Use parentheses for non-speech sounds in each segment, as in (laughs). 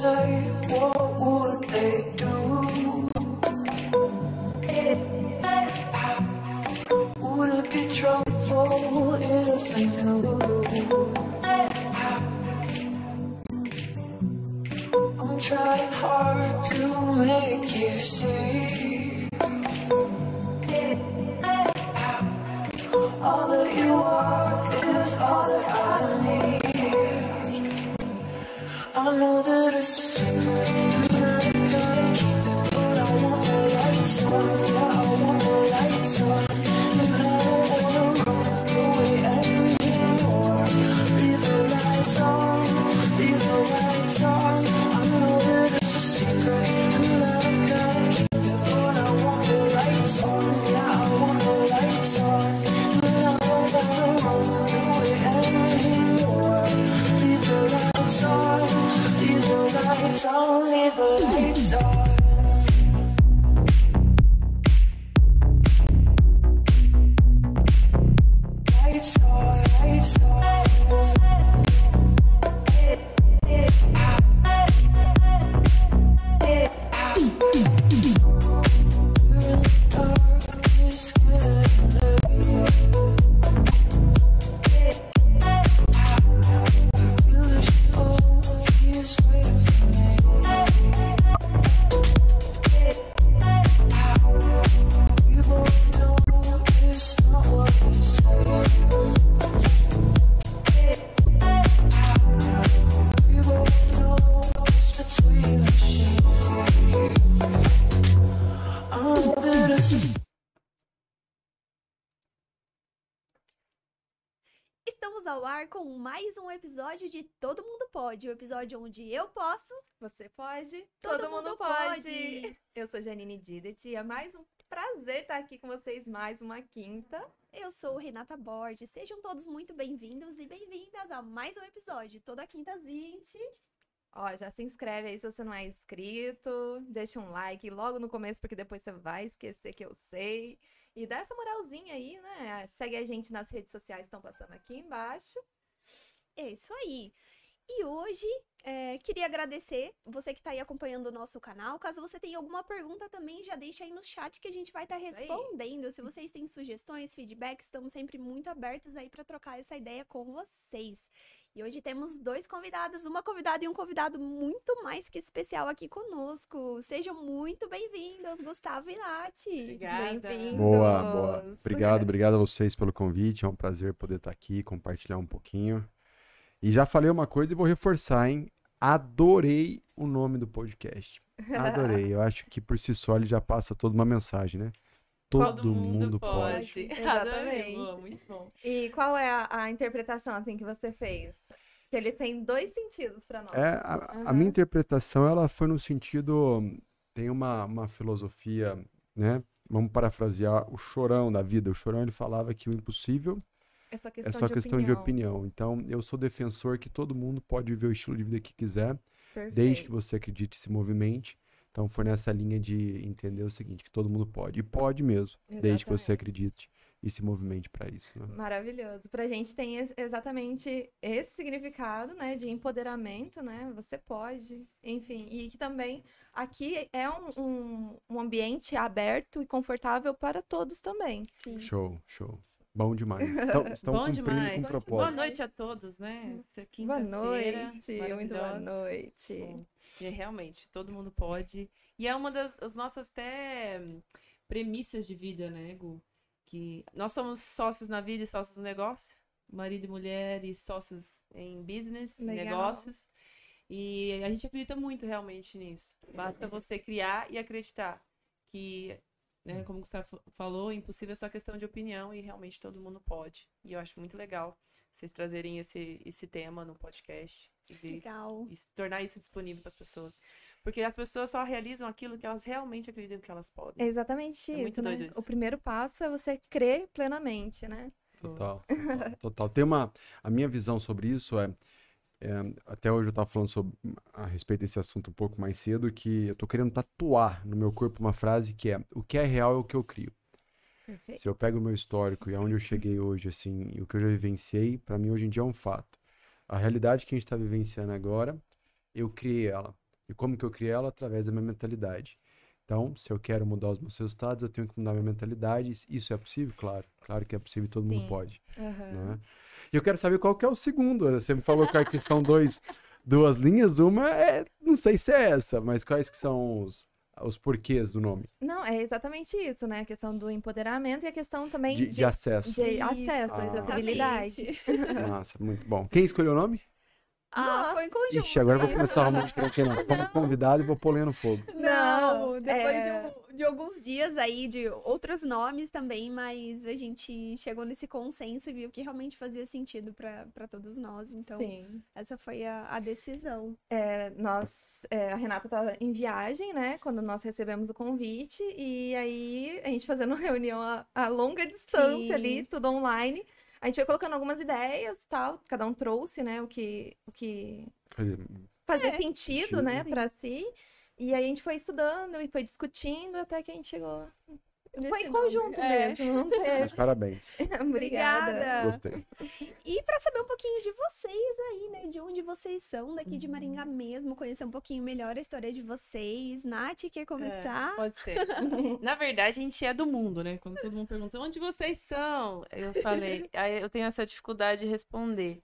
say, what would they do? Would it be trouble if they knew? episódio, o um episódio onde eu posso, você pode, todo, todo mundo, mundo pode. pode. Eu sou Janine Didet e é mais um prazer estar aqui com vocês mais uma quinta. Eu sou Renata Borges. Sejam todos muito bem-vindos e bem-vindas a mais um episódio, toda quinta às 20. Ó, já se inscreve aí se você não é inscrito, deixa um like logo no começo, porque depois você vai esquecer que eu sei. E dá essa moralzinha aí, né? Segue a gente nas redes sociais, estão passando aqui embaixo. É isso aí. E hoje é, queria agradecer você que está aí acompanhando o nosso canal. Caso você tenha alguma pergunta também, já deixa aí no chat que a gente vai estar tá respondendo. Se vocês têm sugestões, feedbacks, estamos sempre muito abertos aí para trocar essa ideia com vocês. E hoje temos dois convidados, uma convidada e um convidado muito mais que especial aqui conosco. Sejam muito bem-vindos, Gustavo e Nath. Obrigada. Boa, boa. Obrigado, obrigado a vocês pelo convite. É um prazer poder estar tá aqui, compartilhar um pouquinho. E já falei uma coisa e vou reforçar, hein? Adorei o nome do podcast. Adorei. (laughs) Eu acho que por si só ele já passa toda uma mensagem, né? Todo, Todo mundo, mundo, pode. pode. Exatamente. Adorei, muito bom. E qual é a, a, interpretação assim que você fez? Que ele tem dois sentidos para nós. É, a, uhum. a, minha interpretação ela foi no sentido tem uma, uma filosofia, né? Vamos parafrasear o Chorão da vida. O Chorão ele falava que o impossível é questão é só de questão opinião. de opinião. Então, eu sou defensor que todo mundo pode viver o estilo de vida que quiser, Perfeito. desde que você acredite e se movimente. Então, foi nessa linha de entender o seguinte, que todo mundo pode, e pode mesmo, Exatamente. desde que você acredite e se movimente para isso. Né? Maravilhoso. Para a gente tem exatamente esse significado, né, de empoderamento, né? Você pode, enfim, e que também aqui é um, um, um ambiente aberto e confortável para todos também. Sim. Show, show. Bom demais. Então, (laughs) estão Bom cumprindo demais. com propósito. Boa noite a todos, né? Boa noite, muito boa noite. Bom, e é, realmente, todo mundo pode. E é uma das nossas até hum, premissas de vida, né, Gu? Que nós somos sócios na vida e sócios no negócio. Marido e mulher e sócios em business, Legal. negócios. E a gente acredita muito realmente nisso. Basta é. você criar e acreditar que né? Como o falou, impossível é só questão de opinião e realmente todo mundo pode. E eu acho muito legal vocês trazerem esse, esse tema no podcast e ver, legal. E tornar isso disponível para as pessoas. Porque as pessoas só realizam aquilo que elas realmente acreditam que elas podem. exatamente é isso, muito né? isso. O primeiro passo é você crer plenamente, né? Total, (laughs) total, total. Tem uma. A minha visão sobre isso é é, até hoje eu estava falando sobre, a respeito desse assunto um pouco mais cedo, que eu estou querendo tatuar no meu corpo uma frase que é: o que é real é o que eu crio. Perfeito. Se eu pego o meu histórico e aonde eu cheguei hoje, assim, e o que eu já vivenciei, para mim hoje em dia é um fato. A realidade que a gente está vivenciando agora, eu criei ela. E como que eu criei ela? Através da minha mentalidade. Então, se eu quero mudar os meus resultados, eu tenho que mudar minha mentalidade. Isso é possível? Claro. Claro que é possível e todo Sim. mundo pode. Uhum. Né? E eu quero saber qual que é o segundo. Você me falou que são dois, duas linhas. Uma é, não sei se é essa, mas quais que são os, os porquês do nome. Não, é exatamente isso, né? A questão do empoderamento e a questão também de, de, de acesso. De acesso, ah. acessibilidade. Nossa, muito bom. Quem escolheu o nome? Ah, Nossa. foi em conjunto. Ixi, agora eu vou né? começar a arrumar de Como convidado e vou pôr no fogo. Não, depois é... de um de alguns dias aí, de outros nomes também, mas a gente chegou nesse consenso e viu que realmente fazia sentido para todos nós. Então, Sim. essa foi a, a decisão. É, nós, é, a Renata estava em viagem, né, quando nós recebemos o convite, e aí a gente fazendo (laughs) uma reunião a, a longa distância Sim. ali, tudo online. A gente foi colocando algumas ideias tal, cada um trouxe, né, o que. O que... Fazia, é, sentido, sentido, né, para si. E aí a gente foi estudando e foi discutindo até que a gente chegou. Nesse foi em conjunto nome. É. mesmo, é. (laughs) Mas parabéns. (laughs) Obrigada. Gostei. E para saber um pouquinho de vocês aí, né? De onde vocês são, daqui de Maringá uhum. mesmo, conhecer um pouquinho melhor a história de vocês. Nath, quer é, começar? É, pode ser. (laughs) Na verdade, a gente é do mundo, né? Quando todo mundo pergunta onde vocês são, eu falei, aí eu tenho essa dificuldade de responder.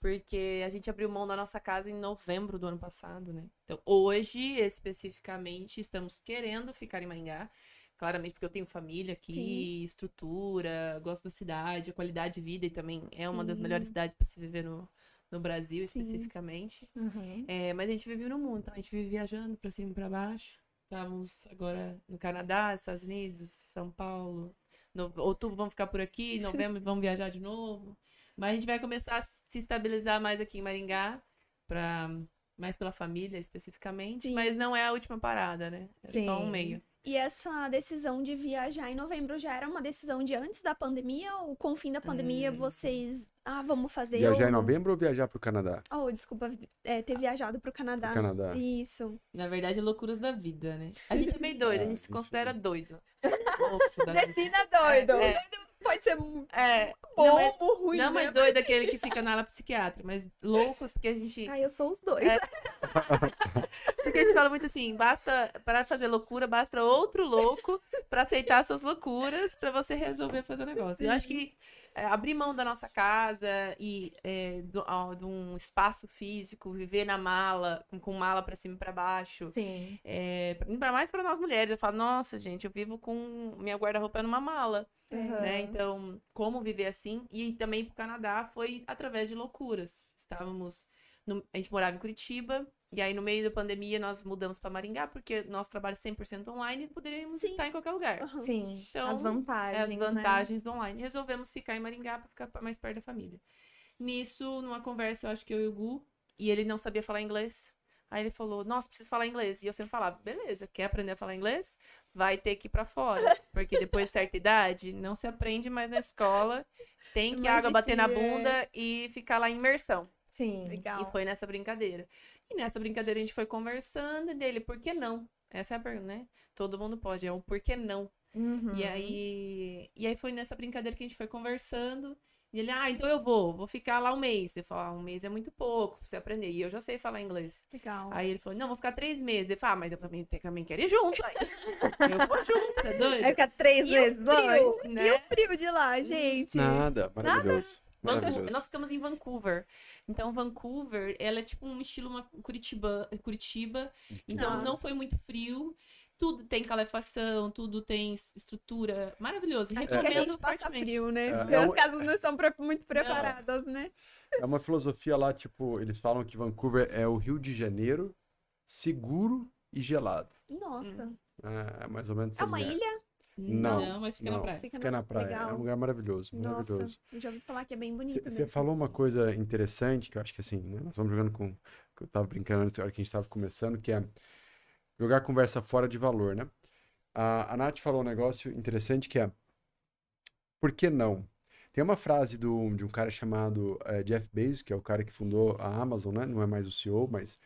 Porque a gente abriu mão da nossa casa em novembro do ano passado, né? Então, hoje, especificamente, estamos querendo ficar em Maringá. Claramente, porque eu tenho família aqui, Sim. estrutura, gosto da cidade, a qualidade de vida e também é uma Sim. das melhores cidades para se viver no, no Brasil, Sim. especificamente. Uhum. É, mas a gente vive no mundo, então a gente vive viajando para cima e para baixo. Estávamos agora no Canadá, Estados Unidos, São Paulo. No... outubro vamos ficar por aqui, novembro vamos viajar de novo. Mas a gente vai começar a se estabilizar mais aqui em Maringá, pra, mais pela família especificamente. Sim. Mas não é a última parada, né? É Sim. só um meio. E essa decisão de viajar em novembro já era uma decisão de antes da pandemia ou com o fim da pandemia hum. vocês, ah, vamos fazer? Viajar ou... em novembro ou viajar para o Canadá? Oh, desculpa, é, ter viajado para o Canadá. Canadá. Isso. Na verdade, é loucuras da vida, né? A (laughs) gente é meio doido, é, a gente é, se considera doido. (laughs) Defina doido. É, é. doido Pode ser é, bom não né? é, ou ruim. Não, né? mas doido assim. aquele que fica na ala psiquiatra, mas loucos, porque a gente. Ah, eu sou os dois. É... (laughs) porque a gente fala muito assim: basta, para fazer loucura, basta outro louco para aceitar suas loucuras, para você resolver fazer o negócio. Eu acho que é, abrir mão da nossa casa e é, do, ó, de um espaço físico, viver na mala, com, com mala para cima e para baixo. Sim. É, pra, mais para nós mulheres. Eu falo, nossa, gente, eu vivo com minha guarda-roupa numa mala. Uhum. Né? Então, como viver assim? E também para o Canadá foi através de loucuras. Estávamos no, a gente morava em Curitiba. E aí, no meio da pandemia, nós mudamos para Maringá, porque nosso trabalho é 100% online e poderíamos Sim. estar em qualquer lugar. Uhum. Sim, então, as vantagens. As né? vantagens né? do online. Resolvemos ficar em Maringá para ficar mais perto da família. Nisso, numa conversa, eu acho que eu e o Gu, e ele não sabia falar inglês. Aí ele falou, nossa, preciso falar inglês. E eu sempre falava, beleza, quer aprender a falar inglês? Vai ter que ir para fora. Porque depois de certa idade, não se aprende mais na escola. Tem que é Mas água bater na é. bunda e ficar lá em imersão. Sim. Legal. E foi nessa brincadeira. E nessa brincadeira a gente foi conversando e dele, por que não? Essa é a pergunta, né? Todo mundo pode, é o por que não. Uhum. E aí e aí foi nessa brincadeira que a gente foi conversando. E ele, ah, então eu vou, vou ficar lá um mês. Ele falou, ah, um mês é muito pouco pra você aprender. E eu já sei falar inglês. Legal. Aí ele falou, não, vou ficar três meses. Ele falou, ah, mas eu também, eu também quero ir junto. Aí, (laughs) eu vou junto, tá é doido? Vai ficar três meses, dois. Né? E o né? frio de lá, gente? Nada, maravilhoso. Nada. Vancouver, nós ficamos em Vancouver. Então, Vancouver, ela é tipo um estilo uma Curitiba. Curitiba então, ah. não foi muito frio. Tudo tem calefação, tudo tem estrutura. Maravilhoso. Aqui é. que a gente passa frio, né? É. Porque é. as casas não estão muito preparadas, não. né? É uma filosofia lá, tipo, eles falam que Vancouver é o Rio de Janeiro seguro e gelado. Nossa. Hum. É, mais ou menos. É uma assim, é. ilha? Não, não, mas fica não, na praia. Fica, fica na, na praia. Legal. É um lugar maravilhoso, maravilhoso. Nossa, eu já ouvi falar que é bem bonito. Você falou uma coisa interessante que eu acho que assim, né, nós vamos jogando com. Que eu estava brincando antes, hora que a gente estava começando, que é jogar conversa fora de valor, né? A, a Nath falou um negócio interessante que é: por que não? Tem uma frase do, de um cara chamado é, Jeff Bezos, que é o cara que fundou a Amazon, né? Não é mais o CEO, mas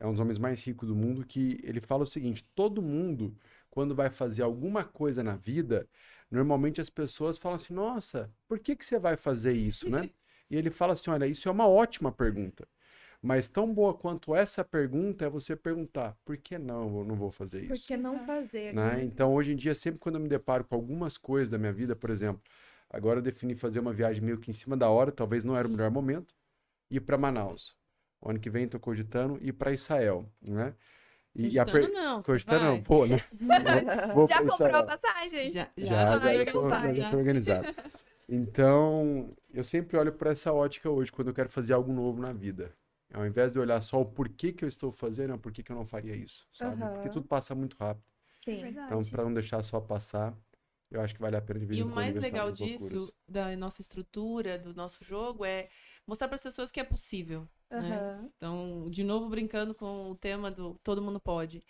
é um dos homens mais ricos do mundo, que ele fala o seguinte: todo mundo quando vai fazer alguma coisa na vida, normalmente as pessoas falam assim: nossa, por que, que você vai fazer isso, né? (laughs) E ele fala assim: olha, isso é uma ótima pergunta. Mas tão boa quanto essa pergunta é você perguntar, por que não eu não vou fazer isso? Por que não fazer? Né? né? Então, hoje em dia, sempre quando eu me deparo com algumas coisas da minha vida, por exemplo, agora eu defini fazer uma viagem meio que em cima da hora, talvez não era o melhor momento, ir para Manaus. O ano que vem estou cogitando ir para Israel, né? E, e per... não. Cogitando não, pô, né? (laughs) Vou, (laughs) já começar... comprou a passagem? Já, já, já, já, tô, já, já tô organizado. Então, eu sempre olho para essa ótica hoje, quando eu quero fazer algo novo na vida. Ao invés de olhar só o porquê que eu estou fazendo, é o porquê que eu não faria isso, sabe? Uhum. Porque tudo passa muito rápido. Sim. É verdade. Então, para não deixar só passar, eu acho que vale a pena de vez E o mais legal disso, loucuras. da nossa estrutura, do nosso jogo, é mostrar para as pessoas que é possível. Uhum. Né? Então, de novo, brincando com o tema do todo mundo pode.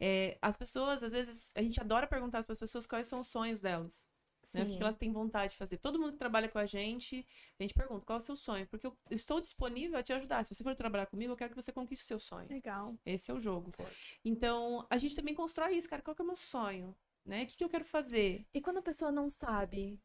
É, as pessoas, às vezes, a gente adora perguntar às pessoas quais são os sonhos delas. Né? O que elas têm vontade de fazer. Todo mundo que trabalha com a gente, a gente pergunta qual é o seu sonho, porque eu estou disponível a te ajudar. Se você for trabalhar comigo, eu quero que você conquiste o seu sonho. Legal. Esse é o jogo. Pode. Então, a gente também constrói isso, cara. Qual é o meu sonho? Né? O que, que eu quero fazer? E quando a pessoa não sabe?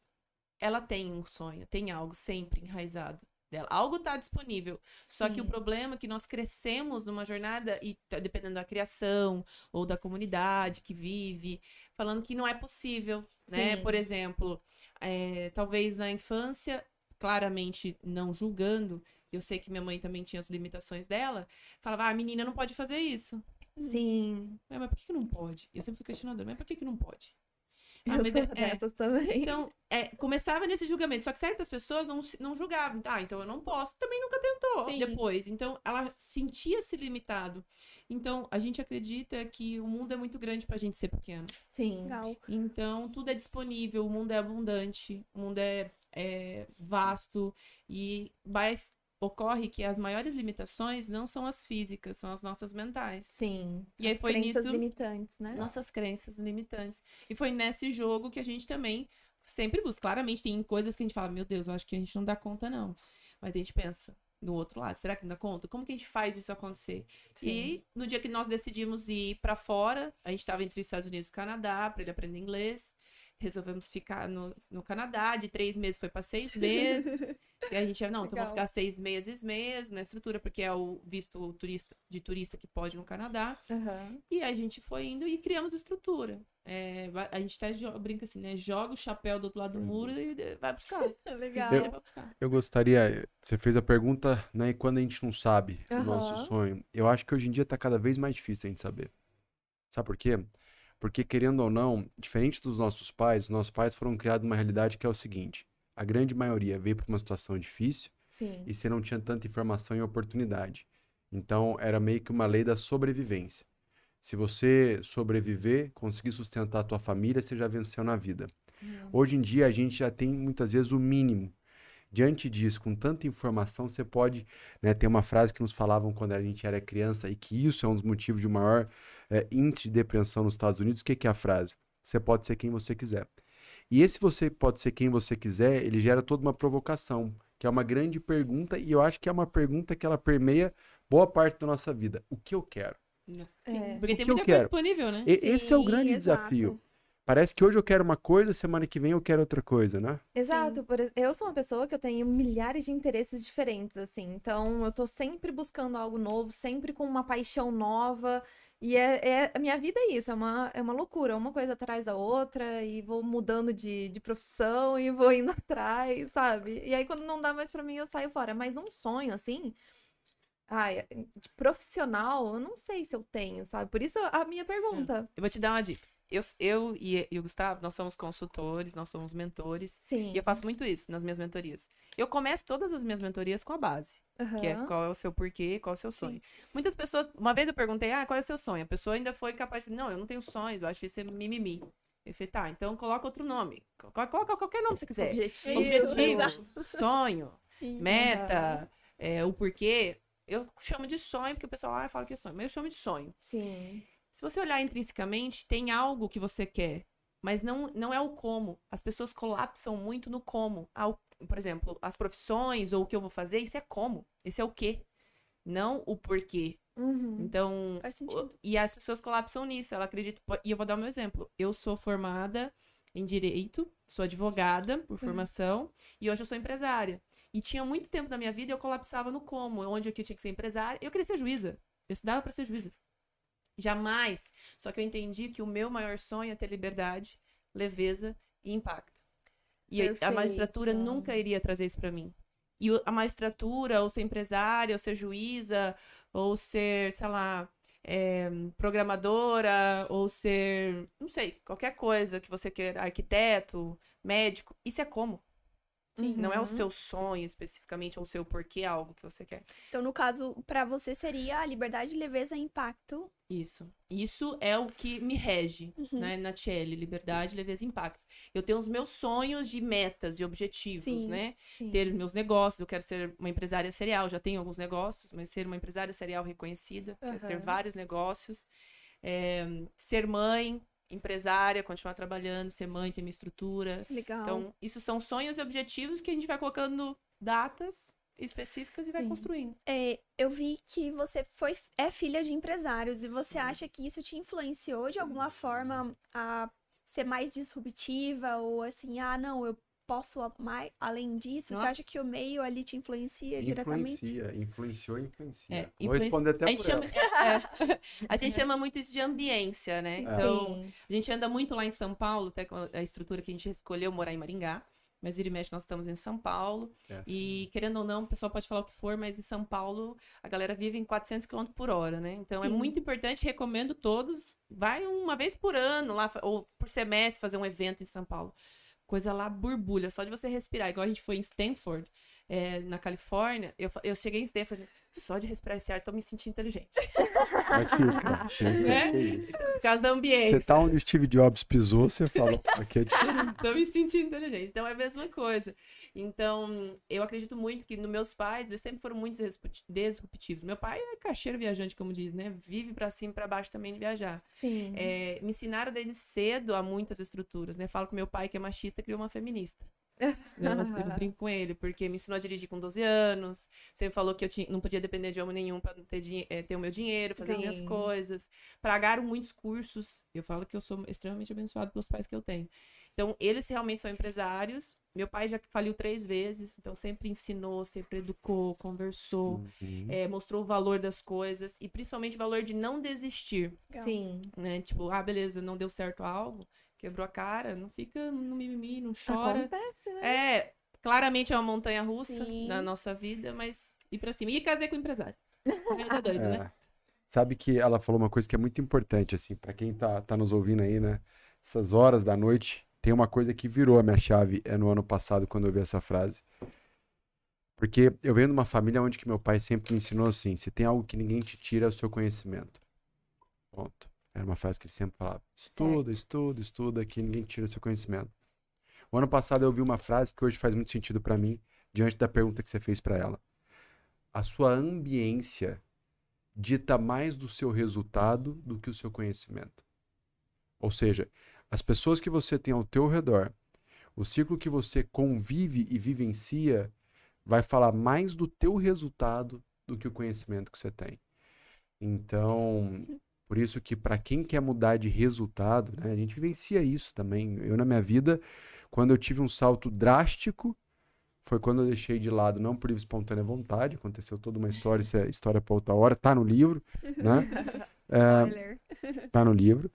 Ela tem um sonho, tem algo sempre enraizado dela. Algo está disponível. Só Sim. que o problema é que nós crescemos numa jornada, e tá dependendo da criação ou da comunidade que vive, falando que não é possível. Né? Por exemplo, é, talvez na infância, claramente não julgando, eu sei que minha mãe também tinha as limitações dela, falava, ah, a menina não pode fazer isso. Sim. mas por que, que não pode? Eu sempre fui questionadora, mas por que, que não pode? (laughs) Eu mas, sou é. dessas é, também. Então, é, começava nesse julgamento. Só que certas pessoas não, não julgavam. Ah, então eu não posso. Também nunca tentou Sim. depois. Então, ela sentia-se limitado. Então, a gente acredita que o mundo é muito grande pra gente ser pequeno. Sim. Legal. Então, tudo é disponível. O mundo é abundante. O mundo é, é vasto. E mais Ocorre que as maiores limitações não são as físicas, são as nossas mentais. Sim. E aí foi crenças nisso, limitantes, né? Nossas crenças limitantes. E foi nesse jogo que a gente também sempre busca. Claramente tem coisas que a gente fala, meu Deus, eu acho que a gente não dá conta, não. Mas a gente pensa no outro lado, será que não dá conta? Como que a gente faz isso acontecer? Sim. E no dia que nós decidimos ir para fora, a gente estava entre os Estados Unidos e o Canadá para ele aprender inglês resolvemos ficar no, no Canadá, de três meses foi para seis (laughs) meses. E a gente, é, não, então vou ficar seis meses mesmo, na estrutura, porque é o visto turista, de turista que pode no Canadá. Uhum. E a gente foi indo e criamos estrutura. É, a gente até brinca assim, né? Joga o chapéu do outro lado do muro e vai buscar. (laughs) Legal. Eu, eu, gostaria, você fez a pergunta, né? E quando a gente não sabe uhum. o nosso sonho, eu acho que hoje em dia tá cada vez mais difícil a gente saber. Sabe por quê? Porque, querendo ou não, diferente dos nossos pais, nossos pais foram criados numa realidade que é o seguinte: a grande maioria veio para uma situação difícil Sim. e você não tinha tanta informação e oportunidade. Então, era meio que uma lei da sobrevivência. Se você sobreviver, conseguir sustentar a tua família, você já venceu na vida. Hum. Hoje em dia, a gente já tem muitas vezes o mínimo. Diante disso, com tanta informação, você pode. Né, tem uma frase que nos falavam quando a gente era criança e que isso é um dos motivos de maior é, índice de depressão nos Estados Unidos. O que, que é a frase? Você pode ser quem você quiser. E esse você pode ser quem você quiser, ele gera toda uma provocação, que é uma grande pergunta, e eu acho que é uma pergunta que ela permeia boa parte da nossa vida. O que eu quero? Né. É. Porque tem o que muita coisa quero? disponível, né? E, Sim, esse é o grande exato. desafio. Parece que hoje eu quero uma coisa, semana que vem eu quero outra coisa, né? Exato. Por, eu sou uma pessoa que eu tenho milhares de interesses diferentes, assim. Então, eu tô sempre buscando algo novo, sempre com uma paixão nova. E é, é, a minha vida é isso, é uma, é uma loucura, uma coisa atrás da outra, e vou mudando de, de profissão (laughs) e vou indo atrás, sabe? E aí, quando não dá mais para mim, eu saio fora. Mas um sonho, assim, ai, de profissional, eu não sei se eu tenho, sabe? Por isso a minha tá. pergunta. Eu vou te dar uma dica eu, eu e, e, o Gustavo, nós somos consultores, nós somos mentores. Sim. E eu faço muito isso nas minhas mentorias. Eu começo todas as minhas mentorias com a base. Uhum. Que é qual é o seu porquê, qual é o seu sonho. Sim. Muitas pessoas, uma vez eu perguntei, ah, qual é o seu sonho? A pessoa ainda foi capaz de, não, eu não tenho sonhos, eu acho isso é mimimi. Eu falei, tá, então coloca outro nome. Coloca qualquer nome que você quiser. Objetivo. Objetivo sonho, meta, é, o porquê. Eu chamo de sonho, porque o pessoal ah, fala que é sonho, mas eu chamo de sonho. Sim. Se você olhar intrinsecamente, tem algo que você quer, mas não, não é o como. As pessoas colapsam muito no como. Por exemplo, as profissões ou o que eu vou fazer, isso é como. Esse é o quê. Não o porquê. Uhum. Então. Faz sentido. E as pessoas colapsam nisso. Ela acredita. E eu vou dar o meu exemplo. Eu sou formada em direito, sou advogada por uhum. formação uhum. e hoje eu sou empresária. E tinha muito tempo da minha vida eu colapsava no como, onde eu tinha que ser empresária. Eu queria ser juíza. Eu estudava para ser juíza. Jamais. Só que eu entendi que o meu maior sonho é ter liberdade, leveza e impacto. E Perfeito. a magistratura nunca iria trazer isso para mim. E a magistratura, ou ser empresária, ou ser juíza, ou ser, sei lá, é, programadora, ou ser, não sei, qualquer coisa que você queira, arquiteto, médico, isso é como? Sim. Não é o uhum. seu sonho especificamente, ou o seu porquê, é algo que você quer. Então, no caso, para você seria a liberdade, leveza e impacto. Isso. Isso é o que me rege, uhum. né, na liberdade, leveza e impacto. Eu tenho os meus sonhos de metas e objetivos, sim, né? Sim. Ter os meus negócios, eu quero ser uma empresária serial, já tenho alguns negócios, mas ser uma empresária serial reconhecida, uhum. ter vários negócios. É, ser mãe, empresária, continuar trabalhando, ser mãe, ter minha estrutura. Legal. Então, isso são sonhos e objetivos que a gente vai colocando datas específicas e Sim. vai construindo. É, eu vi que você foi é filha de empresários e você Sim. acha que isso te influenciou de alguma forma a ser mais disruptiva ou assim, ah, não, eu posso amar além disso? Nossa. Você acha que o meio ali te influencia, influencia diretamente? Influencia, influenciou, influencia. É, Vou influenci... responder até a gente, chama... (laughs) é. a gente chama muito isso de ambiência, né? É. Então, a gente anda muito lá em São Paulo, até com a estrutura que a gente escolheu morar em Maringá. Mas vira mexe, nós estamos em São Paulo. É, e querendo ou não, o pessoal pode falar o que for, mas em São Paulo a galera vive em 400 km por hora, né? Então é sim. é muito importante, recomendo todos, vai uma vez por ano lá, ou por semestre, fazer um evento em São Paulo coisa lá borbulha, só de você respirar. Igual a gente foi em Stanford, é, na Califórnia, eu, eu cheguei em Stanford, só de respirar esse ar, tô me sentindo inteligente. Mas fica, né? (laughs) Por causa da ambiente Você tá onde o Steve Jobs pisou, você fala, aqui é diferente. tô me sentindo inteligente, então é a mesma coisa. Então, eu acredito muito que nos meus pais, eles sempre foram muito disruptivos. Meu pai é caixeiro viajante, como diz, né? Vive para cima e pra baixo também de viajar. Sim. É, me ensinaram desde cedo a muitas estruturas, né? Falo que meu pai, que é machista, criou uma feminista. Eu não se brinco com ele, porque me ensinou a dirigir com 12 anos, sempre falou que eu tinha, não podia depender de homem nenhum para ter, é, ter o meu dinheiro, fazer Sim. as minhas coisas. Pagaram muitos cursos. Eu falo que eu sou extremamente abençoado pelos pais que eu tenho. Então, eles realmente são empresários. Meu pai já faliu três vezes, então sempre ensinou, sempre educou, conversou, uhum. é, mostrou o valor das coisas e principalmente o valor de não desistir. Sim. Né? Tipo, ah, beleza, não deu certo algo quebrou a cara, não fica no mimimi, não chora. Acontece, né? É, claramente é uma montanha russa Sim. na nossa vida, mas ir pra cima. E casei com o empresário. É doido, é. né? Sabe que ela falou uma coisa que é muito importante, assim, para quem tá, tá nos ouvindo aí, né? Essas horas da noite, tem uma coisa que virou a minha chave é no ano passado, quando eu vi essa frase. Porque eu venho de uma família onde que meu pai sempre me ensinou assim: se tem algo que ninguém te tira, é o seu conhecimento. Ponto. Era uma frase que ele sempre falava: estuda, certo. estuda, estuda, que ninguém tira seu conhecimento. O ano passado eu ouvi uma frase que hoje faz muito sentido para mim, diante da pergunta que você fez para ela. A sua ambiência dita mais do seu resultado do que o seu conhecimento. Ou seja, as pessoas que você tem ao teu redor, o ciclo que você convive e vivencia, vai falar mais do teu resultado do que o conhecimento que você tem. Então, por isso que para quem quer mudar de resultado, né, a gente vencia isso também. Eu na minha vida, quando eu tive um salto drástico, foi quando eu deixei de lado, não por livre espontânea vontade, aconteceu toda uma história, isso é história para outra hora, tá no livro, né? (laughs) É, tá no livro.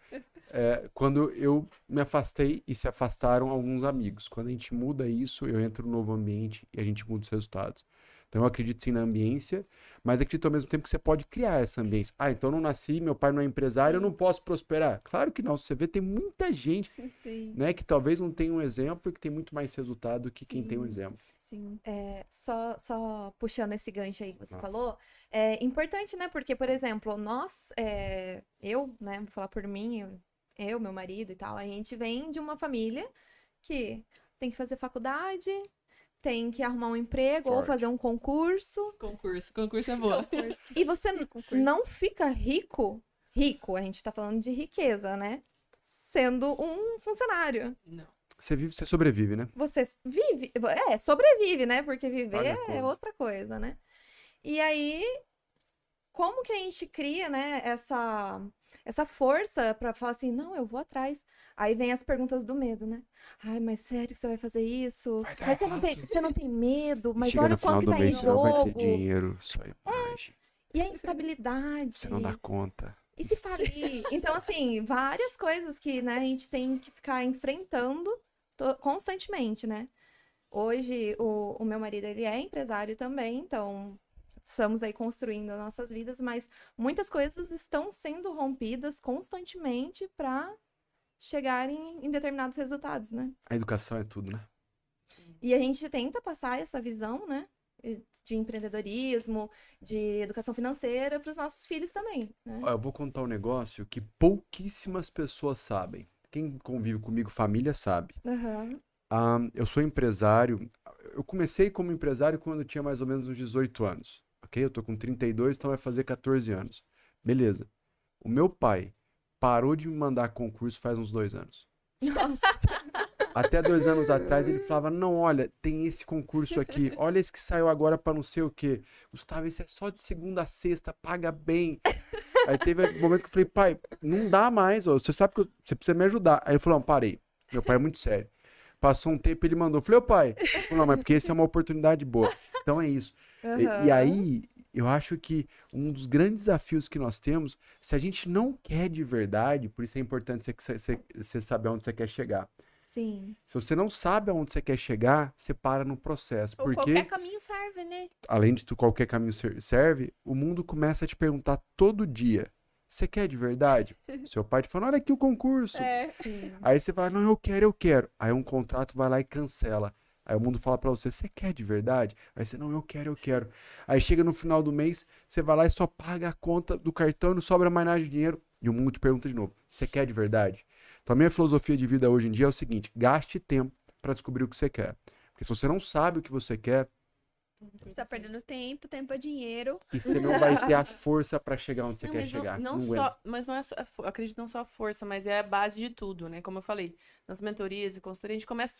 É, quando eu me afastei e se afastaram alguns amigos. Quando a gente muda isso, eu entro no novo ambiente e a gente muda os resultados. Então eu acredito sim na ambiência, mas acredito ao mesmo tempo que você pode criar essa ambiência. Ah, então eu não nasci, meu pai não é empresário, eu não posso prosperar. Claro que não. Você vê, tem muita gente (laughs) sim. né, que talvez não tenha um exemplo e que tem muito mais resultado do que sim. quem tem um exemplo. Sim. É, só, só puxando esse gancho aí que você Nossa. falou, é importante, né? Porque, por exemplo, nós, é, eu, né, vou falar por mim, eu, eu, meu marido e tal, a gente vem de uma família que tem que fazer faculdade, tem que arrumar um emprego Forte. ou fazer um concurso. Concurso, concurso é bom (laughs) E você concurso. não fica rico, rico, a gente tá falando de riqueza, né? Sendo um funcionário. Não. Você vive, você sobrevive, né? Você vive, é, sobrevive, né? Porque viver é outra coisa, né? E aí, como que a gente cria, né, essa essa força para falar assim, não, eu vou atrás. Aí vem as perguntas do medo, né? Ai, mas sério que você vai fazer isso? Vai mas você não, tem, você não tem medo, mas olha o quanto que tá mês, em jogo. Você não vai ter dinheiro, sua é, imagem. É. E a instabilidade. Você não dá conta. E se falir? então, assim, várias coisas que né, a gente tem que ficar enfrentando constantemente, né? Hoje, o, o meu marido, ele é empresário também, então estamos aí construindo nossas vidas, mas muitas coisas estão sendo rompidas constantemente para chegarem em determinados resultados, né? A educação é tudo, né? E a gente tenta passar essa visão, né? De empreendedorismo, de educação financeira para os nossos filhos também. Né? Eu vou contar um negócio que pouquíssimas pessoas sabem. Quem convive comigo, família, sabe. Uhum. Um, ah, eu sou empresário. Eu comecei como empresário quando eu tinha mais ou menos uns 18 anos ok? Eu tô com 32, então vai fazer 14 anos. Beleza. O meu pai parou de me mandar concurso faz uns dois anos. Nossa. (laughs) Até dois anos atrás ele falava: não, olha, tem esse concurso aqui, olha esse que saiu agora para não sei o quê. Gustavo, esse é só de segunda a sexta, paga bem. Aí teve um momento que eu falei: pai, não dá mais, ó, você sabe que eu, você precisa me ajudar. Aí ele falou: não, parei. Meu pai é muito sério. Passou um tempo, ele mandou. falei, ô pai, falei, não, mas porque esse é uma oportunidade boa. Então é isso. Uhum. E, e aí, eu acho que um dos grandes desafios que nós temos, se a gente não quer de verdade, por isso é importante você, você, você saber onde você quer chegar. Sim. Se você não sabe aonde você quer chegar, você para no processo. Ou porque qualquer caminho serve, né? Além de tu, qualquer caminho serve, o mundo começa a te perguntar todo dia. Você quer de verdade? (laughs) Seu pai te fala, olha aqui o concurso. É, Aí você fala, não, eu quero, eu quero. Aí um contrato vai lá e cancela. Aí o mundo fala para você, você quer de verdade? Aí você, não, eu quero, eu quero. Aí chega no final do mês, você vai lá e só paga a conta do cartão, não sobra mais nada de dinheiro. E o mundo te pergunta de novo, você quer de verdade? Então a minha filosofia de vida hoje em dia é o seguinte, gaste tempo para descobrir o que você quer. Porque se você não sabe o que você quer, você tá perdendo tempo, tempo é dinheiro. E você não vai ter a força para chegar onde você não, quer chegar. Não, não só, mas não é só, é acredito não só a força, mas é a base de tudo, né? Como eu falei, nas mentorias e consultoria, a gente começa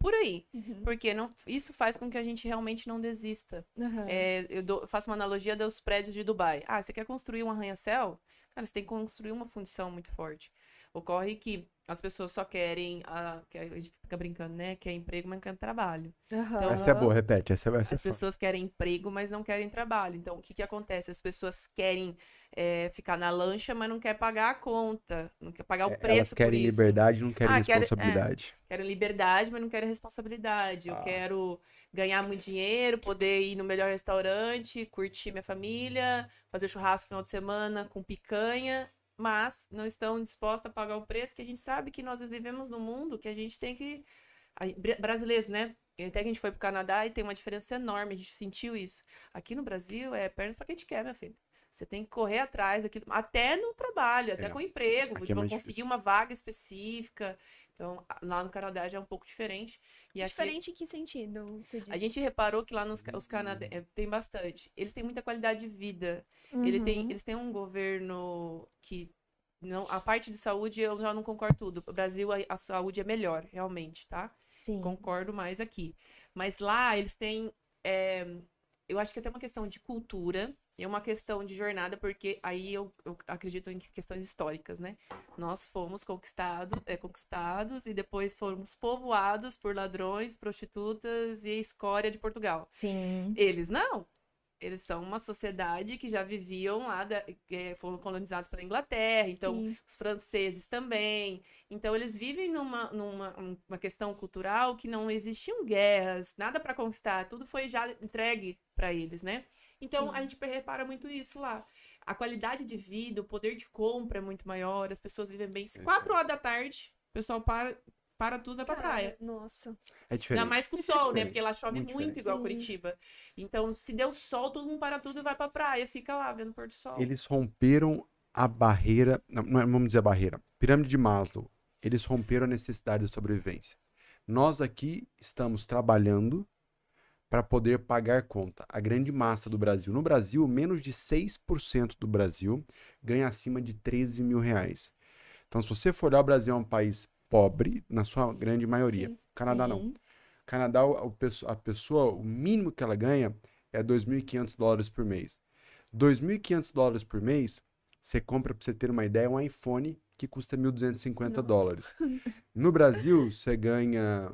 por aí. Uhum. Porque não, isso faz com que a gente realmente não desista. Uhum. É, eu, do, eu faço uma analogia dos prédios de Dubai. Ah, você quer construir um arranha-céu? Cara, você tem que construir uma fundição muito forte. Ocorre que as pessoas só querem. A, que a gente fica brincando, né? Quer é emprego, mas não quer trabalho. Uhum. Então, essa é boa, repete. Essa, é essa é as é pessoas querem emprego, mas não querem trabalho. Então, o que, que acontece? As pessoas querem é, ficar na lancha, mas não quer pagar a conta. Não quer pagar o preço. Elas querem liberdade, não querem ah, responsabilidade. Quero, é, querem liberdade, mas não querem responsabilidade. Ah. Eu quero ganhar muito dinheiro, poder ir no melhor restaurante, curtir minha família, fazer churrasco no final de semana com picanha mas não estão dispostas a pagar o preço que a gente sabe que nós vivemos num mundo que a gente tem que. Brasileiros, né? Até que a gente foi para o Canadá e tem uma diferença enorme, a gente sentiu isso. Aqui no Brasil é pernas para quem te quer, minha filha. Você tem que correr atrás aqui até no trabalho, até é. com emprego, tipo, é conseguir difícil. uma vaga específica. Então, lá no Canadá já é um pouco diferente. E diferente aqui, em que sentido? A gente reparou que lá nos os Canadenses uhum. eh, tem bastante. Eles têm muita qualidade de vida. Uhum. Ele tem, uhum. eles têm um governo que não, a parte de saúde eu já não concordo tudo. O Brasil a, a saúde é melhor, realmente, tá? Sim. Concordo mais aqui. Mas lá eles têm, é, eu acho que é até uma questão de cultura e é uma questão de jornada, porque aí eu, eu, acredito em questões históricas, né? Nós fomos conquistado, é, conquistados e depois fomos povoados por ladrões, prostitutas e escória de Portugal. Sim. Eles não eles são uma sociedade que já viviam lá, da, é, foram colonizados pela Inglaterra, então Sim. os franceses também. Então eles vivem numa, numa uma questão cultural que não existiam guerras, nada para conquistar, tudo foi já entregue para eles, né? Então Sim. a gente repara muito isso lá. A qualidade de vida, o poder de compra é muito maior, as pessoas vivem bem. É Quatro horas da tarde, o pessoal para, para tudo vai pra Cara, praia. Nossa. É diferente. Ainda mais com o sol, é né? Porque lá chove muito, muito igual Sim. Curitiba. Então, se deu sol, todo mundo para tudo e vai pra praia. Fica lá vendo o pôr do sol. Eles romperam a barreira. Não, é, vamos dizer a barreira. Pirâmide de Maslow. Eles romperam a necessidade de sobrevivência. Nós aqui estamos trabalhando para poder pagar conta. A grande massa do Brasil. No Brasil, menos de 6% do Brasil ganha acima de 13 mil reais. Então, se você for olhar, o Brasil é um país pobre, na sua grande maioria. Sim. Canadá Sim. não. Canadá, a pessoa, o mínimo que ela ganha é 2.500 dólares por mês. 2.500 dólares por mês, você compra, para você ter uma ideia, um iPhone que custa 1.250 dólares. (laughs) No Brasil, você ganha,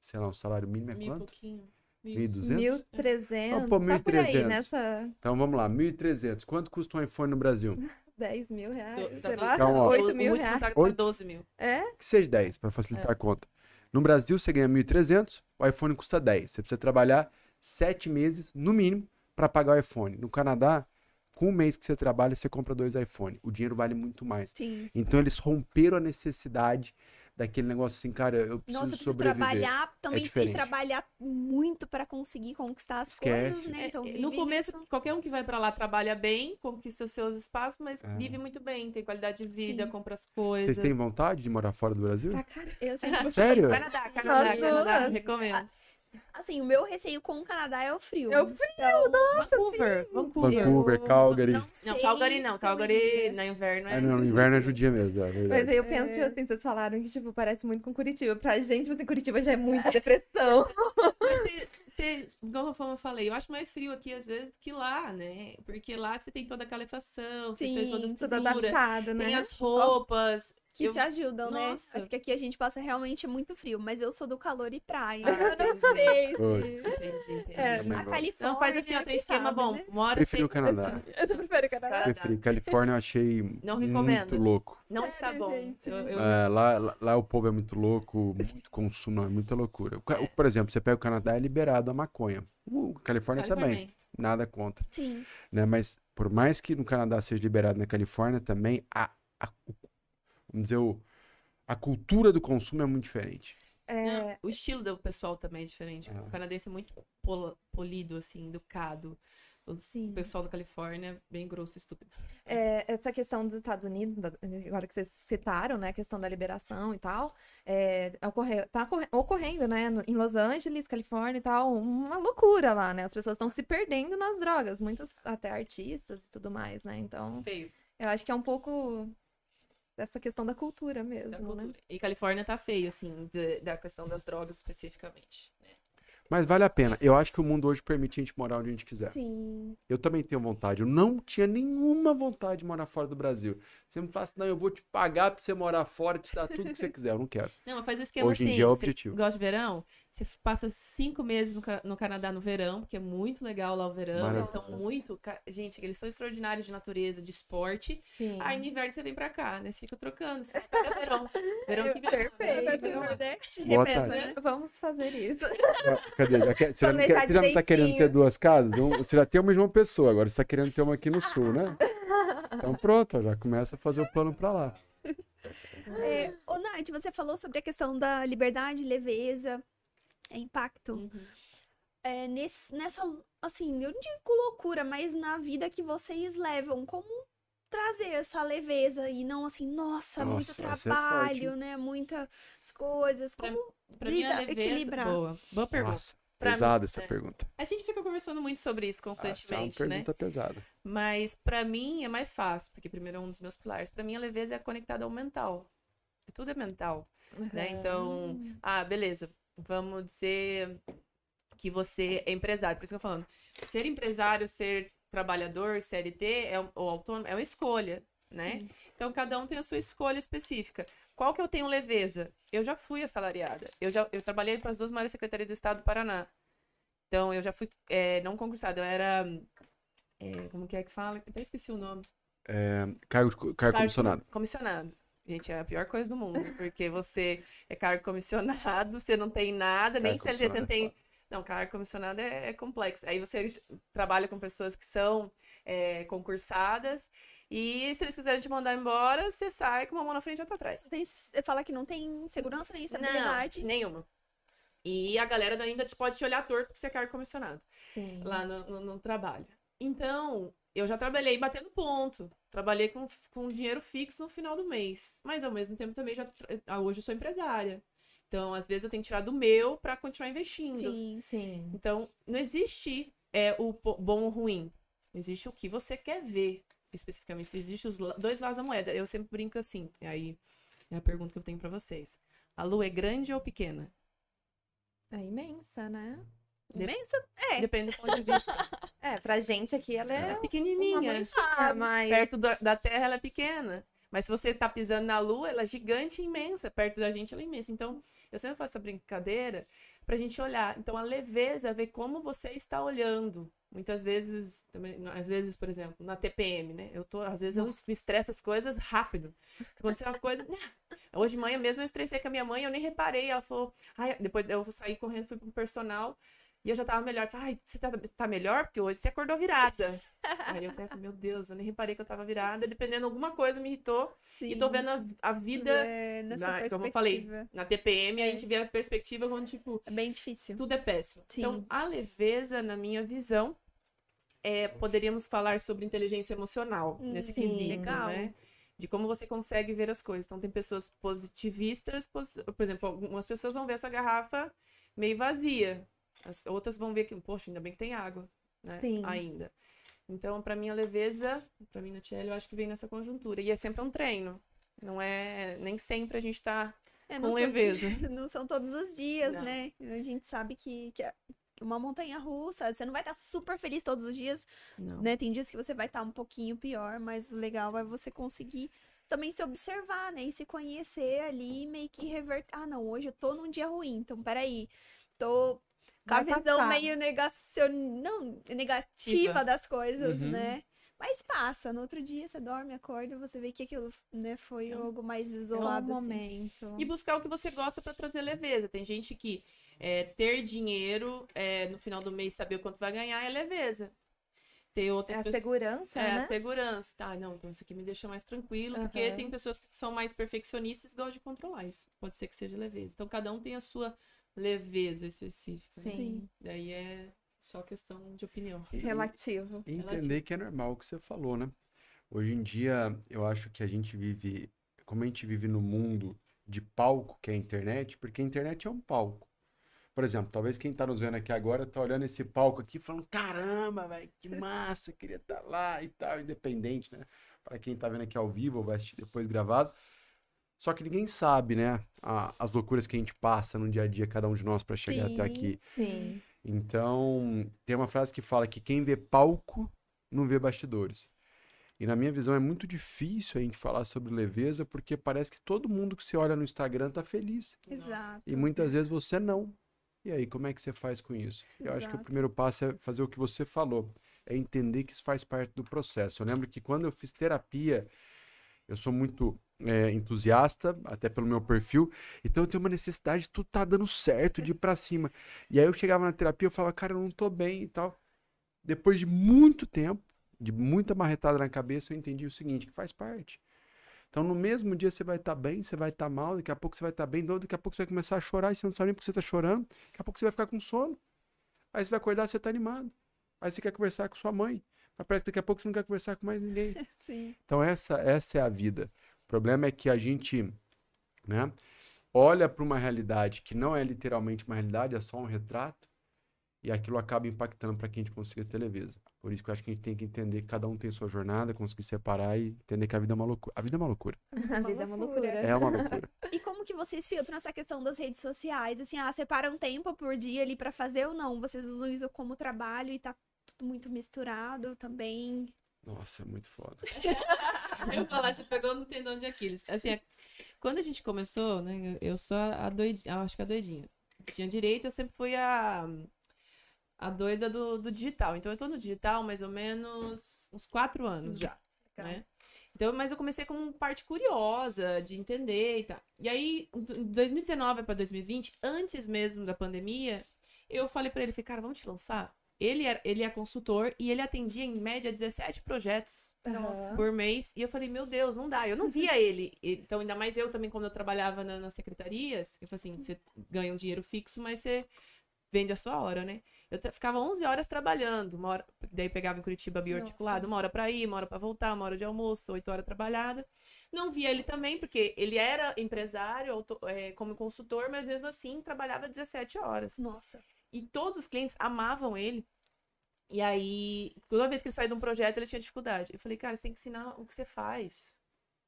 sei lá, um salário mínimo é Mil quanto? Pouquinho. 1.200? 1.300. Oh, pô, 1.300. Tá nessa... Então vamos lá, 1.300. Quanto custa um iPhone no Brasil? 10 mil reais, sei tá lá, então, 8 mil reais. Tá 8, 12 mil. É? Que seja 10, para facilitar é. a conta. No Brasil, você ganha 1.300, o iPhone custa 10. Você precisa trabalhar 7 meses, no mínimo, para pagar o iPhone. No Canadá, com o mês que você trabalha, você compra dois iPhones. O dinheiro vale muito mais. Sim. Então, eles romperam a necessidade daquele negócio assim, cara, eu preciso, Nossa, eu preciso sobreviver. trabalhar é também, é que trabalhar muito para conseguir conquistar as Esquece. coisas, né? Então, é, é, no começo, qualquer um que vai para lá trabalha bem, conquista os seus espaços, mas é. vive muito bem, tem qualidade de vida, Sim. compra as coisas. Vocês têm vontade de morar fora do Brasil? Pra eu sempre Sério? Canadá, Canadá, Canadá, Canadá, recomendo. Ah, Assim, o meu receio com o Canadá é o frio. É o frio, então, nossa, Vancouver. Frio. Vancouver, Vancouver Calgary. Não, não, Calgary não. Calgary no inverno é... é não, no inverno é judia mesmo, é verdade. Mas eu penso, é. assim, vocês falaram que, tipo, parece muito com Curitiba. Pra gente, mas Curitiba já é muita depressão. (laughs) como eu falei, eu acho mais frio aqui às vezes do que lá, né? Porque lá você tem toda a calefação, Sim, você tem toda a estrutura, né? tem as roupas. Que eu... te ajudam, né? Nossa. né? Acho que aqui a gente passa realmente muito frio, mas eu sou do calor e praia. Ah, eu então não sei. entendi, entendi. É, a Califórnia. Então faz é assim, ó, tem esquema sabe, bom. Né? Mora prefiro sem... o Canadá. Assim. (laughs) Eu prefiro o Canadá. Prefiro. Califórnia eu achei não recomendo. muito louco. Não Sério, está bom. eu, eu... É, lá, lá, lá, o povo é muito louco, muito consumo, é muita loucura. Por exemplo, você pega o Canadá Canadá é liberado a maconha. Uh, Califórnia, Califórnia também. Nada contra. Sim. Né? Mas por mais que no Canadá seja liberado na Califórnia também, a, a vamos dizer, o, a cultura do consumo é muito diferente. É... o estilo do pessoal também é diferente. É. O canadense é muito polido, assim, educado os, o pessoal da Califórnia bem grosso e estúpido. É, essa questão dos Estados Unidos, agora que vocês citaram, né, a questão da liberação e tal, é, ocorre, tá ocorrendo, né, em Los Angeles, Califórnia e tal, uma loucura lá, né? As pessoas estão se perdendo nas drogas, muitos até artistas e tudo mais, né? Então, Feio. eu acho que é um pouco dessa questão da cultura mesmo, da né. cultura. né? E Califórnia tá feio, assim, de, da questão das drogas especificamente. Mas vale a pena. Eu acho que o mundo hoje permite a gente morar onde a gente quiser. Sim. Eu também tenho vontade. Eu não tinha nenhuma vontade de morar fora do Brasil. Você me fala assim, não, eu vou te pagar pra você morar fora, te dar tudo que você (laughs) quiser. Eu não quero. Não, mas faz o esquema hoje assim. Hoje em dia é o objetivo. Gosta de verão? Você passa cinco meses no, Canadá no verão, porque é muito legal lá o verão. Eles são muito. Gente, eles são extraordinários de natureza, de esporte. Sim. Aí no inverno você vem pra cá, né? Você fica trocando. Você pega verão. Verão que vem. Perfeito. Verão, Repensa, né? Vamos fazer isso. Cadê? Já quer, você, já não quer, você já não tá querendo ter duas casas? Você já tem a mesma pessoa, agora você tá querendo ter uma aqui no sul, né? Então pronto, já começa a fazer o plano pra lá. É, ô, Nath, você falou sobre a questão da liberdade, leveza é impacto. Uhum. É, nesse, nessa, assim, eu não digo loucura, mas na vida que vocês levam, como trazer essa leveza e não assim, nossa, nossa muito é trabalho, é né? Muitas coisas. Como pra, pra lida, leveza, equilibrar? Boa, boa pergunta. Nossa, pesada mim, é. essa é. pergunta. A gente fica conversando muito sobre isso constantemente, ah, é uma né? pergunta né? pesada. Mas para mim é mais fácil, porque primeiro é um dos meus pilares. Para mim a leveza é conectada ao mental. Tudo é mental, uhum. né? Então, ah, beleza vamos dizer que você é empresário. Por isso que eu tô falando. Ser empresário, ser trabalhador, CLT é, ou autônomo, é uma escolha, né? Sim. Então, cada um tem a sua escolha específica. Qual que eu tenho leveza? Eu já fui assalariada. Eu já eu trabalhei para as duas maiores secretarias do Estado do Paraná. Então, eu já fui é, não concursada. Eu era... É, como que é que fala? Até esqueci o nome. É, cargo, cargo, cargo comissionado. Comissionado. Gente, é a pior coisa do mundo, porque você é cargo comissionado, você não tem nada, cargo nem CLT você não é tem. Não, cargo comissionado é, é, complexo. Aí você trabalha com pessoas que são é, concursadas, e se eles quiserem te mandar embora, você sai com uma mão na frente e outra atrás. Tem, fala que não tem segurança nem estabilidade. Não, nenhuma. E a galera ainda te pode te olhar torto porque você é cargo comissionado Sim. lá no, no, no trabalho. Então, eu já trabalhei batendo ponto. Trabalhei com, com dinheiro fixo no final do mês. Mas ao mesmo tempo também já. Ah, hoje eu sou empresária. Então, às vezes, eu tenho que tirar do meu para continuar investindo. Sim, sim. Então, não existe é, o bom ou ruim. Existe o que você quer ver especificamente. Existem os dois lados da moeda. Eu sempre brinco assim. Aí é a pergunta que eu tenho para vocês. A lua é grande ou pequena? É imensa, né? Imensa? É. Depende do ponto de vista. (laughs) é, pra gente aqui ela é, é pequenininha. Mas... Assim, é Perto do, da Terra ela é pequena. Mas se você tá pisando na Lua, ela é gigante e imensa. Perto da gente ela é imensa. Então, eu sempre faço essa brincadeira pra gente olhar. Então, a leveza é ver como você está olhando. Muitas vezes, também, às vezes, por exemplo, na TPM, né? Eu tô, às vezes Nossa. eu me as coisas rápido. Aconteceu uma coisa. (laughs) Né? Hoje, manhã mesmo, eu estressei com a minha mãe, eu nem reparei. Ela falou. Ai, depois eu saí correndo, fui pro personal. E eu já tava melhor. Falei, ai, você tá, tá melhor? Porque hoje você acordou virada. (laughs) Aí eu até falei, meu Deus, eu nem reparei que eu tava virada. Dependendo, alguma coisa me irritou. Sim. E tô vendo a, a vida. É, nessa na, perspectiva. Como eu falei, na TPM, é. a gente vê a perspectiva quando, tipo. É bem difícil. Tudo é péssimo. Sim. Então, a leveza, na minha visão, é, poderíamos falar sobre inteligência emocional hum, nesse quesito, legal. né? De como você consegue ver as coisas. Então, tem pessoas positivistas, por exemplo, algumas pessoas vão ver essa garrafa meio vazia. As outras vão ver que, poxa, ainda bem que tem água, né? Sim. Ainda. Então, para mim, a leveza, para mim, no Tiel, eu acho que vem nessa conjuntura. E é sempre um treino. Não é. Nem sempre a gente está é, com leveza. São, (laughs) não são todos os dias, não. né? A gente sabe que, que é uma montanha russa, você não vai estar tá super feliz todos os dias, não. né? Tem dias que você vai estar tá um pouquinho pior, mas o legal é você conseguir também se observar, né? E se conhecer ali, meio que reverter. Ah, não, hoje eu tô num dia ruim, então peraí. Tô com a visão passar. meio negacion... não, negativa das coisas, uhum. né? Mas passa, no outro dia você dorme, acorda, você vê que aquilo né, foi é um, algo mais isolado. É um assim. momento. Assim. E buscar o que você gosta para trazer leveza. Tem gente que é, ter dinheiro, é, no final do mês saber quanto vai ganhar é leveza. Tem outras é a pessoas... segurança, é, né? a segurança. Tá, não, então isso aqui me deixa mais tranquilo, uhum. porque tem pessoas que são mais perfeccionistas e gostam de controlar isso. Pode ser que seja leveza. Então cada um tem a sua leveza específica. Sim. Daí é só questão de opinião. Relativo. E entender Relativo. que é normal o que você falou, né? Hoje em dia, eu acho que a gente vive, como a gente vive no mundo de palco, que é a internet, porque a internet é um palco. Por exemplo, talvez quem está nos vendo aqui agora está olhando esse palco aqui falando, caramba, velho, que (laughs) massa, queria estar tá lá e tal, independente, né? Para quem está vendo aqui ao vivo ou vai assistir depois gravado, só que ninguém sabe, né? A, as loucuras que a gente passa no dia a dia, cada um de nós, para chegar sim, até aqui. Sim. Então, tem uma frase que fala que quem vê palco não vê bastidores. E na minha visão é muito difícil a gente falar sobre leveza, porque parece que todo mundo que você olha no Instagram tá feliz. Exato. E muitas vezes você não. E aí, como é que você faz com isso? Exato. Eu acho que o primeiro passo é fazer o que você falou, é entender que isso faz parte do processo. Eu lembro que quando eu fiz terapia, eu sou muito é, entusiasta, até pelo meu perfil. Então eu tenho uma necessidade de tudo tá dando certo, de ir pra cima. E aí eu chegava na terapia, eu falava, cara, eu não tô bem e tal. Depois de muito tempo, de muita marretada na cabeça, eu entendi o seguinte, que faz parte. Então, no mesmo dia você vai estar tá bem, você vai estar tá mal, daqui a pouco você vai estar tá bem, daqui a pouco você vai começar a chorar e você não sabe nem por que você está chorando, daqui a pouco você vai ficar com sono. Aí você vai acordar e você está animado. Aí você quer conversar com sua mãe. Mas parece que daqui a pouco você não quer conversar com mais ninguém. (laughs) Sim. Então, essa, essa é a vida. O problema é que a gente, né, olha para uma realidade que não é literalmente uma realidade, é só um retrato, e aquilo acaba impactando para quem a gente consiga televisa. Por isso que eu acho que a gente tem que entender que cada um tem sua jornada, conseguir separar e entender que a vida é uma loucura. A vida é uma loucura. (laughs) A vida é uma loucura. É uma loucura. (laughs) E como que vocês filtram essa questão das redes sociais? Assim, ah, separam tempo por dia ali para fazer ou não? Vocês usam isso como trabalho e tá tudo muito misturado também? Nossa, é muito foda. (laughs) eu falar, você pegou no tendão de Aquiles. Assim, é, quando a gente começou, né, eu sou a doidinha, acho que é a doidinha. Tinha direito, eu sempre fui a, a doida do, do digital. Então eu tô no digital mais ou menos uns quatro anos hum, já, tá. né? Então, mas eu comecei como parte curiosa de entender e tal. E aí, 2019 para 2020, antes mesmo da pandemia, eu falei para ele, falei, cara, vamos te lançar? Ele, era, é, ele é consultor e ele atendia em média 17 projetos Nossa. por mês. E eu falei, meu Deus, não dá. Eu não via (laughs) ele. Então, ainda mais eu também, quando eu trabalhava na, nas secretarias, eu falei assim: hum. você ganha um dinheiro fixo, mas você vende a sua hora, né? Eu ficava 11 horas trabalhando, uma hora, daí pegava em Curitiba bioarticulado, uma hora para ir, uma hora para voltar, uma hora de almoço, oito horas trabalhada. Não via ele também, porque ele era empresário auto, é, como consultor, mas mesmo assim trabalhava 17 horas. Nossa. E todos os clientes amavam ele. E aí, toda vez que ele saía de um projeto, ele tinha dificuldade. Eu falei, cara, você tem que ensinar o que você faz.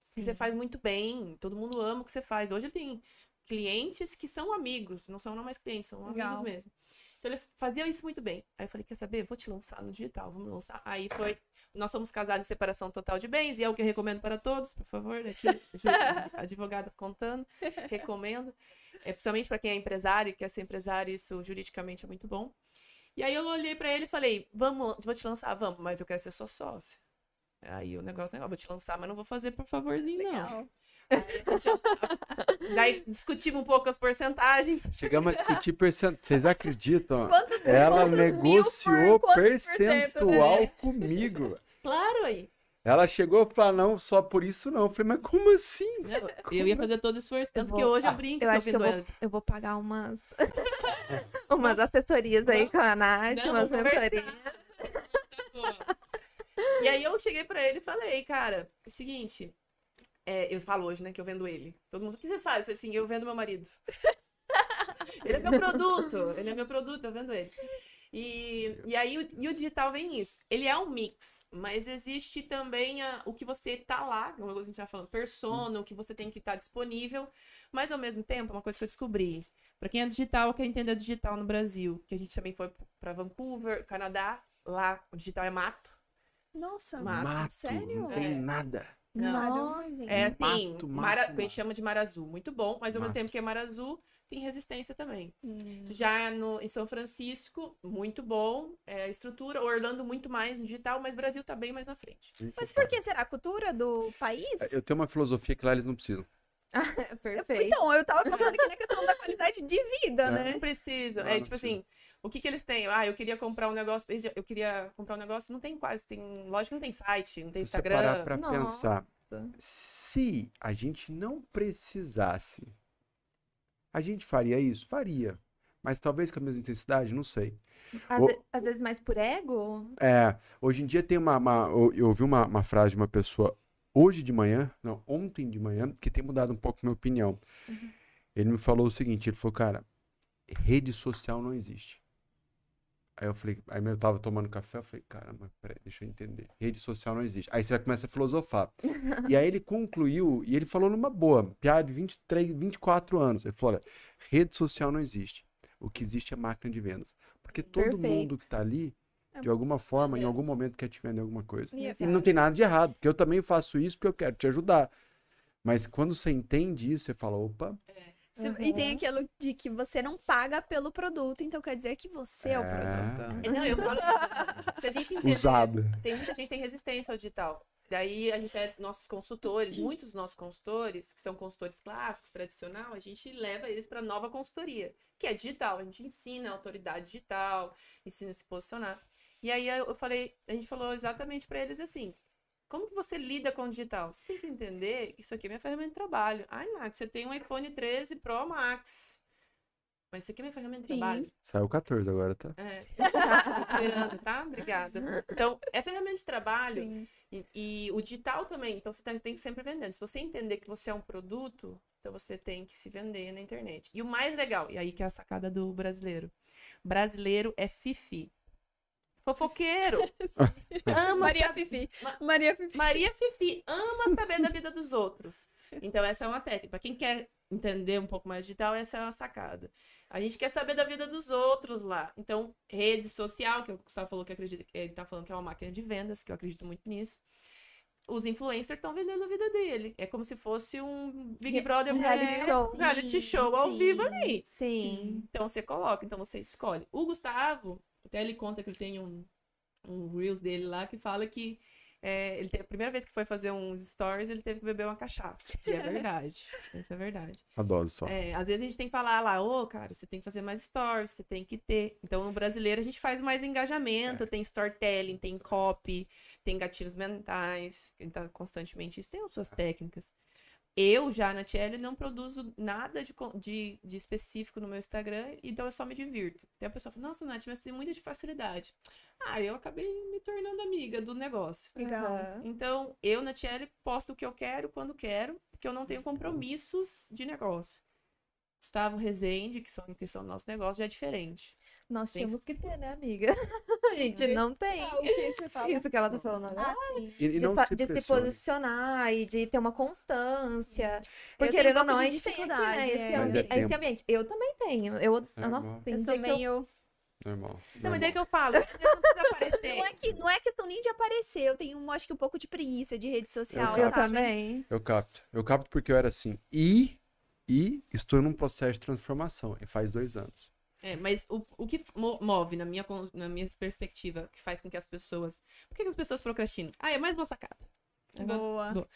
Sim. O que você faz muito bem, todo mundo ama o que você faz. Hoje ele tem clientes que são amigos, não são não mais clientes, são Legal. amigos mesmo. Então ele fazia isso muito bem. Aí eu falei, quer saber? Vou te lançar no digital, vamos lançar. Aí foi, nós somos casados em separação total de bens, e é o que eu recomendo para todos, por favor, aqui, (laughs) advogada contando, (laughs) recomendo. É, principalmente para quem é empresário, quer ser empresário, isso juridicamente é muito bom. E aí eu olhei para ele e falei, vamos, vou te lançar, vamos, mas eu quero ser sua sócia. Aí o negócio, é vou te lançar, mas não vou fazer por favorzinho, Legal. não. aí (laughs) Daí discutimos um pouco as porcentagens. Chegamos a discutir percentual. Vocês acreditam? Quantos, Ela quantos negociou percentual por cento, né? comigo. Claro aí. Ela chegou e falou, ah, não, só por isso não. Eu falei, mas como assim? É, eu ia fazer todo o esforço, tanto vou... que hoje eu brinco. eu acho que eu vou, eu vou, pagar umas, (laughs) umas assessorias aí com a Nath, não, umas mentorias. e aí eu cheguei para ele e falei, cara, é o seguinte, é, eu falo hoje, né, que eu vendo ele. Todo mundo, o que você sabe Eu falei assim, eu vendo meu marido. (laughs) ele é meu produto, ele é meu produto, eu vendo ele. E, e aí o, e o digital vem isso. Ele é um mix, mas existe também a, o que você tá lá, como a gente já tá falando, persona, o que você tem que estar tá disponível, mas ao mesmo tempo, é uma coisa que eu descobri, para quem é digital, quer entender digital no Brasil, que a gente também foi para Vancouver, Canadá, lá o digital é mato. Nossa, mato. mato sério? Não tem é. nada. Não, não é assim, mato, mara, mato, a gente chama de mar azul, muito bom, mas ao mato. mesmo tempo que é mar azul, tem resistência também. Hum. Já no, em São Francisco, muito bom, é, estrutura, Orlando muito mais no digital, mas Brasil tá bem mais na frente. Isso, mas por que será? A cultura do país? É, eu tenho uma filosofia que lá eles não precisam. (laughs) Perfeito. Então, eu tava pensando aqui na questão da qualidade de vida, é. né? Não precisam. é não tipo assim, o que, que eles têm? Ah, eu queria comprar um negócio, eu queria comprar um negócio, não tem quase, tem lógico não tem site, não tem Se Instagram. Você parar pra pensar, se a gente não precisasse, a gente faria isso? Faria. Mas talvez com a mesma intensidade, não sei. Às, o... às vezes mais por ego? É. Hoje em dia tem uma. uma eu ouvi uma, uma frase de uma pessoa hoje de manhã, não, ontem de manhã, que tem mudado um pouco minha opinião. Uhum. Ele me falou o seguinte: ele falou, cara, rede social não existe. Aí eu falei, aí eu tava tomando café, eu falei, caramba, peraí, deixa eu entender. Rede social não existe. Aí você começa a filosofar. (laughs) e aí ele concluiu, e ele falou numa boa, piada de 23, 24 anos. Ele falou: olha, rede social não existe. O que existe é máquina de vendas. Porque todo Perfeito. mundo que tá ali, é de alguma forma, em algum momento, quer te vender alguma coisa. E não tem nada de errado, porque eu também faço isso porque eu quero te ajudar. Mas quando você entende isso, você fala, opa. É se, uhum. E tem uhum. aquilo de que você não paga pelo produto, então quer dizer que você é, é o produto. Não, eu falo. se a gente entender, Usado. Tem muita gente que tem resistência ao digital. Daí a gente é nossos consultores, muitos dos nossos consultores, que são consultores clássicos, tradicional, a gente leva eles para nova consultoria, que é digital. A gente ensina a autoridade digital, ensina a se posicionar. E aí eu falei, a gente falou exatamente para eles assim: como que você lida com o digital? Você tem que entender que isso aqui é minha ferramenta de trabalho. Ai, Nath, você tem um iPhone 13 Pro Max. Mas isso aqui é minha ferramenta de Sim. trabalho. Saiu 14 agora, tá? É. Tô esperando, tá? Obrigada. Então, é ferramenta de trabalho e, e, o digital também. Então, você tá, tem que sempre vendendo. Se você entender que você é um produto, então você tem que se vender na internet. E o mais legal, e aí que é a sacada do brasileiro. Brasileiro é fifi. Fofoqueiro. (laughs) ama Maria saber... Fifi. Ma... Maria Fifi. Maria Fifi ama saber da vida dos outros. (laughs) Então, essa é uma técnica. Quem quer entender um pouco mais de tal essa é uma sacada. A gente quer saber da vida dos outros lá. Então, rede social, que é o Gustavo falou que acredita, ele tá falando que é uma máquina de vendas, que eu acredito muito nisso. Os influencers estão vendendo a vida dele. É como se fosse um Big Brother um reality show, reality show ao sim, vivo ali. Sim. sim. Então você coloca, então você escolhe. O Gustavo, até ele conta que ele tem um, um Reels dele lá que fala que é, ele a primeira vez que foi fazer uns stories, ele teve que beber uma cachaça. E é verdade. isso é verdade. A dose só. É, às vezes a gente tem que falar lá, ô, oh, cara, você tem que fazer mais stories, você tem que ter. Então, no brasileiro, a gente faz mais engajamento, é. tem storytelling, tem copy, tem gatilhos mentais. Então, constantemente isso tem as suas técnicas. Eu já, na TL, não produzo nada de, de, de, específico no meu Instagram, então eu só me divirto. Tem a pessoa fala, nossa, Nath, mas tem muita de facilidade. Ah, eu acabei me tornando amiga do negócio. Legal. Então, eu na TL posto o que eu quero, quando quero, porque eu não tenho compromissos de negócio. Gustavo Rezende, que são a intenção do nosso negócio, já é diferente. Nós tem... tínhamos que ter, né, amiga? (laughs) a gente não tem. que Isso que ela tá falando agora. Ah, e, e de, se de, se posicionar e de ter uma constância. Porque ele ou não, a gente aqui, né? Esse, é. é ambi é esse ambiente. Eu também tenho. Eu, é, nossa, tem eu sou meio. Eu... Normal. Não, mas daí que eu falo, não Não é, que, não é questão nem de aparecer, eu tenho, acho que, um pouco de preguiça de rede social. Eu, eu também. Eu capto, eu capto porque eu era assim. E e estou num processo de transformação, e faz dois anos. É, mas o, o que move, na minha, na minha perspectiva, que faz com que as pessoas. Por que, que as pessoas procrastinam? Ah, é mais uma sacada. É boa. Boa.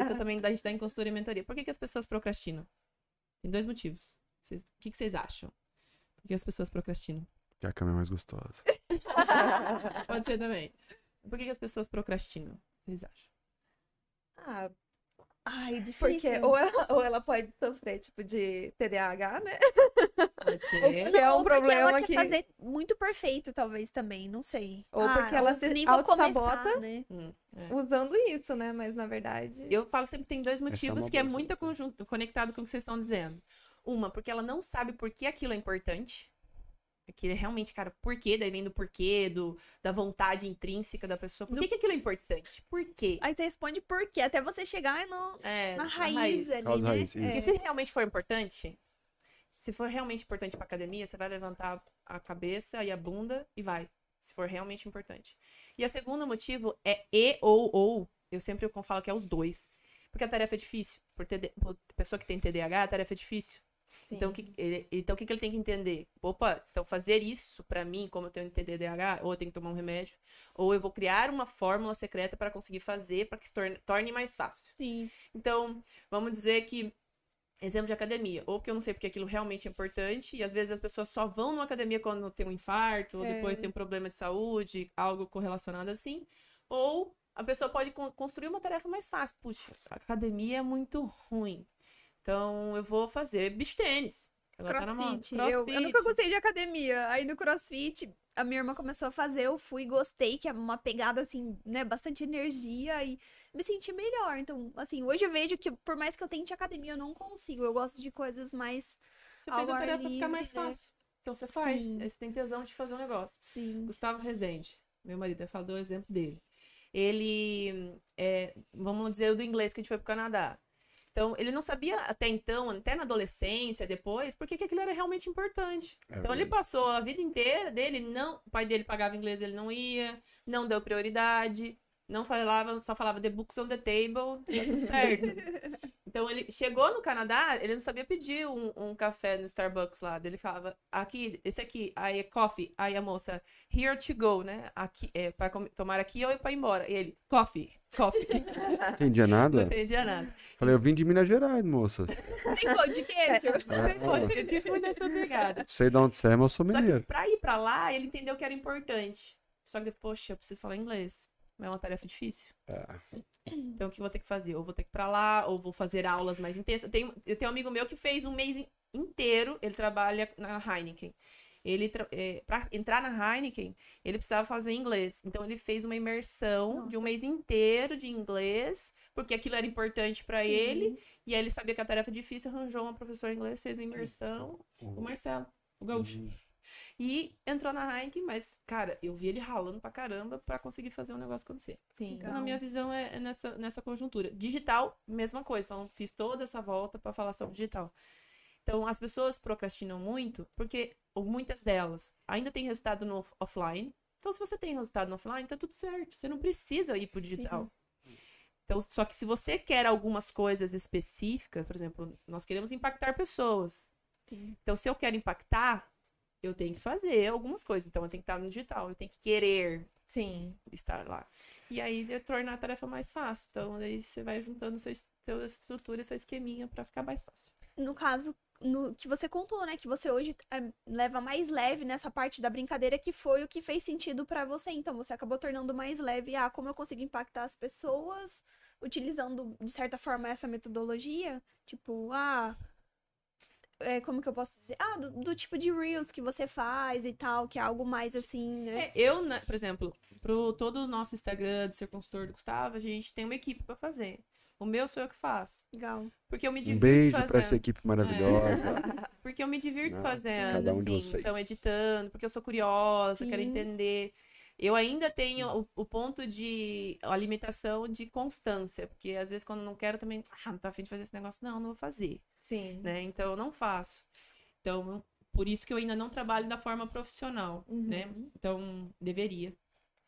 Isso também a gente dá tá em consultoria e mentoria. Por que, que as pessoas procrastinam? Tem dois motivos. o que, que vocês acham? Por que as pessoas procrastinam? Porque a cama é mais gostosa. Pode ser também. Por que, que as pessoas procrastinam? Vocês acham? Ah, Ai, difícil. Porque ou ela, (laughs) ou ela pode sofrer, tipo, de TDAH, né? Pode (laughs) ser. Ou é não, é um ou problema ela quer que... fazer muito perfeito, talvez, também, não sei. Ou ah, porque ela se auto-sabota né? Hum, é. usando isso, né? Mas, na verdade... Eu falo sempre tem dois é motivos é que é muito conjunto, conectado com o que vocês estão dizendo. Uma, porque ela não sabe por que aquilo é importante que é realmente, cara, por quê? Daí vem do porquê, do, da vontade intrínseca da pessoa. Por do... que, aquilo é importante? Por quê? Aí você responde por quê, até você chegar no, é, na, raiz, na raiz ali, né? se realmente for importante, se for realmente importante pra academia, você vai levantar a cabeça e a bunda e vai. Se for realmente importante. E a segunda motivo é e ou ou. Eu sempre falo que é os dois. Porque a tarefa é difícil. Por TD... Por pessoa que tem TDAH, a tarefa é difícil. Então, o que ele, então, o que, que ele tem que entender? Opa, então fazer isso para mim, como eu tenho T2DH ou eu tenho que tomar um remédio, ou eu vou criar uma fórmula secreta para conseguir fazer, para que se torne, torne mais fácil. Sim. Então, vamos dizer que exemplo de academia, ou porque eu não sei porque aquilo realmente é importante, e às vezes as pessoas só vão numa academia quando tem um infarto, ou é. depois tem um problema de saúde, algo correlacionado assim, ou a pessoa pode construir uma tarefa mais fácil. Puxa, academia é muito ruim. Então eu vou fazer beach tênis. Agora crossfit. Tá na crossfit. Eu, eu nunca gostei de academia. Aí no crossfit, a minha irmã começou a fazer, eu fui, gostei, que é uma pegada, assim, né, bastante energia e me senti melhor. Então, assim, hoje eu vejo que por mais que eu tente academia, eu não consigo. Eu gosto de coisas mais. Você fez a tarefa livre, ficar mais né? fácil. Então você faz. Sim. Aí você tem tesão de fazer um negócio. Sim. Gustavo Rezende, meu marido, eu falo do exemplo dele. Ele, é, vamos dizer, do inglês que a gente foi pro Canadá. Então, ele não sabia até então, até na adolescência, depois, por que aquilo era realmente importante. É então, verdade. ele passou a vida inteira dele, não, o pai dele pagava inglês, ele não ia, não deu prioridade, não falava, só falava the books on the table, tá certo. (laughs) Então ele chegou no Canadá, ele não sabia pedir um, um café no Starbucks lá. Ele falava, aqui, esse aqui, aí é coffee. Aí a moça, here to go, né? Aqui, é, para tomar aqui ou é para ir embora. E ele, coffee, coffee. (laughs) Não entendia nada? Não entendia nada. Falei, eu vim de Minas Gerais, moça. Tem pão de queijo? Não (laughs) é, Tem pão de queijo, fui pegada. Sei de onde você é, mas eu sou mineiro. Só que pra ir pra lá, ele entendeu que era importante. Só que depois, poxa, eu preciso falar inglês é uma tarefa difícil. É. Então o que eu vou ter que fazer? Ou vou ter que ir pra lá, ou vou fazer aulas mais intensas. Eu tenho, eu tenho um amigo meu que fez um mês inteiro, ele trabalha na Heineken. Ele é, para entrar na Heineken, ele precisava fazer inglês. Então ele fez uma imersão Nossa. de um mês inteiro de inglês, porque aquilo era importante para ele, e aí ele sabia que a tarefa difícil, arranjou uma professora de inglês, fez uma imersão, o Marcelo, o gaúcho. Uhum. E entrou na Heineken, mas, cara, eu vi ele ralando pra caramba pra conseguir fazer um negócio acontecer. Sim. Então, a minha visão, é, é nessa, nessa conjuntura. Digital, mesma coisa. Então, fiz toda essa volta para falar sobre digital. Então, as pessoas procrastinam muito, porque muitas delas ainda têm resultado no offline. Então, se você tem resultado no offline, tá tudo certo. Você não precisa ir pro digital. Sim. Então, só que se você quer algumas coisas específicas, por exemplo, nós queremos impactar pessoas. Sim. Então, se eu quero impactar, eu tenho que fazer algumas coisas. Então, eu tenho que estar no digital, eu tenho que querer Sim. estar lá. E aí, de tornar a tarefa mais fácil. Então, aí você vai juntando sua, sua estrutura, seu esqueminha para ficar mais fácil. No caso, no, que você contou, né? Que você hoje é, leva mais leve nessa parte da brincadeira, que foi o que fez sentido para você. Então, você acabou tornando mais leve. Ah, como eu consigo impactar as pessoas utilizando, de certa forma, essa metodologia? Tipo, ah, é, como que eu posso dizer? Ah, do, do, tipo de reels que você faz e tal, que é algo mais assim, né? É, eu, né, por exemplo, pro todo o nosso Instagram do ser consultor do Gustavo, a gente tem uma equipe para fazer. O meu sou eu que faço. Legal. Porque eu me divirto. Um beijo fazendo. pra essa equipe maravilhosa. É. (laughs) porque eu me divirto Não, fazendo, um assim. Então, editando, porque eu sou curiosa, Sim. quero entender. Eu ainda tenho o, o, ponto de alimentação de constância, porque às vezes quando não quero também, ah, não tá afim de fazer esse negócio, não, não vou fazer. Sim. Né? Então eu não faço. Então, por isso que eu ainda não trabalho da forma profissional, uhum. né? Então, deveria.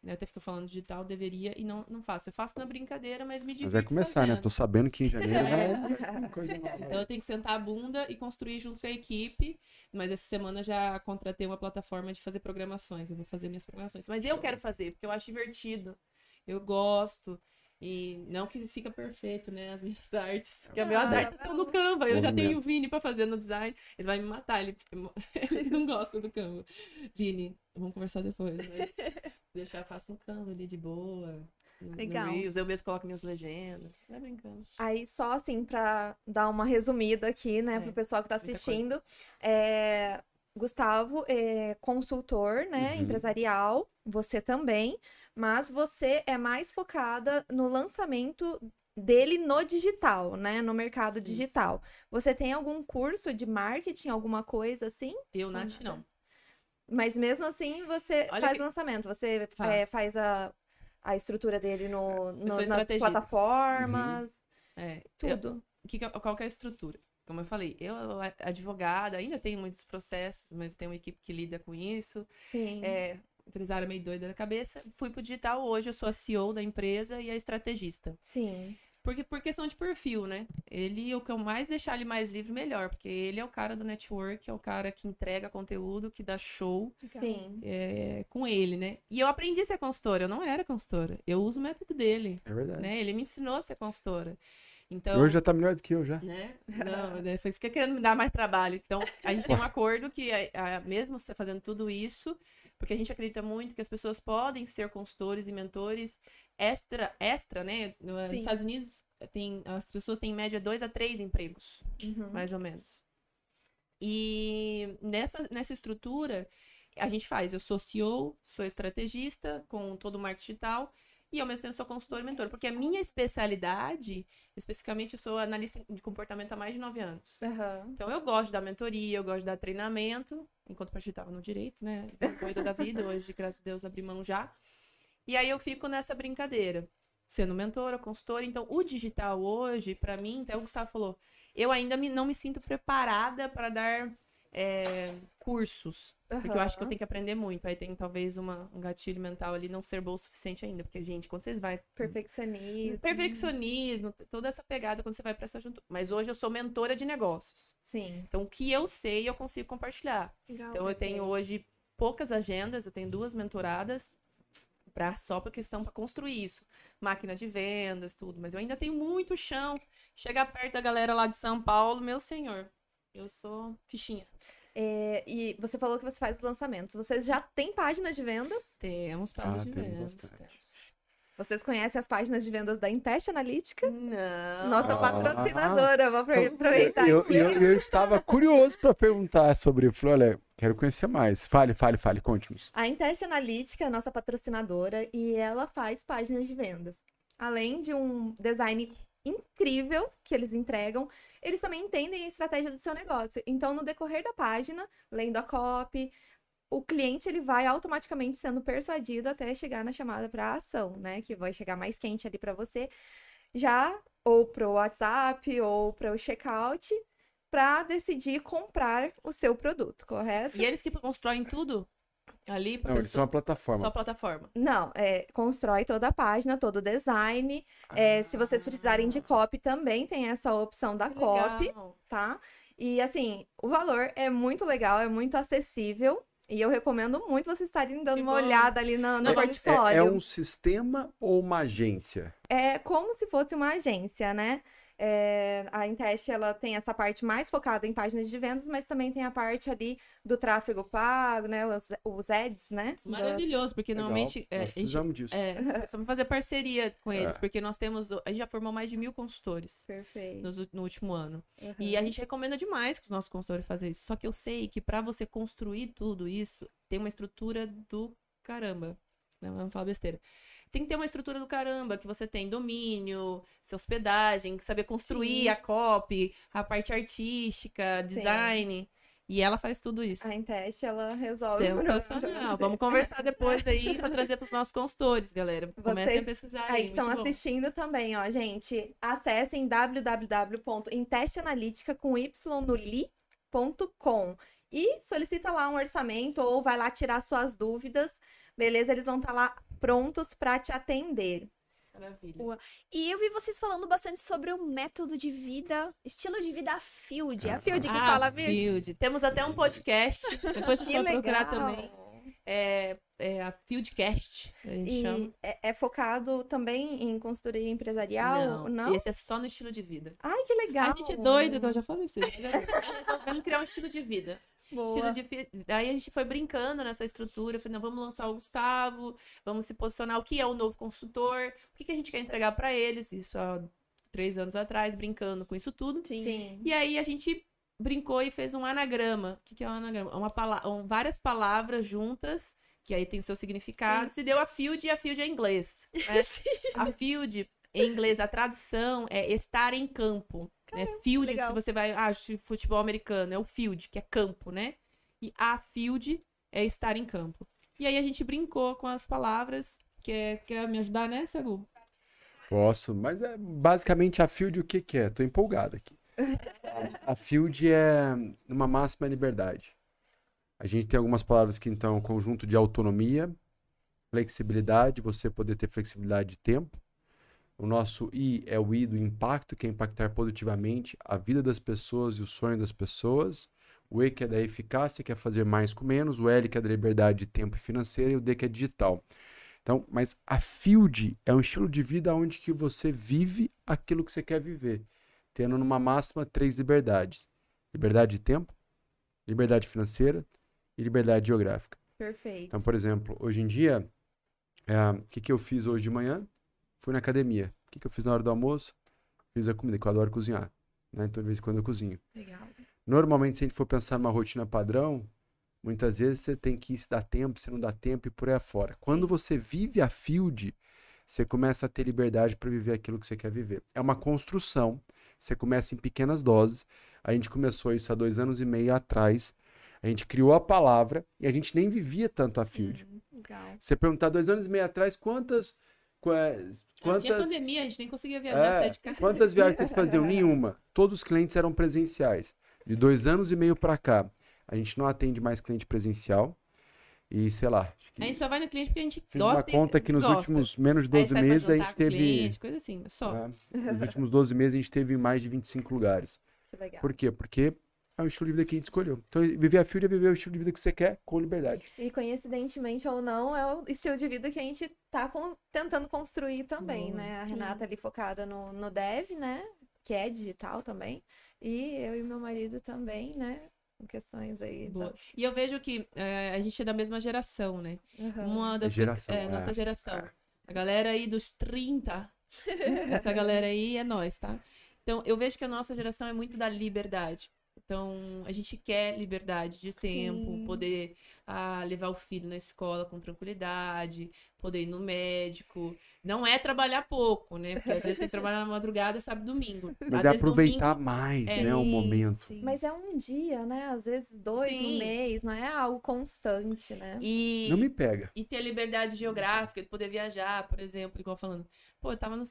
Eu né? até fico falando digital, deveria e não, não faço. Eu faço na brincadeira, mas me divido. Mas vai é começar, né? fazendo. né? Tô sabendo que em janeiro é. (laughs) uma coisa Então eu tenho que sentar a bunda e construir junto com a equipe. Mas essa semana eu já contratei uma plataforma de fazer programações. Eu vou fazer minhas programações. Mas eu quero fazer, porque eu acho divertido. Eu gosto. E não que fica perfeito, né? As minhas (laughs) artes. Porque as minhas ah. artes são no Canva. Eu já tenho o Vini pra fazer no design. Ele vai me matar. Ele, (laughs) ele não gosta do Canva. Vini, Vamos conversar depois, mas (laughs) se deixar, eu faço no Canva ali de boa. Legal. No Reels, eu mesmo coloco minhas legendas. Não é brincando. Aí, só assim, para dar uma resumida aqui, né, é, pro pessoal que tá assistindo. É, Gustavo é consultor, né, uhum. empresarial, você também, mas você é mais focada no lançamento dele no digital, né? No mercado digital. Isso. Você tem algum curso de marketing, alguma coisa assim? Eu, Nath, não. Mas mesmo assim, você Olha faz que... lançamento, você é, faz a, a estrutura dele no, no nas plataformas, uhum. é, tudo. Eu, que, qual que é a estrutura? Como eu falei, eu, advogada, ainda tenho muitos processos, mas tem uma equipe que lida com isso. Sim. É, empresária meio doida da cabeça. Fui pro digital, hoje eu sou a CEO da empresa e a estrategista. Sim. Porque por questão de perfil, né? Ele, o que eu mais deixar ele mais livre, melhor. Porque ele é o cara do network, é o cara que entrega conteúdo, que dá show. Sim. É, com ele, né? E eu aprendi a ser consultora. Eu não era consultora. Eu uso o método dele. É verdade. Né? Ele me ensinou a ser consultora. Então, Hoje já tá melhor do que eu já. Né? Não, né? fica querendo me dar mais trabalho. Então, a gente tem um acordo que, a, é, a, é, mesmo você fazendo tudo isso, porque a gente acredita muito que as pessoas podem ser consultores e mentores extra, extra, né? Nos Sim. Estados Unidos tem, as pessoas têm em média dois a três empregos, uhum. mais ou menos. E nessa, nessa estrutura, a gente faz, eu sou CEO, sou estrategista com todo o marketing digital, e ao mesmo tempo sou consultor e mentor, porque a minha especialidade, especificamente, eu sou analista de comportamento há mais de nove anos. Uhum. Então eu gosto da mentoria, eu gosto de dar treinamento, enquanto participava no direito, né? coisa da vida, hoje, graças a Deus, abri mão já. E aí eu fico nessa brincadeira, sendo mentora, consultora. Então, o digital hoje, para mim, até o Gustavo falou, eu ainda me, não me sinto preparada para dar é, cursos. Uhum. Porque eu acho que eu tenho que aprender muito. Aí tem talvez uma, um gatilho mental ali não ser bom o suficiente ainda. Porque, gente, quando vocês vai. Perfeccionismo. Perfeccionismo, toda essa pegada quando você vai para essa junto Mas hoje eu sou mentora de negócios. Sim. Então, o que eu sei, eu consigo compartilhar. Legal, então, eu tenho hoje poucas agendas, eu tenho duas mentoradas comprar só para questão para construir isso. Máquina de vendas, tudo. Mas eu ainda tenho muito chão. Chega perto da galera lá de São Paulo, meu senhor. Eu sou fichinha. É, e você falou que você faz os lançamentos. Vocês já têm página de vendas? Temos página ah, de vendas. Bastante. Temos. Vocês conhecem as páginas de vendas da Intest Analítica? Não. Nossa ah, patrocinadora, vou aproveitar eu, aqui. Eu, eu, eu estava curioso para perguntar sobre. Falei, olha, quero conhecer mais. Fale, fale, fale, conte-nos. A Intest Analítica é a nossa patrocinadora e ela faz páginas de vendas. Além de um design incrível que eles entregam, eles também entendem a estratégia do seu negócio. Então, no decorrer da página, lendo a copy, o cliente ele vai automaticamente sendo persuadido até chegar na chamada para ação, né? Que vai chegar mais quente ali para você, já ou para o WhatsApp ou para o checkout, para decidir comprar o seu produto, correto? E eles que constroem tudo? Ali Não, eles são uma plataforma. Só plataforma. Não, é, constrói toda a página, todo o design. É, ah, é, se vocês precisarem de copy também, tem essa opção da copy, legal. tá? E assim, o valor é muito legal, é muito acessível. E eu recomendo muito vocês estarem dando uma olhada ali no, no é, portfólio. É, é um sistema ou uma agência? É como se fosse uma agência, né? É, a Intest ela tem essa parte mais focada em páginas de vendas, mas também tem a parte ali do tráfego pago, né? Os, os ads, né? Maravilhoso, porque Legal. normalmente é, precisamos gente, disso. É, precisamos fazer parceria com é. eles, é. porque nós temos a gente já formou mais de mil consultores. Perfeito. no último ano uhum. e a uhum. gente recomenda demais que os nossos consultores façam isso. Só que eu sei que para você construir tudo isso tem uma estrutura do caramba. Não, vamos falar besteira tem que ter uma estrutura do caramba, que você tem domínio, sua hospedagem, saber construir Sim. a copy, a parte artística, design. Sim. E ela faz tudo isso. A Intest, ela resolve. Sensacional. Vamos conversar depois aí (laughs) para trazer para os nossos consultores, galera. Comecem Vocês... a pesquisar ah, aí. estão assistindo também, ó, gente. Acessem www.intestanalytica com y no li.com e solicita lá um orçamento ou vai lá tirar suas dúvidas. Beleza? Eles vão estar tá lá prontos para te atender. Maravilha. E eu vi vocês falando bastante sobre o método de vida, estilo de vida a Field. É a Field que ah, fala mesmo. Field. Temos até um podcast. Depois vocês vão procurar também. É, é, a Fieldcast, a gente e chama. É, é, focado também em consultoria empresarial? Não, não, Esse é só no estilo de vida. Ai, que legal! A gente é doido, que eu já falei isso. Vamos criar um estilo de vida. Boa. De... Aí a gente foi brincando nessa estrutura, falando, vamos lançar o Gustavo, vamos se posicionar, o que é o novo consultor, o que, que a gente quer entregar para eles, isso há três anos atrás, brincando com isso tudo. Sim. Sim. E aí a gente brincou e fez um anagrama. O que, que é um anagrama? É uma pala... um, várias palavras juntas que aí tem seu significado. Se deu a field e a field é inglês. Né? (laughs) a field, em inglês, a tradução é estar em campo né? Field, legal. se você vai. Ah, futebol americano, é o field, que é campo, né? E a field é estar em campo. E aí a gente brincou com as palavras. Quer, quer me ajudar nessa, Gu? Posso, mas é basicamente a field o que, que é? Tô empolgado aqui. a field é uma máxima liberdade. A gente tem algumas palavras que então é um conjunto de autonomia, flexibilidade, você poder ter flexibilidade de tempo, o nosso I é o I do impacto, que é impactar positivamente a vida das pessoas e o sonho das pessoas. O E que é da eficácia, que é fazer mais com menos. O L que é da liberdade de tempo e financeira. E o D que é digital. Então, mas a field é um estilo de vida onde que você vive aquilo que você quer viver, tendo numa máxima três liberdades: liberdade de tempo, liberdade financeira e liberdade geográfica. Perfeito. Então, por exemplo, hoje em dia, eh, o é, que, que eu fiz hoje de manhã? fui na academia. O que, que eu fiz na hora do almoço? Fiz a comida, que eu adoro cozinhar. Né? Então, de vez em quando eu cozinho. Legal. Normalmente, se a gente for pensar numa rotina padrão, muitas vezes você tem que ir se dar tempo, se não dá tempo e por aí afora. Quando você vive a field, você começa a ter liberdade para viver aquilo que você quer viver. É uma construção. Você começa em pequenas doses. A gente começou isso há dois anos e meio atrás. A gente criou a palavra e a gente nem vivia tanto a field. Hum, legal. Você perguntar dois anos e meio atrás quantas ah, quantas... Tinha pandemia, a gente nem conseguia viajar, é, de casa. Quantas viagens vocês faziam? (laughs) Nenhuma. Todos os clientes eram presenciais. De dois anos e meio para cá, a gente não atende mais cliente presencial. E sei lá. a gente só vai no cliente porque a gente fiz gosta. Fiz uma conta que nos gosta. últimos menos de 12 meses a gente teve. Cliente, coisa assim, só. É, nos últimos 12 meses a gente teve em mais de 25 lugares. Por quê? Porque é o estilo de vida que a gente escolheu. Então, viver a filha é viver o estilo de vida que você quer com liberdade. E coincidentemente ou não, é o estilo de vida que a gente tá com, tentando construir também, hum, né? A Renata ali focada no, no dev, né? Que é digital também. E eu e meu marido também, né? questões aí. Boa. Das... E eu vejo que é, a gente é da mesma geração, né? Uhum. Uma das geração, coisas, é, é, nossa geração. É. A galera aí dos 30. (laughs) essa galera aí é nós, tá? Então, eu vejo que a nossa geração é muito da liberdade. Então, a gente quer liberdade de tempo, Sim. poder ah, levar o filho na escola com tranquilidade, poder ir no médico. Não é trabalhar pouco, né? Porque às vezes tem que trabalhar na madrugada, sabe, domingo. Mas às é aproveitar domingo... mais, é, né, o momento. Sim. Mas é um dia, né? Às vezes dois, Sim. um mês, não é algo constante, né? E... Não me pega. E ter liberdade geográfica, de poder viajar, por exemplo, igual falando, pô, eu tava no,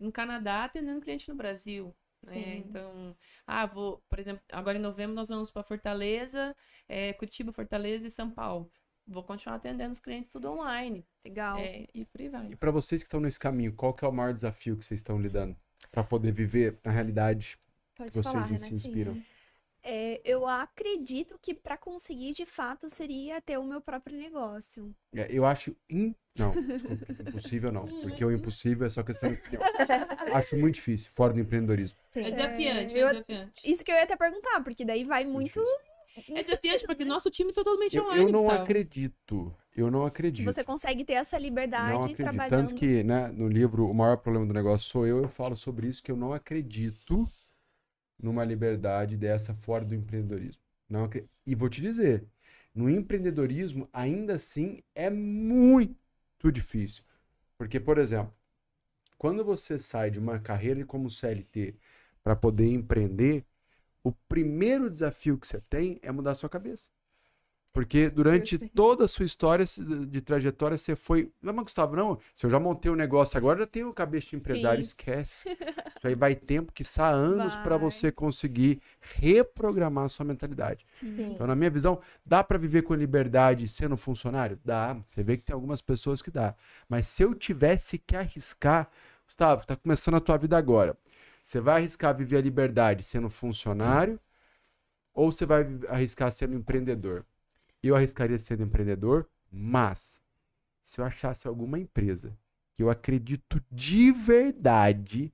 no Canadá atendendo cliente no Brasil. Né? Então, ah, vou, por exemplo, agora em novembro nós vamos para Fortaleza, é, Curitiba, Fortaleza e São Paulo. Vou continuar atendendo os clientes tudo online. Legal. É, e privado. E para vocês que estão nesse caminho, qual que é o maior desafio que vocês estão lidando para poder viver na realidade Pode que vocês se inspiram? É, eu acredito que para conseguir de fato seria ter o meu próprio negócio. É, eu acho. In... Não, (laughs) impossível não. Hum, porque o hum. impossível é só questão de (laughs) acho muito difícil, fora do empreendedorismo. É, é desafiante, é desafiante. Isso que eu ia até perguntar, porque daí vai é muito. É desafiante, porque né? nosso time é totalmente eu, online. Eu não acredito. Eu não acredito. Que você consegue ter essa liberdade não acredito. trabalhando. Tanto que, né, no livro O Maior Problema do Negócio Sou Eu, eu falo sobre isso, que eu não acredito numa liberdade dessa fora do empreendedorismo. Não, e vou te dizer, no empreendedorismo ainda assim é muito difícil. Porque, por exemplo, quando você sai de uma carreira como CLT para poder empreender, o primeiro desafio que você tem é mudar sua cabeça. Porque durante toda a sua história de trajetória, você foi. Não, mas Gustavo, não. Se eu já montei um negócio agora, já tenho cabeça de empresário, Sim. esquece. (laughs) Isso aí vai tempo, que sai anos, para você conseguir reprogramar a sua mentalidade. Sim. Então, na minha visão, dá para viver com liberdade sendo funcionário? Dá. Você vê que tem algumas pessoas que dá. Mas se eu tivesse que arriscar, Gustavo, tá começando a tua vida agora. Você vai arriscar viver a liberdade sendo funcionário? Ou você vai arriscar sendo empreendedor? eu arriscaria sendo empreendedor, mas se eu achasse alguma empresa que eu acredito de verdade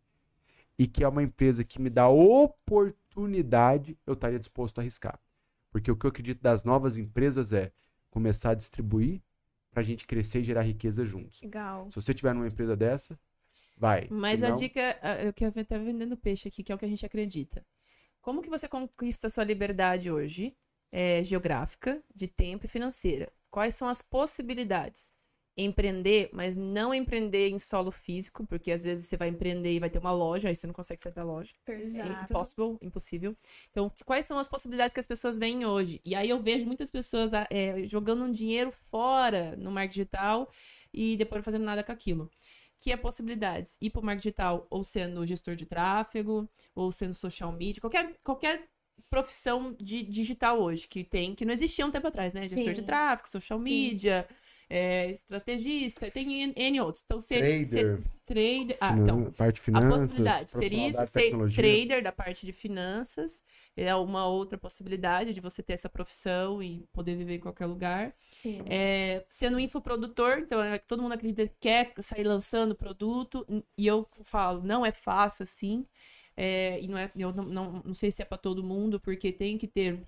e que é uma empresa que me dá oportunidade, eu estaria disposto a arriscar. Porque o que eu acredito das novas empresas é começar a distribuir para a gente crescer e gerar riqueza juntos. Legal. Se você tiver numa empresa dessa, vai. Mas Senão... a dica, eu quero até vendendo peixe aqui, que é o que a gente acredita. Como que você conquista a sua liberdade hoje? é, geográfica, de tempo e financeira. Quais são as possibilidades? Empreender, mas não empreender em solo físico, porque às vezes você vai empreender e vai ter uma loja, aí você não consegue sair da loja. É Exato. É impossível. Então, quais são as possibilidades que as pessoas veem hoje? E aí eu vejo muitas pessoas é, jogando um dinheiro fora no marketing digital e depois fazendo nada com aquilo que é possibilidades. Ir para o marketing digital, ou sendo gestor de tráfego, ou sendo social media, qualquer, qualquer profissão de digital hoje, que tem, que não existia um tempo atrás, né? Gestor Sim. de tráfego, social media, é, estrategista, tem N, N outros. Então, ser trader, ser trader ah, então, parte finanças, a possibilidade ser isso, ser trader da parte de finanças, é uma outra possibilidade de você ter essa profissão e poder viver em qualquer lugar. Sim. É, sendo infoprodutor, então é, todo mundo acredita que quer sair lançando produto, e eu falo, não é fácil assim. É, e não é, eu não, não, não sei se é para todo mundo, porque tem que ter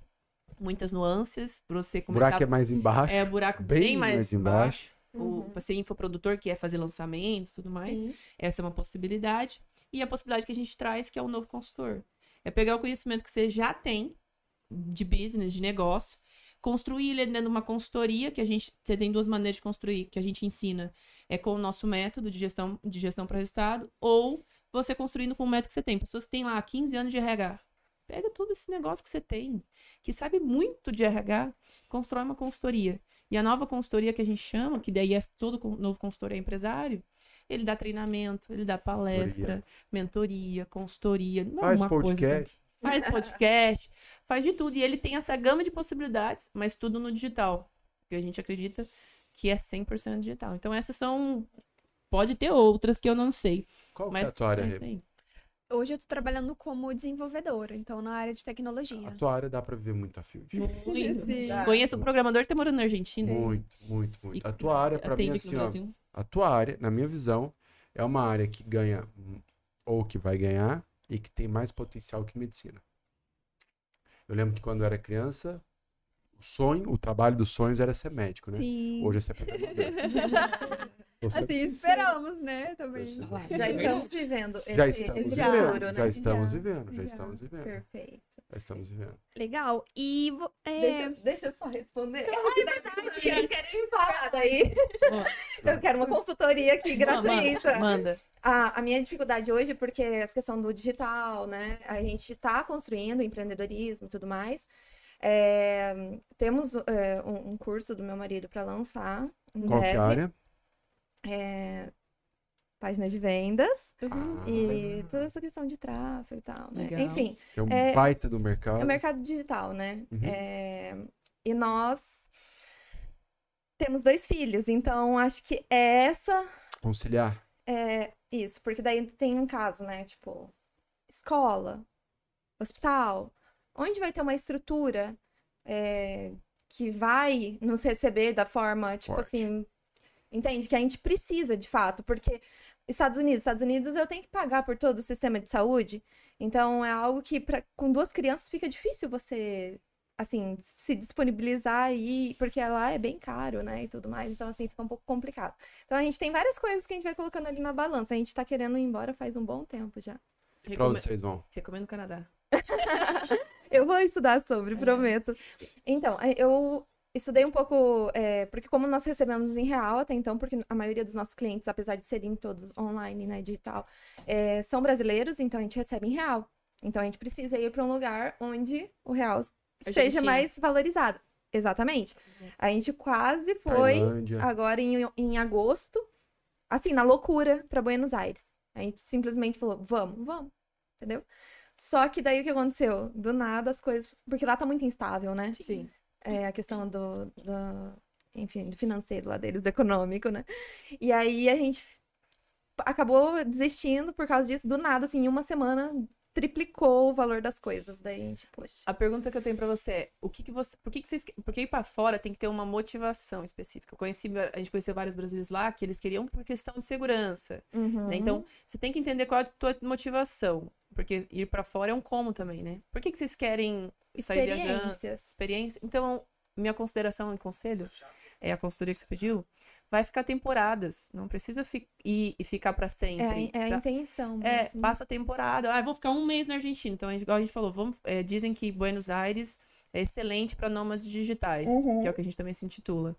muitas nuances. Você começar, buraco é mais embaixo. É, buraco bem, bem mais, mais, embaixo. embaixo. Uhum. Para ser infoprodutor, que é fazer lançamentos tudo mais. Sim. Essa é uma possibilidade. E a possibilidade que a gente traz, que é o um novo consultor. É pegar o conhecimento que você já tem de business, de negócio, construir ele dentro de uma consultoria, que a gente. Você tem duas maneiras de construir, que a gente ensina. É com o nosso método de gestão, de gestão para resultado, ou você construindo com o método que você tem. Pessoas que têm lá 15 anos de RH. Pega todo esse negócio que você tem, que sabe muito de RH, constrói uma consultoria. E a nova consultoria que a gente chama, que daí é todo novo consultor é empresário, ele dá treinamento, ele dá palestra, mentoria, mentoria consultoria, faz uma podcast. coisa. Assim. Faz podcast, faz de tudo. E ele tem essa gama de possibilidades, mas tudo no digital. Porque a gente acredita que é 100% digital. Então, essas são Pode ter outras que eu não sei. Qual mas, que é a tua área, Hoje eu tô trabalhando como desenvolvedora, então na área de tecnologia. A tua área dá para viver muito a Field. Muito. (laughs) Conheço um programador que tá morando na Argentina. Muito, muito, muito. E a tua área, para mim, assim, ó, a tua área, na minha visão, é uma área que ganha, ou que vai ganhar, e que tem mais potencial que medicina. Eu lembro que quando eu era criança, o sonho, o trabalho dos sonhos era ser médico, né? Sim. Hoje é ser pedagogo. (laughs) Assim, esperamos, né? Também. Já estamos vivendo esse, já estamos esse vivendo, né? Já estamos já, vivendo, já, já, estamos vivendo. Perfeito. Já estamos vivendo. Legal. E. É... Deixa, deixa eu só responder. Claro, é verdade. Eu quero me falar daí. Nossa. (laughs) Eu quero uma consultoria aqui gratuita. Não, manda. manda. A, a, minha dificuldade hoje, porque essa questão do digital, né? A gente está construindo empreendedorismo e tudo mais. É, temos é, um, um, curso do meu marido para lançar. Em Qual é breve. que área? É, página de vendas ah, e toda essa questão de tráfego e tal, né? Legal. Enfim. é um é, baita do mercado. É o mercado digital, né? Uhum. É, e nós temos dois filhos, então acho que é essa. Conciliar. É isso, porque daí tem um caso, né? Tipo, escola, hospital, onde vai ter uma estrutura é, que vai nos receber da forma, tipo Forte. assim, entende? Que a gente precisa de fato, porque Estados Unidos, Estados Unidos eu tenho que pagar por todo o sistema de saúde, então é algo que pra, com duas crianças fica difícil você assim, se disponibilizar aí, porque lá é bem caro, né, e tudo mais, então assim, fica um pouco complicado. Então a gente tem várias coisas que a gente vai colocando ali na balança, a gente tá querendo ir embora faz um bom tempo já. Recome... Pra onde vocês vão? Recomendo o Canadá. (laughs) Eu vou estudar sobre, é. prometo. Então, é, eu estudei um pouco, é, porque como nós recebemos em real até então, porque a maioria dos nossos clientes, apesar de serem todos online, né, digital, é, são brasileiros, então a gente recebe em real. Então a gente precisa ir para um lugar onde o real eu seja mais valorizado. Exatamente. Uhum. A gente quase foi Tailândia. agora em, em agosto, assim, na loucura, para Buenos Aires. A gente simplesmente falou, vamos, vamos, entendeu? Só que daí o que aconteceu? Do nada as coisas. Porque lá tá muito instável, né? Sim. É, a questão do, do. Enfim, do financeiro lá deles, do econômico, né? E aí a gente acabou desistindo por causa disso, do nada, assim, em uma semana triplicou o valor das coisas. Daí, tipo, poxa. A pergunta que eu tenho para você é: o que, que você. Por que, que vocês. Porque ir pra fora tem que ter uma motivação específica. Eu conheci, a gente conheceu vários brasileiros lá que eles queriam por questão de segurança. Né? Uhum. Né? Então, você tem que entender qual é a tua motivação. Porque ir para fora é um como também, né? Por que, que vocês querem sair viajando? Experiência. Então, minha consideração e conselho é a consultoria que você pediu, vai ficar temporadas. Não precisa fi ir e ficar para sempre. É, é a tá? intenção. É, mesmo. É, passa temporada. Ah, vou ficar um mês na Argentina. Então, igual a gente falou, vamos, é, dizem que Buenos Aires é excelente para nômades digitais, uhum. que é o que a gente também se intitula.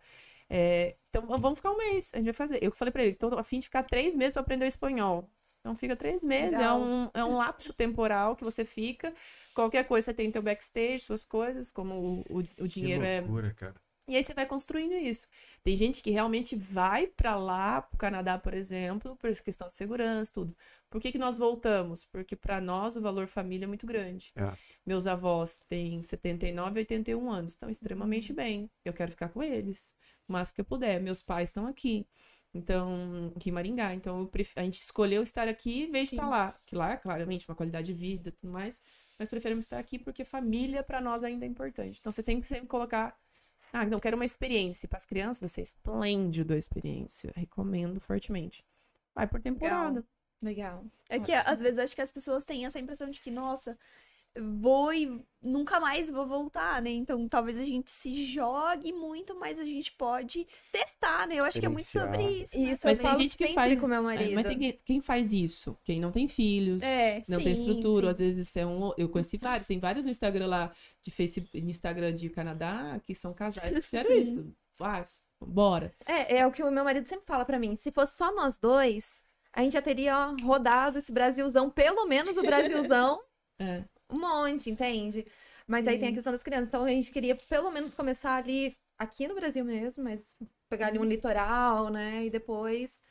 É, então, vamos ficar um mês. A gente vai fazer. Eu falei para ele, estou a fim de ficar três meses para aprender o espanhol. Então fica três meses, é um, é um lapso temporal que você fica. Qualquer coisa você tem teu backstage, suas coisas, como o, o, o dinheiro que é loucura, é. Cara. E aí você vai construindo isso. Tem gente que realmente vai para lá, para o Canadá, por exemplo, por questão de segurança, tudo. Por que, que nós voltamos? Porque para nós o valor família é muito grande. É. Meus avós têm 79, 81 anos, estão extremamente uhum. bem. Eu quero ficar com eles, o que eu puder. Meus pais estão aqui. Então, aqui em Maringá. Então, pref... a gente escolheu estar aqui em vez de Sim. estar lá. Que lá, claramente, uma qualidade de vida tudo mais. Mas preferimos estar aqui porque família, para nós, ainda é importante. Então, você tem que sempre colocar ah, então quero uma experiência. Para as crianças, vai ser esplêndido a experiência. Recomendo fortemente. Vai por temporada. Legal. Legal. É que às vezes acho que as pessoas têm essa impressão de que, nossa, vou e nunca mais vou voltar, né? Então talvez a gente se jogue muito, mas a gente pode testar, né? Eu acho que é muito sobre isso. Né? Isso, mas tem gente que faz com meu marido. É, mas tem quem faz isso? Quem não tem filhos, é, não sim, tem estrutura, sim. às vezes é um, eu conheci vários, tem vários no Instagram lá de Facebook, no Instagram de Canadá, que são casais que fizeram (laughs) isso. Faz, bora. É, é o que o meu marido sempre fala para mim, se fosse só nós dois, a gente já teria ó, rodado esse Brasilzão, pelo menos o Brasilzão. (laughs) É. Um monte, entende? Mas Sim. aí tem a questão das crianças. Então a gente queria pelo menos começar ali, aqui no Brasil mesmo, mas pegar ali um uhum. litoral, né? E depois.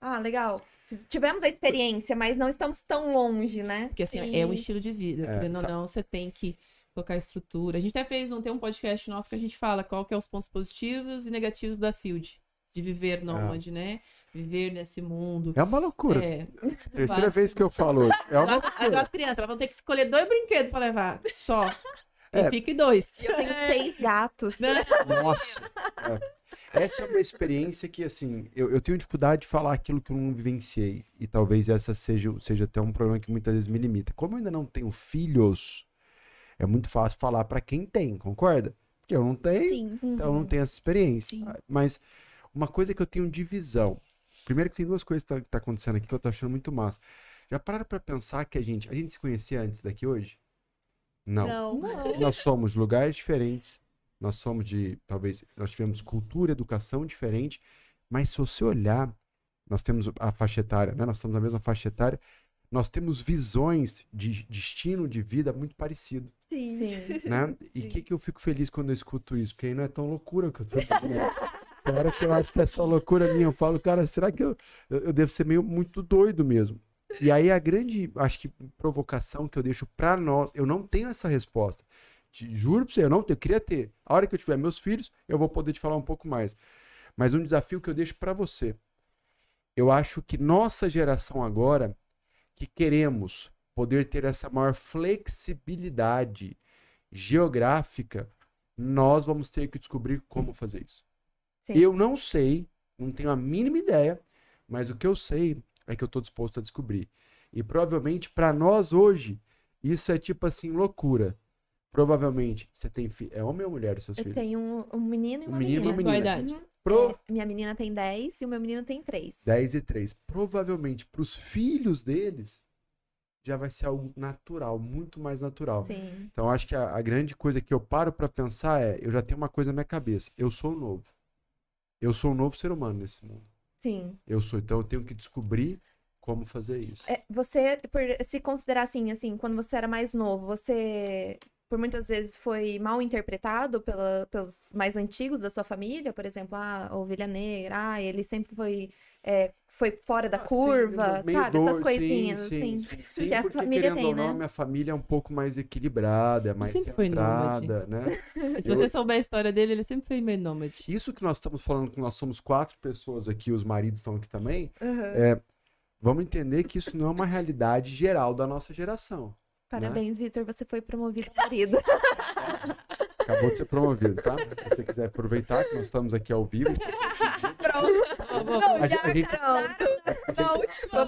Ah, legal. Tivemos a experiência, mas não estamos tão longe, né? Porque assim, é e... é um estilo de vida. É, querendo ou não, você tem que colocar estrutura. A gente até fez um, tem um podcast nosso que a gente fala qual que é os pontos positivos e negativos da Field, de viver é. nômade, né? viver nesse mundo. É uma loucura. É. Terceira vez que eu falo. É uma loucura. Agora as crianças elas vão ter que escolher dois brinquedos para levar. Só. É. E fique dois. Eu tenho é. seis gatos. Nossa. É. Essa é uma experiência que, assim, eu, eu, tenho dificuldade de falar aquilo que eu não vivenciei. E talvez essa seja, seja até um problema que muitas vezes me limita. Como eu ainda não tenho filhos, é muito fácil falar para quem tem, concorda? Porque eu não tenho, Sim. então uhum. eu não uhum. tenho essa experiência. Sim. Mas uma coisa que eu tenho de visão, Primeiro que tem duas coisas que tá, que tá acontecendo aqui que eu tô achando muito massa. Já pararam pra pensar que a gente. A gente se conhecia antes daqui hoje? Não. Não. não. Nós somos lugares diferentes. Nós somos de. Talvez. Nós tivemos cultura, educação diferente. Mas se você olhar, nós temos a faixa etária, né? Nós somos a mesma faixa etária. Nós temos visões de destino de vida muito parecido. Sim. Sim. Né? (laughs) E o que, que eu fico feliz quando eu escuto isso? Porque aí não é tão loucura que eu tô falando. (laughs) Tem hora que eu acho que é só loucura minha. Eu falo, cara, será que eu, eu, eu devo ser meio muito doido mesmo? E aí a grande, acho que, provocação que eu deixo para nós, eu não tenho essa resposta. Te juro pra você, eu não tenho, eu queria ter. A hora que eu tiver meus filhos, eu vou poder te falar um pouco mais. Mas um desafio que eu deixo para você. Eu acho que nossa geração agora, que queremos poder ter essa maior flexibilidade geográfica, nós vamos ter que descobrir como fazer isso. Sim. Eu não sei, não tenho a mínima ideia, mas o que eu sei é que eu estou disposto a descobrir. E provavelmente para nós hoje, isso é tipo assim, loucura. Provavelmente, você tem fi... é homem ou mulher seus eu filhos? Eu tenho um, menino e uma um menino menina. Qual idade? Pro... É, minha menina tem 10 e o meu menino tem 3. 10 e 3. Provavelmente para os filhos deles já vai ser algo natural, muito mais natural. Sim. Então acho que a, a grande coisa que eu paro para pensar é, eu já tenho uma coisa na minha cabeça, eu sou novo eu sou um novo ser humano nesse mundo. Sim. Eu sou, então eu tenho que descobrir como fazer isso. É, você, por se considerar assim, assim, quando você era mais novo, você por muitas vezes foi mal interpretado pela, pelos mais antigos da sua família, por exemplo, ah, a ah, ovelha negra, ah, ele sempre foi é, foi fora da ah, curva, sim, sabe? Dor, Essas coisinhas, sim, assim. Sim, sim, que a porque, família tem, ou não, né? Minha família é um pouco mais equilibrada, é mais sempre centrada, né? (laughs) Se eu... você souber a história dele, ele sempre foi meio nômade. Isso que nós estamos falando, que nós somos quatro pessoas aqui, os maridos estão aqui também, uhum. é, vamos entender que isso não é uma realidade geral da nossa geração. Né? Parabéns, né? Vitor, você foi promovido marido. Acabou de ser promovido, tá? Se você quiser aproveitar que nós estamos aqui ao vivo, (laughs) Carol. Não, a né? (laughs) a gente, Na última.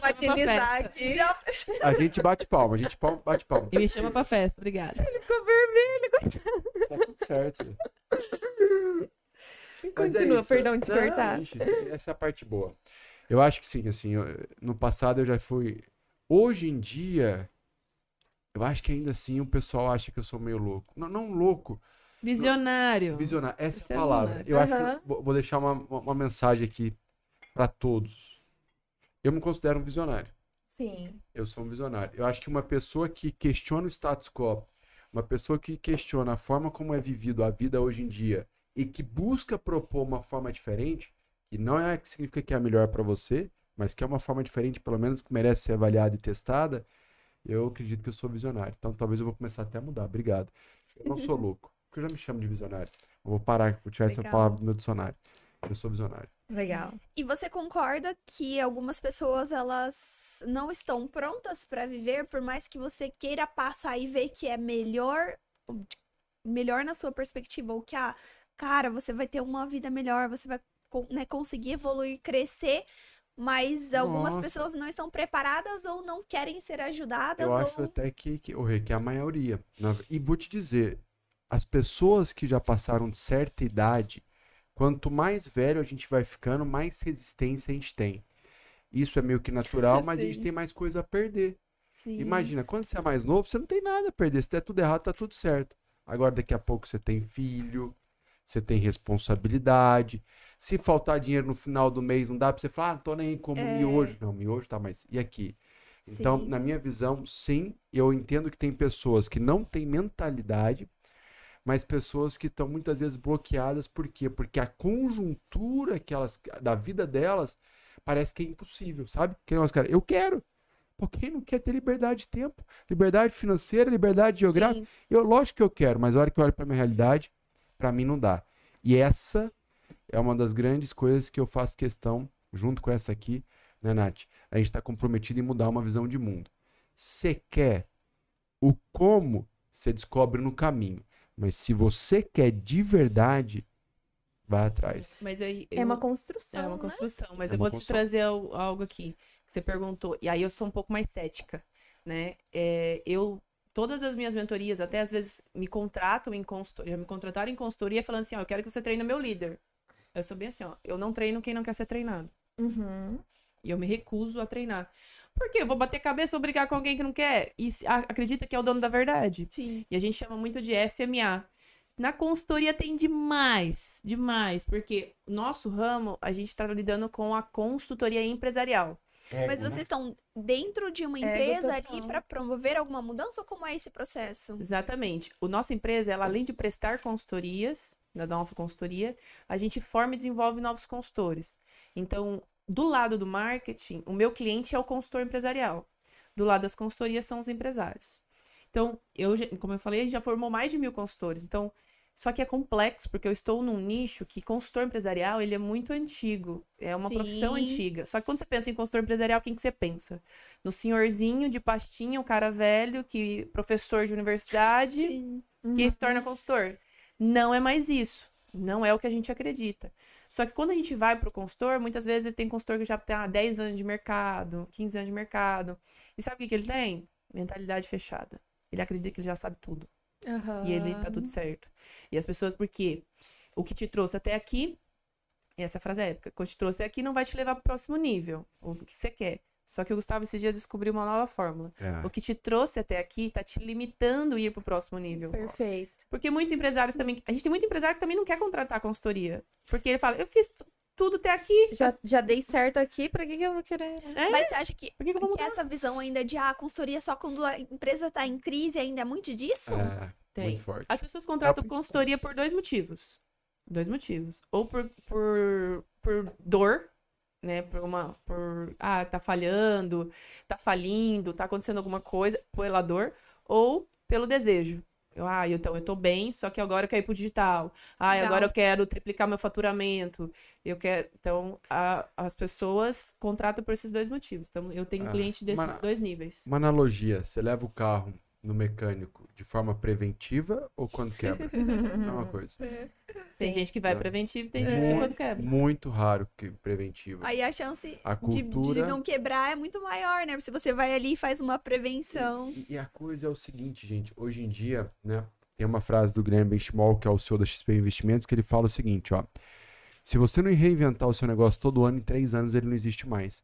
aqui. Já... A gente bate palma, a gente bate palma. E me chama pra festa, obrigada. Ele ficou vermelho, coitado. Tá tudo certo. É continua, é perdão te cortar. Essa é a parte boa. Eu acho que sim, assim, no passado eu já fui. Hoje em dia, eu acho que ainda assim o pessoal acha que eu sou meio louco. Não, não louco, Visionário. Visionário, essa é palavra. Eu uhum. acho que eu vou deixar uma, uma mensagem aqui para todos. Eu me considero um visionário. Sim. Eu sou um visionário. Eu acho que uma pessoa que questiona o status quo, uma pessoa que questiona a forma como é vivido a vida hoje em dia e que busca propor uma forma diferente, que não é que significa que é a melhor para você, mas que é uma forma diferente, pelo menos que merece ser avaliada e testada, eu acredito que eu sou visionário. Então talvez eu vou começar até a mudar. Obrigado. Eu não sou (laughs) louco. Porque eu já me chamo de visionário. Eu vou parar, vou tirar essa palavra do meu dicionário. Eu sou visionário. Legal. E você concorda que algumas pessoas elas não estão prontas para viver, por mais que você queira passar e ver que é melhor, melhor na sua perspectiva, ou que a ah, cara, você vai ter uma vida melhor, você vai né, conseguir evoluir, crescer, mas algumas Nossa. pessoas não estão preparadas ou não querem ser ajudadas. Eu ou... acho até que, que, que é a maioria. Na... E vou te dizer, as pessoas que já passaram de certa idade, quanto mais velho a gente vai ficando, mais resistência a gente tem. Isso é meio que natural, mas Sim. a gente tem mais coisa a perder. Sim. Imagina, quando você é mais novo, você não tem nada a perder. Se der tudo errado, tá tudo certo. Agora, daqui a pouco, você tem filho, você tem responsabilidade. Se faltar dinheiro no final do mês, não dá pra você falar, ah, não tô nem como é... miojo. Não, miojo tá, mas e aqui? Então, sim. Então, na minha visão, sim, eu entendo que tem pessoas que não têm mentalidade mas pessoas que estão muitas vezes bloqueadas por quê? Porque a conjuntura que elas, da vida delas parece que é impossível, sabe? Que nós, cara, eu quero. Porque quem não quer ter liberdade de tempo, liberdade financeira, liberdade geográfica? Sim. Eu, lógico que eu quero, mas a hora que eu olho para minha realidade, para mim não dá. E essa é uma das grandes coisas que eu faço questão, junto com essa aqui, né, Nath? A gente está comprometido em mudar uma visão de mundo. Você quer o como, você descobre no caminho. Mas se você quer de verdade, vá atrás. Mas aí eu... é uma construção. É uma né? construção. Né? Mas é eu vou construção. te trazer algo aqui que você perguntou. E aí eu sou um pouco mais cética, né? É, eu todas as minhas mentorias, até às vezes me contratam em consultoria, me contrataram em consultoria falando assim, ó, eu quero que você treine meu líder. Eu sou bem assim, ó, eu não treino quem não quer ser treinado. Uhum. E eu me recuso a treinar. Por quê? Eu vou bater cabeça vou brigar com alguém que não quer? E acredita que é o dono da verdade. Sim. E a gente chama muito de FMA. Na consultoria tem demais, demais, porque nosso ramo, a gente está lidando com a consultoria empresarial. É, Mas né? vocês estão dentro de uma é, empresa é, ali para promover alguma mudança ou como é esse processo? Exatamente. O nossa empresa, ela além de prestar consultorias, da Nova Consultoria, a gente forma e desenvolve novos consultores. Então, do lado do marketing, o meu cliente é o consultor empresarial. Do lado das consultorias são os empresários. Então, eu, como eu falei, já formou mais de mil consultores. Então, só que é complexo, porque eu estou num nicho que consultor empresarial, ele é muito antigo. É uma Sim. profissão antiga. Só que quando você pensa em consultor empresarial, quem que você pensa? No senhorzinho de pastinha, um cara velho, que professor de universidade, Sim. que uhum. se torna consultor. Não é mais isso. Não é o que a gente acredita. Só que quando a gente vai para o consultor, muitas vezes tem consultor que já tem ah, 10 anos de mercado, 15 anos de mercado. E sabe o que, que ele tem? Mentalidade fechada. Ele acredita que ele já sabe tudo. Uhum. E ele tá tudo certo. E as pessoas, porque o que te trouxe até aqui, essa frase é épica, o que te trouxe até aqui não vai te levar pro próximo nível, ou o que você quer. Só que o Gustavo esses dias descobriu uma nova fórmula. É. O que te trouxe até aqui está te limitando a ir para o próximo nível. Perfeito. Porque muitos empresários também. A gente tem muito empresário que também não quer contratar a consultoria. Porque ele fala, eu fiz tudo até aqui. Já, já dei certo aqui, pra que, que eu vou querer? É? Mas você acha que, que, que, que essa visão ainda de ah, a consultoria só quando a empresa tá em crise ainda é muito disso? É, Tem. muito forte. As pessoas é contratam é consultoria por dois motivos. Dois motivos. Ou por, por, por dor, né, por uma por ah, tá falhando, tá falindo, tá acontecendo alguma coisa pela dor ou pelo desejo. Eu, ah, então eu tô bem, só que agora eu quero ir pro digital. Ah, Legal. agora eu quero triplicar meu faturamento. Eu quero. Então, a, as pessoas contratam por esses dois motivos. Então, eu tenho ah, cliente desses dois níveis. Uma analogia: você leva o carro no mecânico de forma preventiva ou quando quebra? (laughs) é uma coisa. É. Tem gente que vai então, preventivo, tem gente que quando quebra. Muito raro que preventivo. Aí a chance a cultura... de, de, não quebrar é muito maior, né? Se você vai ali e faz uma prevenção. E, e, a coisa é o seguinte, gente. Hoje em dia, né? Tem uma frase do Graham Benchmall, que é o CEO da XP Investimentos, que ele fala o seguinte, ó. Se você não reinventar o seu negócio todo ano, em três anos ele não existe mais.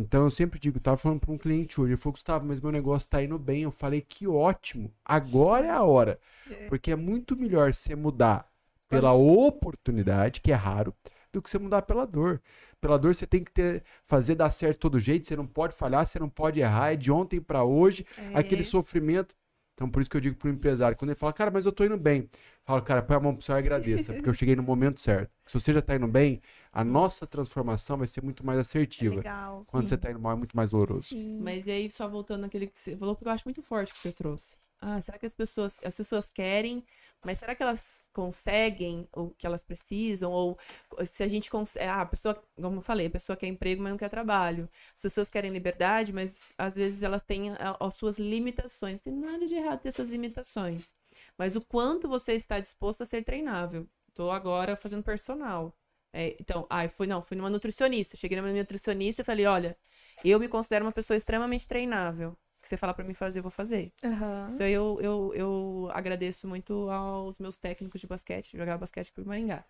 Então eu sempre digo, eu tava falando para um cliente hoje, ele falou, Gustavo, mas meu negócio tá indo bem. Eu falei, que ótimo, agora é a hora. É. Porque é muito melhor você mudar pela oportunidade, que é raro, do que você mudar pela dor. Pela dor você tem que ter, fazer dar certo todo jeito, você não pode falhar, você não pode errar, é de ontem para hoje, é. aquele sofrimento. Então, por isso que eu digo pro empresário, quando ele fala, cara, mas eu tô indo bem, fala, cara, põe a mão pro céu e agradeça, porque eu cheguei no momento certo. Se você já tá indo bem, a nossa transformação vai ser muito mais assertiva. É legal. Quando Sim. você tá indo mal, é muito mais doloroso. Sim. Mas e aí, só voltando naquele que você falou, porque eu acho muito forte que você trouxe ah, será que as pessoas, as pessoas querem, mas será que elas conseguem o que elas precisam? Ou se a gente consegue. É, ah, a pessoa, como eu falei, a pessoa quer emprego, mas não quer trabalho. As pessoas querem liberdade, mas às vezes elas têm as suas limitações. Não tem nada de errado ter suas limitações. Mas o quanto você está disposto a ser treinável. Estou agora fazendo personal. É, então, ah, fui, não, fui numa nutricionista. Cheguei numa nutricionista e falei, olha, eu me considero uma pessoa extremamente treinável que você falar para mim fazer, eu vou fazer. Uhum. Isso aí eu, eu, eu agradeço muito aos meus técnicos de basquete, jogar basquete por Maringá.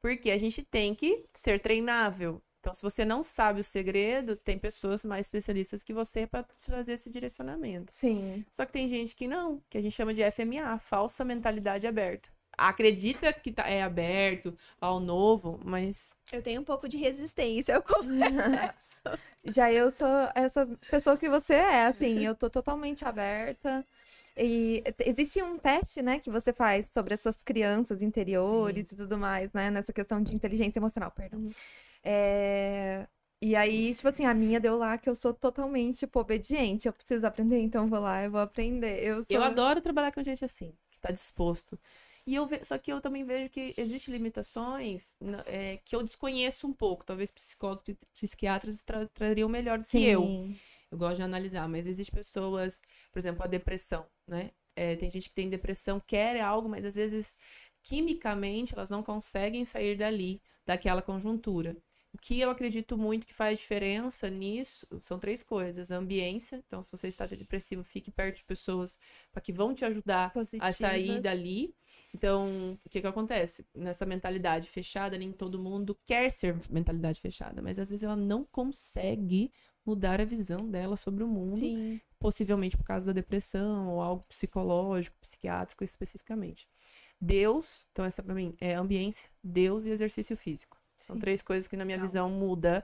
Porque a gente tem que ser treinável. Então, se você não sabe o segredo, tem pessoas mais especialistas que você para trazer esse direcionamento. Sim. Só que tem gente que não, que a gente chama de FMA, falsa mentalidade aberta acredita que tá, é aberto ao novo, mas. Eu tenho um pouco de resistência, eu (laughs) confesso. (laughs) Já eu sou essa pessoa que você é, assim, eu tô totalmente aberta. E existe um teste, né, que você faz sobre as suas crianças interiores Sim. e tudo mais, né, nessa questão de inteligência emocional, perdão. Uhum. É... E aí, tipo assim, a minha deu lá que eu sou totalmente, tipo, obediente. Eu preciso aprender, então vou lá, eu vou aprender. Eu, sou... eu adoro trabalhar com gente assim, que tá disposto. E eu ve... Só que eu também vejo que existem limitações é, que eu desconheço um pouco. Talvez psicólogos e psiquiatras tra trariam melhor do Sim. que eu. Eu gosto de analisar, mas existem pessoas, por exemplo, a depressão, né? É, tem gente que tem depressão, quer algo, mas às vezes quimicamente elas não conseguem sair dali, daquela conjuntura. O que eu acredito muito que faz diferença nisso são três coisas: ambiência, então se você está depressivo, fique perto de pessoas para que vão te ajudar Positivas. a sair dali. Então, o que que acontece? Nessa mentalidade fechada, nem todo mundo quer ser mentalidade fechada, mas às vezes ela não consegue mudar a visão dela sobre o mundo, Sim. possivelmente por causa da depressão ou algo psicológico, psiquiátrico especificamente. Deus, então essa para mim é ambiência, Deus e exercício físico. São Sim. três coisas que na minha Legal. visão muda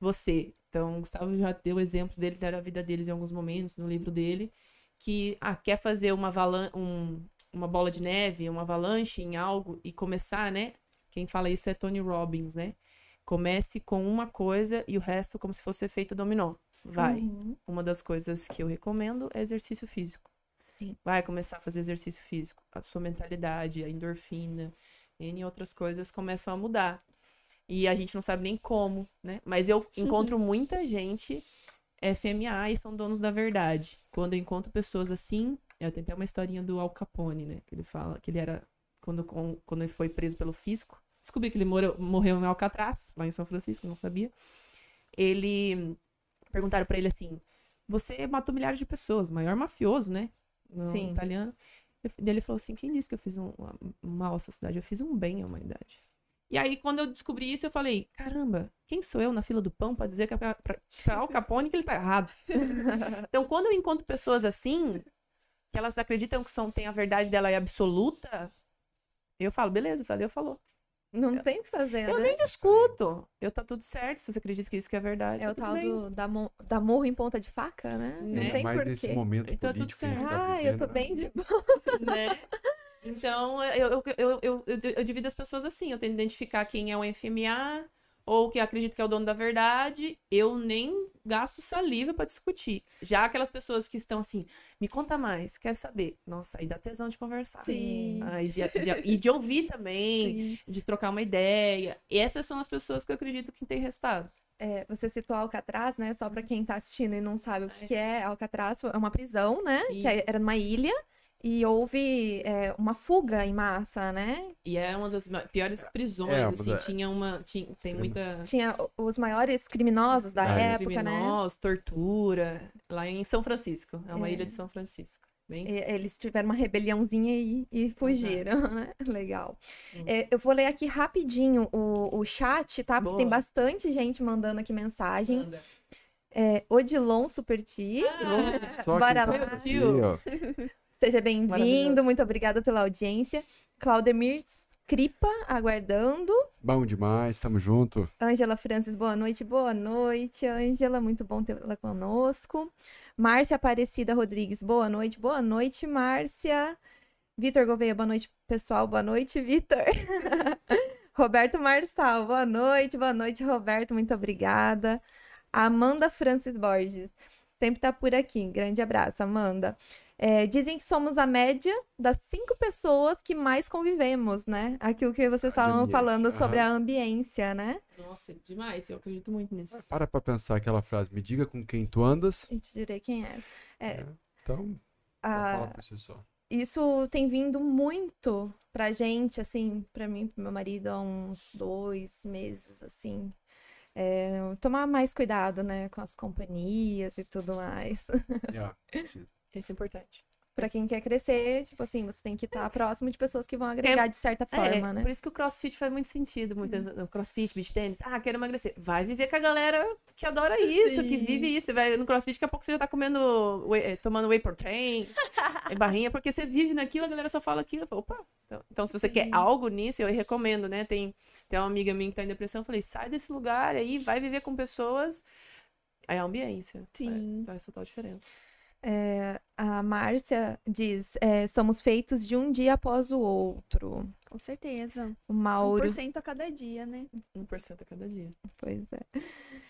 você. Então, o Gustavo já deu exemplo dele da vida deles em alguns momentos no livro dele, que ah, quer fazer uma um, uma bola de neve, uma avalanche em algo e começar, né? Quem fala isso é Tony Robbins, né? Comece com uma coisa e o resto como se fosse efeito dominó. Vai. Uhum. Uma das coisas que eu recomendo é exercício físico. Sim. Vai começar a fazer exercício físico. A sua mentalidade, a endorfina, N outras coisas começam a mudar. E a gente não sabe nem como, né? Mas eu uhum. encontro muita gente FMA e são donos da verdade. Quando eu encontro pessoas assim, é, eu tentei até uma historinha do Al Capone, né? Que ele fala que ele era. Quando, quando ele foi preso pelo fisco, descobri que ele morreu, morreu em Alcatraz, lá em São Francisco, não sabia. Ele. Perguntaram para ele assim: Você matou milhares de pessoas, maior mafioso, né? No Sim. italiano. E ele falou assim: Quem disse que eu fiz um, um mal à sociedade? Eu fiz um bem à humanidade. E aí, quando eu descobri isso, eu falei: caramba, quem sou eu na fila do pão para dizer que é Al Capone que ele tá errado? (laughs) então, quando eu encontro pessoas assim, que elas acreditam que são tem a verdade dela é absoluta, eu falo, beleza, valeu, falou. Não eu, tem o que fazer. Eu né? nem discuto. Eu tá tudo certo, se você acredita que isso que é verdade. É o tá tal do, da, mo, da morro em ponta de faca, né? É, não tem mais nesse momento então, tá político. Tudo certo. Tá ah, eu tô né? bem de (laughs) boa. Né? Então, eu, eu, eu, eu, divido as pessoas assim. Eu tento identificar quem é o FMA ou que acredita que é o dono da verdade. Eu nem gasto saliva para discutir. Já aquelas pessoas que estão assim, me conta mais, quero saber. Nossa, aí dá tesão de conversar. Sim. Aí de, de, e de ouvir também, (laughs) Sim. de trocar uma ideia. E essas são as pessoas que eu acredito que têm resultado. É, você citou Alcatraz, né? Só para quem tá assistindo e não sabe o que, é. que é Alcatraz, é uma prisão, né? É, Isso. Que era numa ilha. E houve é, uma fuga em massa, né? E é uma das piores é, prisões, é, assim, é... tinha uma... Tinha, tem muita... Tinha os maiores criminosos da é. época, criminosos, né? Criminosos, tortura, lá em São Francisco, é uma é. ilha de São Francisco. Bem... Eles tiveram uma rebeliãozinha e, e fugiram, uhum. (laughs) né? Legal. Uhum. É, eu vou ler aqui rapidinho o, o chat, tá? Porque Boa. tem bastante gente mandando aqui mensagem. Manda. É, Odilon Superti. Ah, Bora tá lá. (laughs) Seja bem-vindo, muito obrigada pela audiência. Claudemir Cripa, aguardando. Bom demais, estamos junto. Ângela Francis, boa noite, boa noite, Ângela, muito bom tê-la conosco. Márcia Aparecida Rodrigues, boa noite, boa noite, Márcia. Vitor Gouveia, boa noite, pessoal, boa noite, Vitor. (laughs) Roberto Marçal, boa noite, boa noite, Roberto, muito obrigada. Amanda Francis Borges, sempre tá por aqui, grande abraço, Amanda. É, dizem que somos a média das cinco pessoas que mais convivemos, né? Aquilo que vocês ah, estavam falando sobre a ambiência, né? Nossa, demais, eu acredito muito nisso. Ah, para pra pensar aquela frase, me diga com quem tu andas. E te direi quem é. é, é então, a... fala pra você só. Isso tem vindo muito pra gente, assim, pra mim, pro meu marido, há uns dois meses, assim. É, tomar mais cuidado, né, com as companhias e tudo mais. (laughs) Yeah, isso é importante. Pra quem quer crescer, tipo assim, você tem que estar tá próximo de pessoas que vão é, agregar é, de certa é, forma, é, né? Por isso que o crossfit faz muito sentido. Muitas, o crossfit, beach tênis, ah, quero emagrecer. Vai viver com a galera que adora isso, Sim. que vive isso. Vai no crossfit, daqui a pouco você já tá comendo, eh, tomando whey protein, (laughs) eh, barrinha, porque você vive naquilo, a galera só fala aquilo. Falo, opa, então, então se você Sim. quer algo nisso, eu recomendo, né? Tem, tem uma amiga minha que tá em depressão, eu falei, sai desse lugar aí, vai viver com pessoas. Aí é a ambiência. Sim. faz total diferença. É, a Márcia diz: é, somos feitos de um dia após o outro. Com certeza. O Mauro. 1% a cada dia, né? 1% a cada dia. Pois é.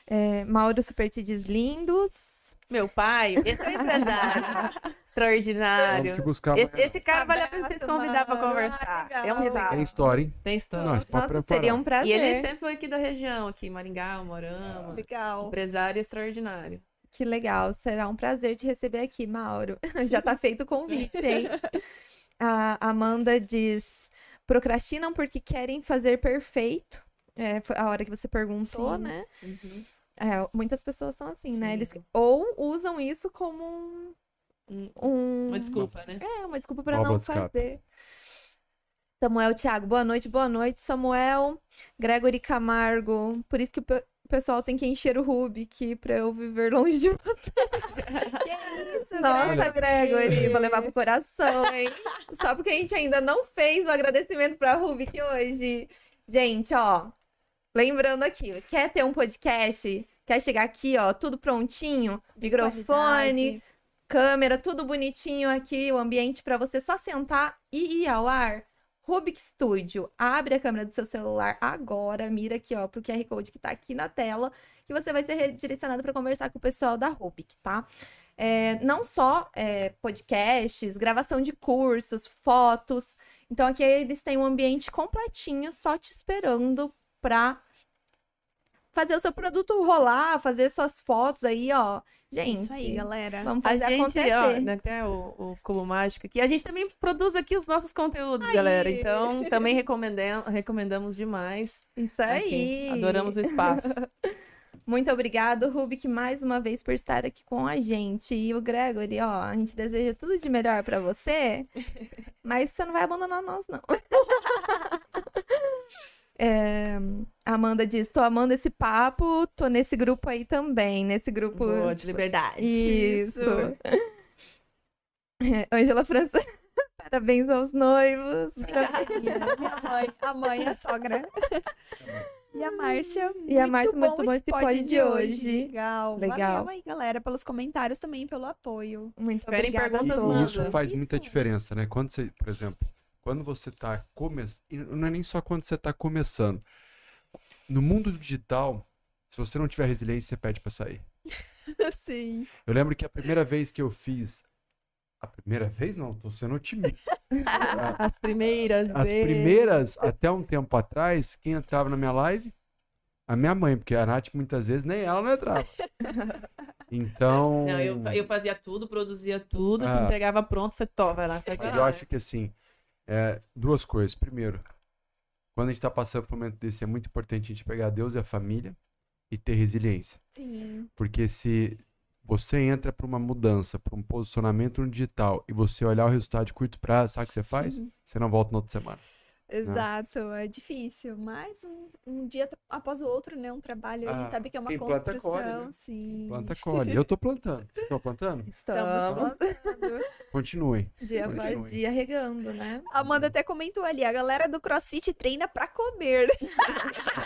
é Mauro Super diz: lindos. Meu pai, esse é um empresário (laughs) extraordinário. Esse, esse, cara vale a pena vocês convidar para conversar. Ah, é um legal. Tem história, hein? Tem história. Nossa, seria um prazer. E ele é sempre foi aqui da região, aqui, Maringá, Morama. Legal. Empresário extraordinário. Que legal, será um prazer te receber aqui, Mauro. (laughs) Já está feito o convite, (laughs) hein? A Amanda diz: procrastinam porque querem fazer perfeito. É a hora que você perguntou, Sim. né? Uhum. É, muitas pessoas são assim, Sim. né? Eles ou usam isso como um, um... uma desculpa, né? É, uma desculpa para não fazer. Samuel Thiago, boa noite, boa noite, Samuel. Gregory Camargo, por isso que pessoal tem que encher o Rubik pra eu viver longe de você. (laughs) que isso, Nossa, Gregory, vou levar pro coração, (laughs) hein? Só porque a gente ainda não fez o agradecimento pra Rubik hoje. Gente, ó, lembrando aqui, quer ter um podcast? Quer chegar aqui, ó, tudo prontinho? De microfone, câmera, tudo bonitinho aqui, o ambiente para você só sentar e ir ao ar? Rubik Studio. Abre a câmera do seu celular agora, mira aqui, ó, pro QR Code que tá aqui na tela, que você vai ser redirecionado para conversar com o pessoal da Rubik, tá? É, não só é, podcasts, gravação de cursos, fotos. Então aqui eles têm um ambiente completinho só te esperando para fazer o seu produto rolar, fazer suas fotos aí, ó. Gente, é isso aí, galera. Vamos fazer a gente, acontecer. Ó, né, até o, o Cubo Mágico aqui. A gente também produz aqui os nossos conteúdos, aí. galera. Então, também recomendamos demais. Isso aí. Aqui. Adoramos o espaço. (laughs) Muito obrigado, Rubik, mais uma vez por estar aqui com a gente. E o Gregory, ó, a gente deseja tudo de melhor para você, (laughs) mas você não vai abandonar nós, não. (laughs) É, a Amanda diz: tô amando esse papo, tô nesse grupo aí também, nesse grupo. Boa, de tipo, liberdade. Isso. Ângela (laughs) França, (laughs) parabéns aos noivos. Obrigada. Minha (laughs) mãe, a mãe, a sogra. E a Márcia. E a Márcia muito bom esse pode de hoje. Legal. Legal. Valeu aí, galera, pelos comentários também, pelo apoio. Muito obrigada. Perguntas, isso faz muita diferença, né? Quando você, por exemplo, quando você está começando. Não é nem só quando você está começando. No mundo digital, se você não tiver resiliência, você pede para sair. (laughs) Sim. Eu lembro que a primeira vez que eu fiz. A primeira vez não, estou sendo otimista. (laughs) As primeiras As vezes. primeiras, até um tempo atrás, quem entrava na minha live? A minha mãe, porque a Nath muitas vezes nem ela não entrava. (laughs) Então. Não, eu, eu fazia tudo, produzia tudo, ah, tu entregava pronto, você tova lá. Né? eu acho que assim, é, duas coisas. Primeiro, quando a gente está passando por um momento desse, é muito importante a gente pegar Deus e a família e ter resiliência. Sim. Porque se você entra para uma mudança, para um posicionamento no digital e você olhar o resultado de curto prazo, sabe o que você faz? Sim. Você não volta na outra semana. Né. Exato, né? é difícil. Mas um, um, dia após o outro, né? Um trabalho, ah, a gente ah, sabe que é uma construção. Planta colhe, né? sim. Planta (laughs) colhe. Eu tô plantando. Vocês estão plantando? Estamos plantando. Continue. Dia Continue. após dia regando, né? A Amanda até comentou ali, a galera do CrossFit treina pra comer.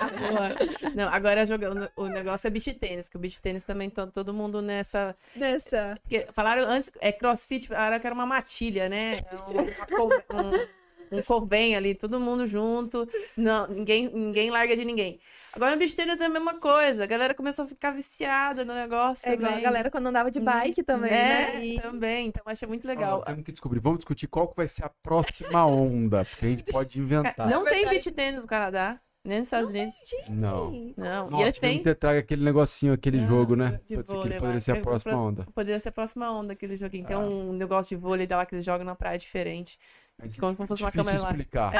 Agora, (laughs) não, agora jogando, o negócio é beach tênis, que o beach tênis também tá todo mundo nessa... Nessa. Porque falaram antes, é CrossFit, era que era uma matilha, né? É um, uma, um um corben ali, todo mundo junto, não, ninguém, ninguém larga de ninguém. Agora no beach tennis é a mesma coisa, a galera começou a ficar viciada no negócio. É igual a galera quando andava de uhum. bike também, é, né? E... Também, então achei muito legal. Então, nós temos que descobrir, vamos discutir qual vai ser a próxima (laughs) onda, porque a gente pode inventar. Não é tem beach tennis no Canadá. Nem nos Estados Unidos. Não. Não. Nossa, e eles têm. traga aquele negocinho, aquele ah, jogo, né? Pode ser que poderia ser a próxima onda. Poderia ser a próxima onda aquele joguinho. Tem é ah. um negócio de vôlei da lá que eles jogam na praia diferente. Assim, como se fosse uma cama elástica.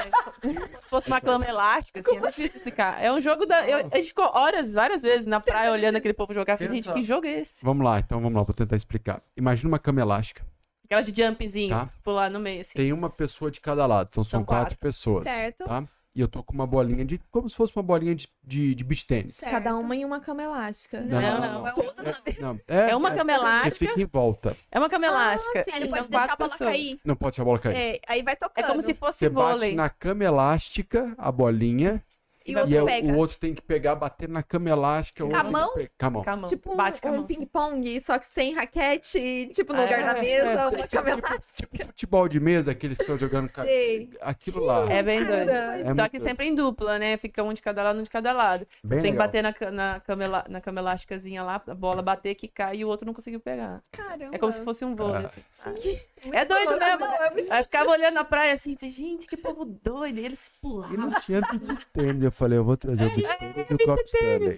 É, (laughs) se fosse uma cama elástica, assim, é como é difícil assim? explicar. É um jogo da. Eu, a gente ficou horas, várias vezes na praia olhando aquele povo jogar. Falei, gente, que jogo é esse? Vamos lá, então vamos lá, vou tentar explicar. Imagina uma cama elástica. Aquela de jumpzinho, tá? pular no meio, assim. Tem uma pessoa de cada lado, então são, são quatro. quatro, pessoas. Certo. Tá? E eu tô com uma bolinha de. Como se fosse uma bolinha de, de, de beach tênis. Certo. Cada uma em uma cama elástica. Não, não, não. não. É, é não. É, é, uma é, cama elástica. Você fica em volta. É uma cama ah, elástica. Ah, sim, não pode deixar a bola pessoas. cair. Não pode deixar a bola cair. É, aí vai tocando. É como se fosse você vôlei. Bate na cama elástica, a bolinha. E, o, outro o outro tem que pegar, bater na cama elástica. camão? É tipo um, Bate camão, um ping-pong, só que sem raquete, tipo no é, lugar é, da mesa, é, uma tipo, cama tipo, elástica. Tipo, futebol de mesa que eles estão jogando. Sei. Aquilo lá. É bem doido. É só que sempre em dupla, né? Fica um de cada lado, um de cada lado. Bem Você tem que bater na, na, cama, na cama elásticazinha lá, a bola bater, que cai e o outro não conseguiu pegar. Caramba. É como se fosse um vôlei. Ah. Assim. É doido mesmo. Não, muito... Eu ficava olhando na praia assim, gente, que povo doido. E eles pulavam. E não tinha entende. Né? Eu falei, eu vou trazer é, o Beach Tennis e o Cop Stanley.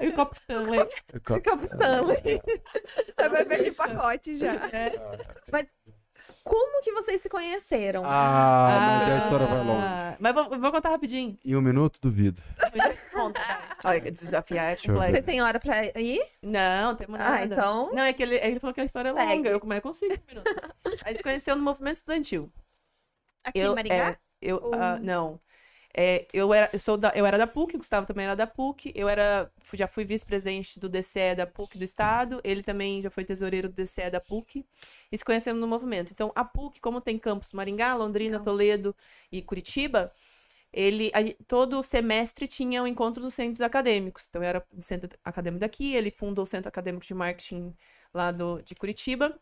E (laughs) o Cop Stanley. O Cop Stanley. Vai ver (laughs) tá de pacote já. É. Ah, mas como que vocês se conheceram? Ah, mas ah, a história vai longe. Ah, mas vou, vou, contar rapidinho. Em um minuto, duvido. Conta. (laughs) Olha, desafiar é Você tem hora pra ir? Não, tem uma nada. Ah, então... Não, é que ele, ele falou que a história é longa. Eu, como é que consigo? Um minuto. a gente conheceu no movimento estudantil. Aqui eu, em Maringá? É, eu, ah, Ou... uh, não. É, eu, era, eu, sou da, eu era da PUC, o Gustavo também era da PUC, eu era, já fui vice-presidente do DCE da PUC do Estado, ele também já foi tesoureiro do DCE da PUC, e se conhecemos no movimento. Então, a PUC, como tem campus Maringá, Londrina, Toledo e Curitiba, ele a, todo semestre tinha o um encontro dos centros acadêmicos. Então, eu era do centro acadêmico daqui, ele fundou o centro acadêmico de marketing lá do, de Curitiba.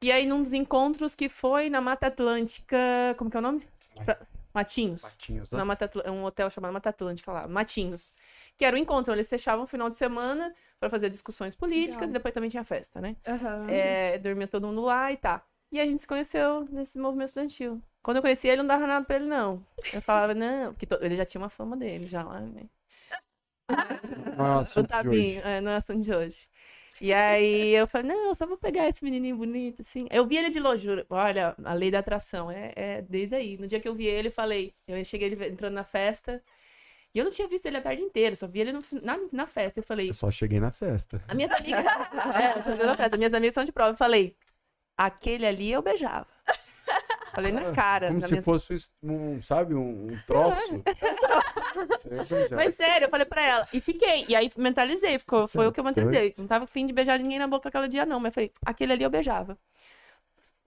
E aí, num dos encontros que foi na Mata Atlântica. Como que é o nome? Pra... Matinhos. Matinhos, né? Na é Mata é um hotel chamado Mata Atlântica lá, Matinhos. Que era o encontro, eles fechavam o final de semana para fazer discussões políticas Legal. e depois também tinha festa, né? Uhum. É, dormia todo mundo lá e tá. E a gente se conheceu nesse movimento estudantil. Quando eu conheci ele, não dava nada pra ele, não. Eu falava, (laughs) não, porque to... ele já tinha uma fama dele já lá, né? Não é assunto o Tabinho, de hoje. É, não é assunto de hoje. E aí eu falei, não, eu só vou pegar esse menininho bonito, assim. Eu vi ele de longe, juro. olha, a lei da atração, é, é desde aí. No dia que eu vi ele, falei, eu cheguei ele entrando na festa, e eu não tinha visto ele a tarde inteira, só vi ele no, na, na festa. Eu falei. Eu só cheguei na festa. As minha amiga (laughs) é, só na festa. Minhas amigas são de prova. Eu falei, aquele ali eu beijava. Falei na cara. Como na se fosse um, sabe, um, um troço. (laughs) Mas sério, eu falei pra ela. E fiquei. E aí mentalizei, ficou, é foi o que eu mentalizei. Não tava fim de beijar ninguém na boca aquele dia, não. Mas falei, aquele ali eu beijava.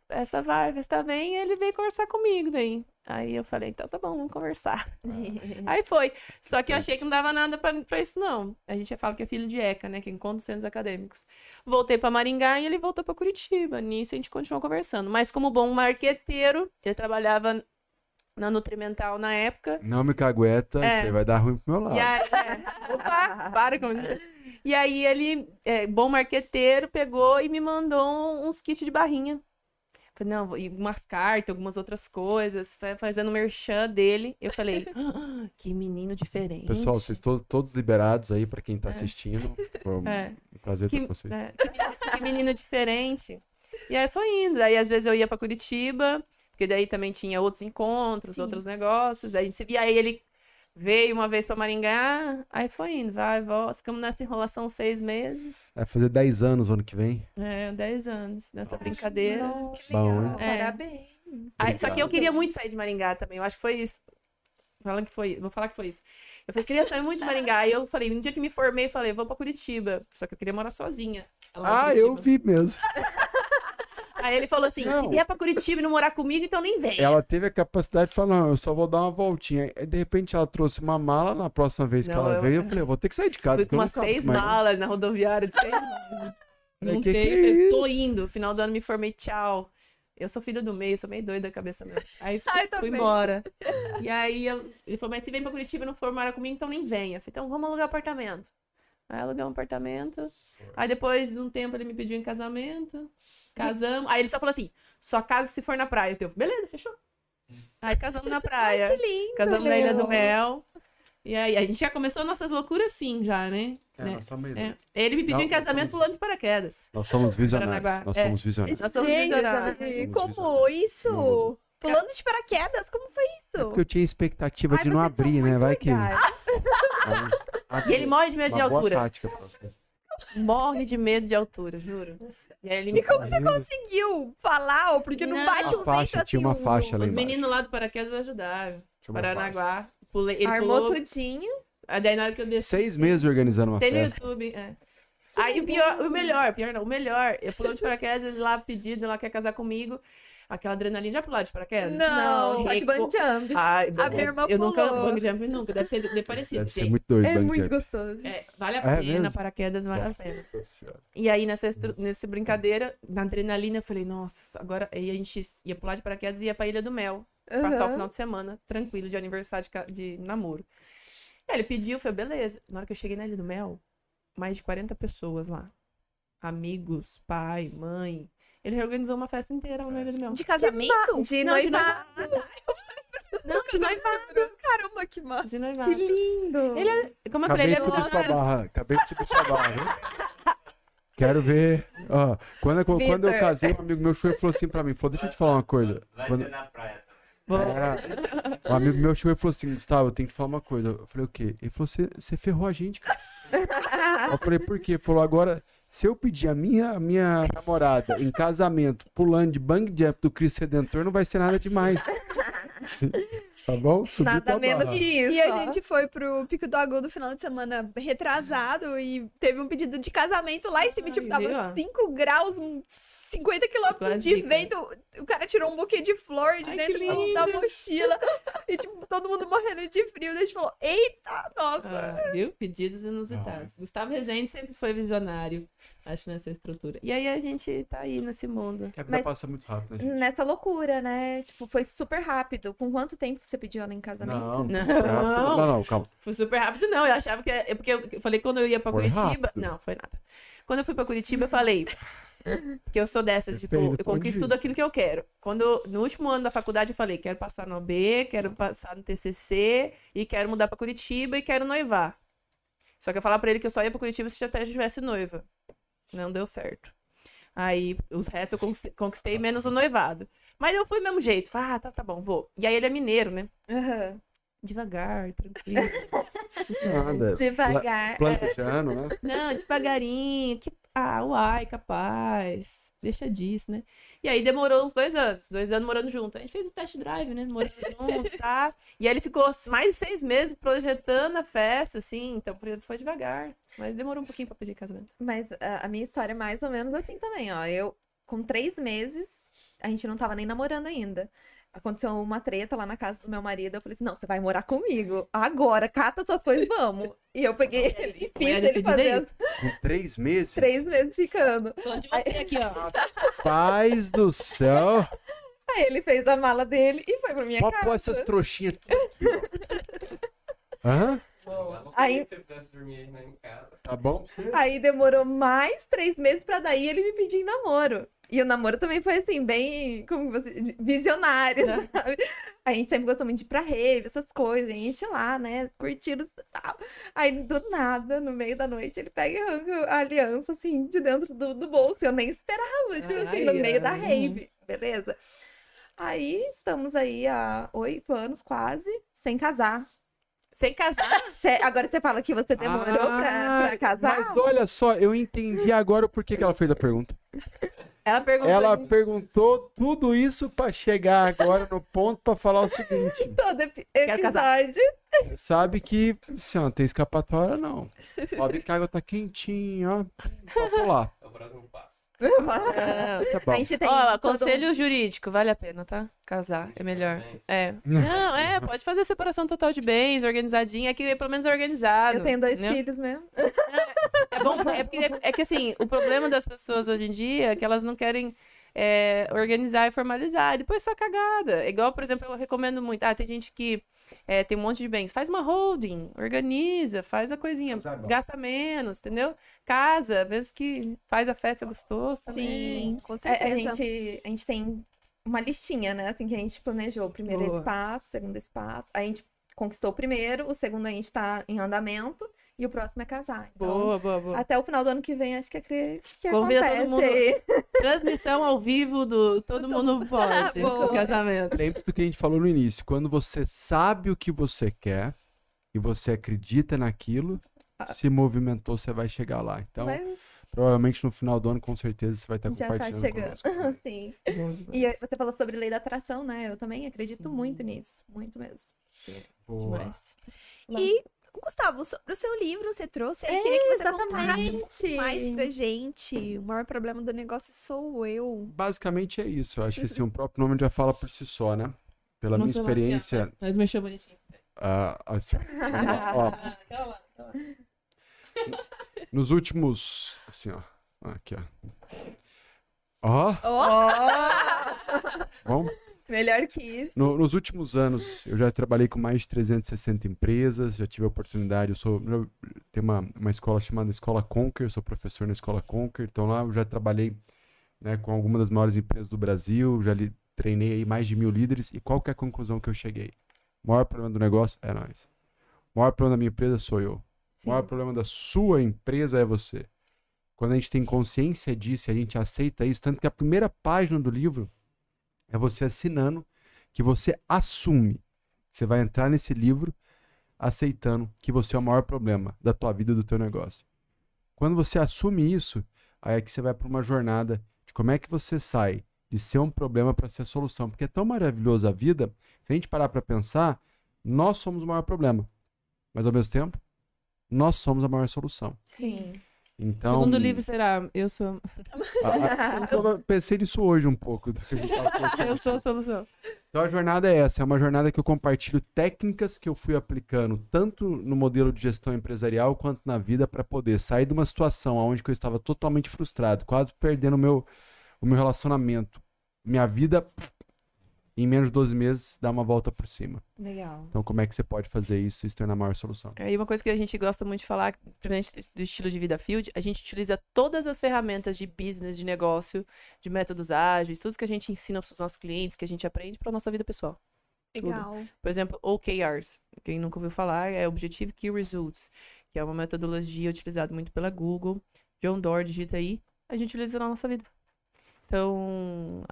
Essa vai, essa vem, tá ele veio conversar comigo daí. Aí eu falei, então tá bom, vamos conversar. (laughs) aí foi. Só que eu achei que não dava nada pra, pra isso, não. A gente já fala que é filho de ECA, né? Que é encontra os centros acadêmicos. Voltei pra Maringá e ele voltou pra Curitiba. Nisso a gente continuou conversando. Mas como bom marqueteiro, ele trabalhava na Nutrimental na época. Não me cagueta, é. isso aí vai dar ruim pro meu lado. Aí, é. Opa, para com isso. E aí ele, é, bom marqueteiro, pegou e me mandou uns kits de barrinha não, e umas cartas, algumas outras coisas, fazendo merchan dele. Eu falei, ah, que menino diferente. Pessoal, vocês to todos liberados aí para quem tá é. assistindo. Foi um é. prazer que, ter vocês. É. Que, que menino diferente. E aí foi indo. Aí às vezes eu ia para Curitiba, porque daí também tinha outros encontros, Sim. outros negócios. Aí a gente se via, aí ele Veio uma vez para Maringá, aí foi indo, vai, volta. Ficamos nessa enrolação seis meses. Vai fazer dez anos ano que vem? É, dez anos nessa Nossa, brincadeira. que legal, Bom, é. parabéns. Aí, só que eu queria muito sair de Maringá também, eu acho que foi isso. Falando que foi, vou falar que foi isso. Eu falei, queria sair muito de Maringá. Aí eu falei, no dia que me formei, falei, vou para Curitiba. Só que eu queria morar sozinha. Ah, eu vi mesmo. (laughs) Aí ele falou assim: não. se vier pra Curitiba e não morar comigo, então nem vem. Ela teve a capacidade de falar: não, eu só vou dar uma voltinha. Aí, de repente, ela trouxe uma mala na próxima vez que não, ela eu... veio. Eu (laughs) falei: eu vou ter que sair de casa. Fui com umas seis malas na rodoviária de seis malas. (laughs) Não que tem, que é tô indo. Final do ano me formei, tchau. Eu sou filha do meio, sou meio doida da cabeça mesmo. Aí fui, (laughs) Ai, fui embora. E aí eu, ele falou, mas se vem pra Curitiba e não for morar comigo, então nem venha. Eu falei, então vamos alugar apartamento. Aí alugou um apartamento. Aí depois, de um tempo, ele me pediu em casamento. Casamos. Aí ele só falou assim: só caso se for na praia. Eu teu, beleza, fechou. Aí casamos na praia. Ai, que lindo, casamos Leo. na Ilha do Mel. E aí, a gente já começou nossas loucuras sim, já, né? É, né? É. Ele me pediu Não, em casamento pulando de paraquedas. Nós somos visionários. Nós somos é. visionários. É. Nós somos né? visionários. Gente, como visionários. isso? Pulando de paraquedas? Como foi isso? É porque eu tinha expectativa Ai, de não tá abrir, né? Vai que. e ele morre de medo de altura. Tática, morre de medo de altura, juro. E, aí ele e como você conseguiu falar? Porque não, não bate assim, um faixa, vento assim. Tinha uma faixa lá Os meninos lá do Paraquedas ajudaram. Paranaguá. Pulei, ele Armou pulou... tudinho. Daí na hora que eu desci... Seis meses organizando uma festa. Tem no YouTube, é. Aí o pior, o melhor, pior não, o melhor, eu pulou de paraquedas lá pedindo, ela quer casar comigo aquela adrenalina. Já pulou de paraquedas? Não, não só jump. Ai, a minha irmã Eu pulou. nunca, bang jump nunca, deve ser de parecido. Deve ser muito doido É muito jump. gostoso. É, vale a é pena, paraquedas vale nossa a pena. E aí, nessa, nessa brincadeira, na adrenalina, eu falei, nossa, agora... E a gente ia pular de paraquedas e ia pra Ilha do Mel. Uhum. Passar o final de semana, tranquilo, de aniversário de, de namoro. E aí ele pediu, foi beleza. Na hora que eu cheguei na Ilha do Mel, mais de 40 pessoas lá. Amigos, pai, mãe, ele reorganizou uma festa inteira ao noivo meu. De casamento? De, noivado. Não, de noivado. (laughs) Caramba, que massa. De noivado. Que lindo. Ele é, como eu Acabei falei, ele é de subir sua barra. Acabei de subir sua barra, hein? (laughs) Quero ver. quando, eu, quando eu casei, um amigo meu chegou e falou assim pra mim: falou, deixa eu te falar uma coisa. Vai quando... ser na praia também. É, um amigo meu chegou e falou assim: Gustavo, eu tenho que te falar uma coisa. Eu falei: o quê? Ele falou: você ferrou a gente, cara. (laughs) eu falei: por quê? Ele falou: agora se eu pedir a minha, a minha namorada em casamento pulando de bang jump do Cristo Redentor, não vai ser nada demais. (laughs) Tá bom? Subiu Nada menos que isso. E a gente foi pro Pico do Agudo final de semana retrasado e teve um pedido de casamento lá em cima, tipo, tava 5 graus, 50 quilômetros de vento. O cara tirou um buquê de flor de Ai, dentro da mochila. e, tipo, todo mundo morrendo de frio. Daí a gente falou, eita, nossa. Ah, viu? Pedidos inusitados. Ah. Gustavo Rezende sempre foi visionário, acho, nessa estrutura. E aí a gente tá aí nesse mundo. Que a vida Mas passa muito rápido, né, gente. Nessa loucura, né? Tipo, foi super rápido. Com quanto tempo você pediu ela em casamento? Não, não, não. não, calma. Foi super rápido, não. Eu achava que era. É, é porque eu falei quando eu ia pra foi Curitiba. Rápido. Não, foi nada. Quando eu fui pra Curitiba, eu falei. (laughs) que eu sou dessas, Depende tipo, eu conquisto tudo aquilo que eu quero. Quando no último ano da faculdade eu falei, quero passar no OB, quero passar no TCC e quero mudar para Curitiba e quero noivar. Só que eu falar para ele que eu só ia para Curitiba se a até tivesse noiva. Não deu certo. Aí os restos eu conquistei menos o noivado. Mas eu fui do mesmo jeito. Falei, ah, tá, tá bom, vou. E aí ele é mineiro, né? Uhum. Devagar, tranquilo. (laughs) Nada. Devagar. Pla plantejando, é. né? Não, devagarinho. Que... Ah, uai, capaz. Deixa disso, né? E aí demorou uns dois anos. Dois anos morando junto. A gente fez o test drive, né? Morando (laughs) junto, tá? E aí ele ficou mais de seis meses projetando a festa, assim. Então, por exemplo, foi devagar. Mas demorou um pouquinho pra pedir casamento. Mas a minha história é mais ou menos assim também, ó. Eu, com três meses, a gente não tava nem namorando ainda. Aconteceu uma treta lá na casa do meu marido. Eu falei assim: não, você vai morar comigo. Agora, cata suas coisas vamos. E eu peguei ele e fiz ele fazer. As... Três meses? Três meses ficando. você Aí... aqui, ó. Paz do céu. Aí ele fez a mala dele e foi pra minha Pô, casa. Pô, essas trouxinhas aqui, Hã? (laughs) Aí... Né, tá bom? Aí demorou mais três meses pra daí ele me pedir namoro. E o namoro também foi assim, bem, como você, visionário, sabe? A gente sempre gostou muito de ir pra rave, essas coisas, a gente lá, né, curtindo tal. Aí do nada, no meio da noite, ele pega e arranca a aliança, assim, de dentro do, do bolso. Eu nem esperava, tipo ai, assim, no ai, meio ai. da rave, beleza? Aí estamos aí há oito anos quase, sem casar. Sem casar? (laughs) agora você fala que você demorou ah, pra, pra ah, casar? Mas olha só, eu entendi agora o porquê que ela fez a pergunta. Ela perguntou, Ela perguntou tudo isso para chegar agora no ponto para falar o seguinte. (laughs) Todo epi episódio. Sabe que assim, não tem escapatória, não. Ó, a água tá quentinha, ó. Vamos lá. O o não passa. É, tá bom. A gente tem Ó, conselho mundo... jurídico, vale a pena, tá? Casar, é melhor. É. Não, é, (laughs) pode fazer separação total de bens, organizadinha, aqui é, é pelo menos organizado. Eu tenho dois filhos mesmo. É, é bom, é, porque, é, é que assim, o problema das pessoas hoje em dia é que elas não querem é, organizar e formalizar. E depois é só cagada. É igual, por exemplo, eu recomendo muito. Ah, tem gente que é, tem um monte de bens. Faz uma holding, organiza, faz a coisinha, gasta menos, entendeu? Casa, mesmo que faz a festa gostoso também. Sim, com é, certeza. a, gente, a gente tem uma listinha, né? Assim, que a gente planejou. Primeiro Boa. espaço, segundo espaço. A gente conquistou o primeiro, o segundo a gente tá em andamento. E o próximo é casar. Então, boa, boa, boa. Até o final do ano que vem, acho que é que, Convida acontece. todo mundo. (laughs) Transmissão ao vivo do Todo, Mundo Pode. (laughs) casamento. Lembra do que a gente falou no início. Quando você sabe o que você quer e você acredita naquilo, ah. se movimentou, você vai chegar lá. Então... Mas... Provavelmente no final do ano, com certeza, você vai estar Já tá compartilhando. Já tá chegando, conosco. Né? (laughs) sim. E você falou sobre lei da atração, né? Eu também acredito sim. muito nisso. Muito mesmo. Boa. Demais. E Gustavo, sobre o seu livro você trouxe, eu é, queria que você contasse um pouco mais pra gente. O maior problema do negócio sou eu. Basicamente é isso. Eu acho que assim, o próprio nome já fala por si só, né? Pela Nossa, minha experiência. Mas, mexeu bonitinho. Ah, assim, ó, ó. (laughs) Ah, Nos últimos. Assim, ó. Aqui, ó. Ó! Oh. Oh. Vamos Melhor que isso. No, nos últimos anos, eu já trabalhei com mais de 360 empresas, já tive a oportunidade, eu sou, eu tenho uma, uma escola chamada Escola Conquer, sou professor na Escola Conquer, então lá eu já trabalhei né, com algumas das maiores empresas do Brasil, já li, treinei aí mais de mil líderes, e qual que é a conclusão que eu cheguei? O maior problema do negócio é nós. O maior problema da minha empresa sou eu. Sim. O maior problema da sua empresa é você. Quando a gente tem consciência disso, a gente aceita isso, tanto que a primeira página do livro é você assinando que você assume. Você vai entrar nesse livro aceitando que você é o maior problema da tua vida, do teu negócio. Quando você assume isso, aí é que você vai para uma jornada de como é que você sai de ser um problema para ser solução. Porque é tão maravilhosa a vida, se a gente parar para pensar, nós somos o maior problema. Mas ao mesmo tempo, nós somos a maior solução. Sim. Então, o segundo hum. livro será Eu Sou. A, a, (laughs) pensei nisso hoje um pouco. Do que a gente tava (laughs) eu sou a solução. Então a jornada é essa: é uma jornada que eu compartilho técnicas que eu fui aplicando, tanto no modelo de gestão empresarial quanto na vida, para poder sair de uma situação onde eu estava totalmente frustrado, quase perdendo meu, o meu relacionamento, minha vida em menos de 12 meses dá uma volta por cima. Legal. Então, como é que você pode fazer isso e se tornar a maior solução? É, e uma coisa que a gente gosta muito de falar, principalmente do estilo de vida field, a gente utiliza todas as ferramentas de business, de negócio, de métodos ágeis, tudo que a gente ensina para os nossos clientes, que a gente aprende para a nossa vida pessoal. Legal. Tudo. Por exemplo, OKRs. Quem nunca ouviu falar é objetivo Key Results, que é uma metodologia utilizada muito pela Google. John Doerr digita aí. A gente utiliza na nossa vida. Então,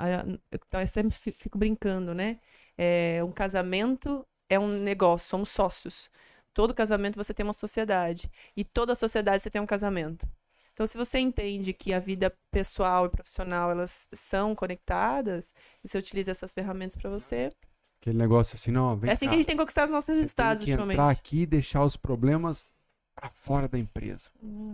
eu sempre fico brincando, né? É, um casamento é um negócio, somos sócios. Todo casamento você tem uma sociedade. E toda sociedade você tem um casamento. Então, se você entende que a vida pessoal e profissional elas são conectadas, você utiliza essas ferramentas para você. Aquele negócio assim, não. é assim cá. que a gente tem que conquistar os nossos você resultados tem que ultimamente. Entrar aqui e deixar os problemas para fora da empresa. Hum,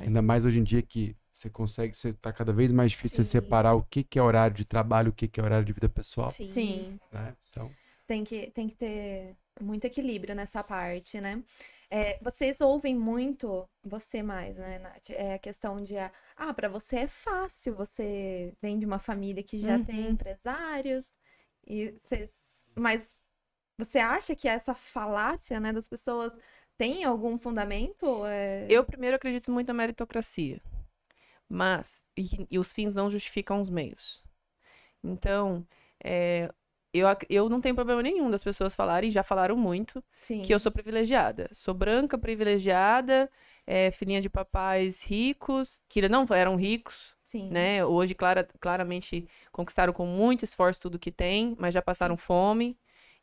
Ainda mais hoje em dia que você consegue, você tá cada vez mais difícil Sim. separar o que, que é horário de trabalho, o que, que é horário de vida pessoal. Sim. Né? Então... Tem, que, tem que ter muito equilíbrio nessa parte, né? É, vocês ouvem muito, você mais, né, Nath? É a questão de, ah, ah para você é fácil, você vem de uma família que já uhum. tem empresários, e vocês, mas você acha que essa falácia, né, das pessoas tem algum fundamento? É... Eu primeiro acredito muito na meritocracia. Mas, e, e os fins não justificam os meios. Então, é, eu, eu não tenho problema nenhum das pessoas falarem, já falaram muito, Sim. que eu sou privilegiada. Sou branca, privilegiada, é, filhinha de papais ricos, que não eram ricos, Sim. né? Hoje, clara, claramente, conquistaram com muito esforço tudo que tem, mas já passaram fome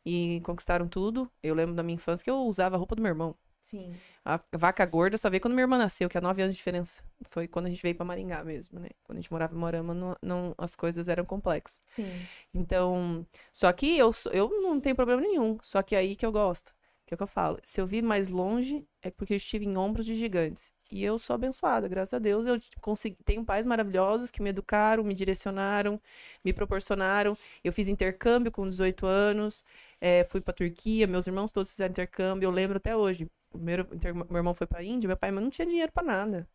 e conquistaram tudo. Eu lembro da minha infância que eu usava a roupa do meu irmão. Sim. A vaca gorda só veio quando minha irmã nasceu, que há é nove anos de diferença. Foi quando a gente veio para Maringá mesmo, né? Quando a gente morava em Morama, não, não, as coisas eram complexas. Sim. Então, só que eu, eu não tenho problema nenhum. Só que é aí que eu gosto. Que é o que eu falo. Se eu vir mais longe, é porque eu estive em ombros de gigantes. E eu sou abençoada, graças a Deus. Eu consegui, tenho pais maravilhosos que me educaram, me direcionaram, me proporcionaram. Eu fiz intercâmbio com 18 anos, é, fui para Turquia, meus irmãos todos fizeram intercâmbio. Eu lembro até hoje então, meu meu irmão foi pra Índia, meu pai não tinha dinheiro para nada.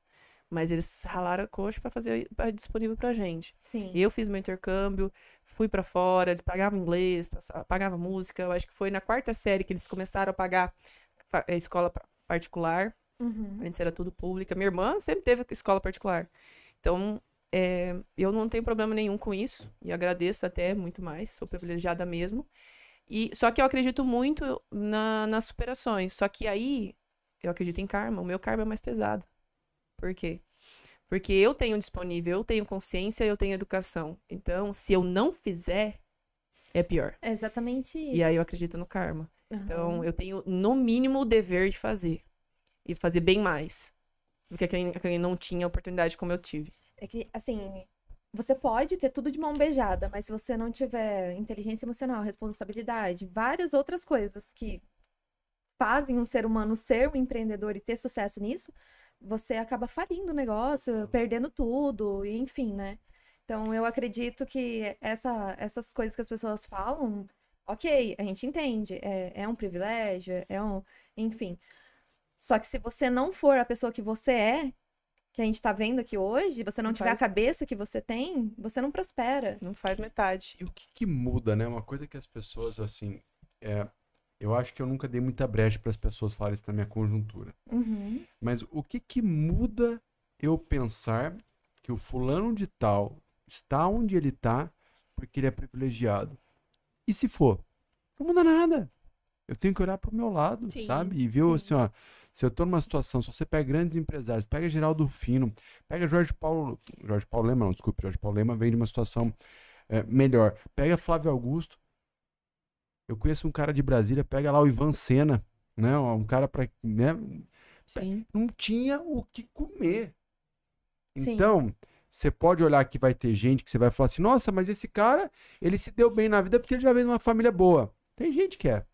Mas eles ralaram a coxa para fazer pra, disponível pra gente. Sim. Eu fiz meu intercâmbio, fui para fora, pagava inglês, pagava música. Eu acho que foi na quarta série que eles começaram a pagar a eh, escola particular. Uhum. Antes era tudo pública. Minha irmã sempre teve escola particular. Então, é, eu não tenho problema nenhum com isso. E agradeço até muito mais. Sou privilegiada mesmo. E, só que eu acredito muito na, nas superações. Só que aí, eu acredito em karma. O meu karma é mais pesado. Por quê? Porque eu tenho disponível, eu tenho consciência, eu tenho educação. Então, se eu não fizer, é pior. É exatamente isso. E aí eu acredito no karma. Uhum. Então, eu tenho, no mínimo, o dever de fazer. E fazer bem mais. Do que quem, não tinha oportunidade como eu tive. É que, assim, você pode ter tudo de mão beijada, mas se você não tiver inteligência emocional, responsabilidade, várias outras coisas que fazem um ser humano ser um empreendedor e ter sucesso nisso, você acaba falindo o negócio, uhum. perdendo tudo, e enfim, né? Então eu acredito que essa, essas coisas que as pessoas falam, ok, a gente entende, é, é um privilégio, é um. enfim. Só que se você não for a pessoa que você é, que a gente está vendo aqui hoje, você não, não tiver faz... a cabeça que você tem, você não prospera. Não faz metade. E o que, que muda, né? Uma coisa que as pessoas, assim, é... eu acho que eu nunca dei muita brecha para as pessoas falarem isso na minha conjuntura. Uhum. Mas o que, que muda eu pensar que o fulano de tal está onde ele está porque ele é privilegiado? E se for? Não muda nada. Eu tenho que olhar para o meu lado, sim, sabe? E viu assim, ó. Se eu estou numa situação, se você pega grandes empresários, pega Geraldo Fino, pega Jorge Paulo. Jorge Paulo Lema, não, desculpe, Jorge Paulo Lema vem de uma situação é, melhor. Pega Flávio Augusto. Eu conheço um cara de Brasília, pega lá o Ivan Senna, né? Um cara para. Né? Sim. Não tinha o que comer. Então, você pode olhar que vai ter gente que você vai falar assim: nossa, mas esse cara, ele se deu bem na vida porque ele já veio de uma família boa. Tem gente que é.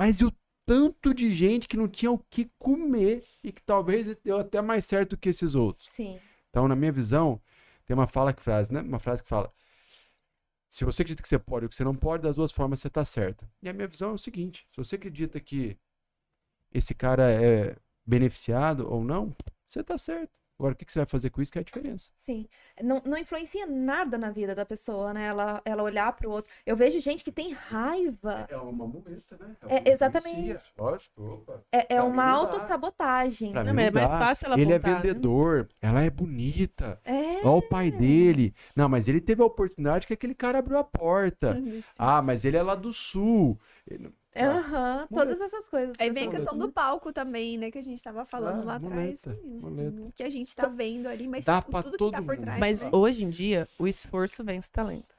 Mas e o tanto de gente que não tinha o que comer e que talvez deu até mais certo que esses outros. Sim. Então, na minha visão, tem uma fala que frase, né? Uma frase que fala: se você acredita que você pode ou que você não pode, das duas formas você está certo. E a minha visão é o seguinte: se você acredita que esse cara é beneficiado ou não, você está certo. Agora, o que, você vai fazer com isso que é a diferença. Sim. Não, não influencia nada na vida da pessoa, né? Ela, ela olhar para o outro. Eu vejo gente que tem raiva. É, é uma muleta, né? É, é uma é exatamente. Lógico, opa. É, é uma autossabotagem. Não, é mais fácil ela Ele é né? vendedor, né? ela é bonita. É. Olha o pai dele. Não, mas ele teve a oportunidade que aquele cara abriu a porta. Isso, ah, mas ele é lá do sul. Ele... Tá. Aham, uhum, todas essas coisas. Aí vem a questão do palco também, né? Que a gente tava falando ah, lá atrás. Assim, que a gente tá então, vendo ali, mas Dá tudo que tá por trás. Mas né? hoje em dia, o esforço vence talento.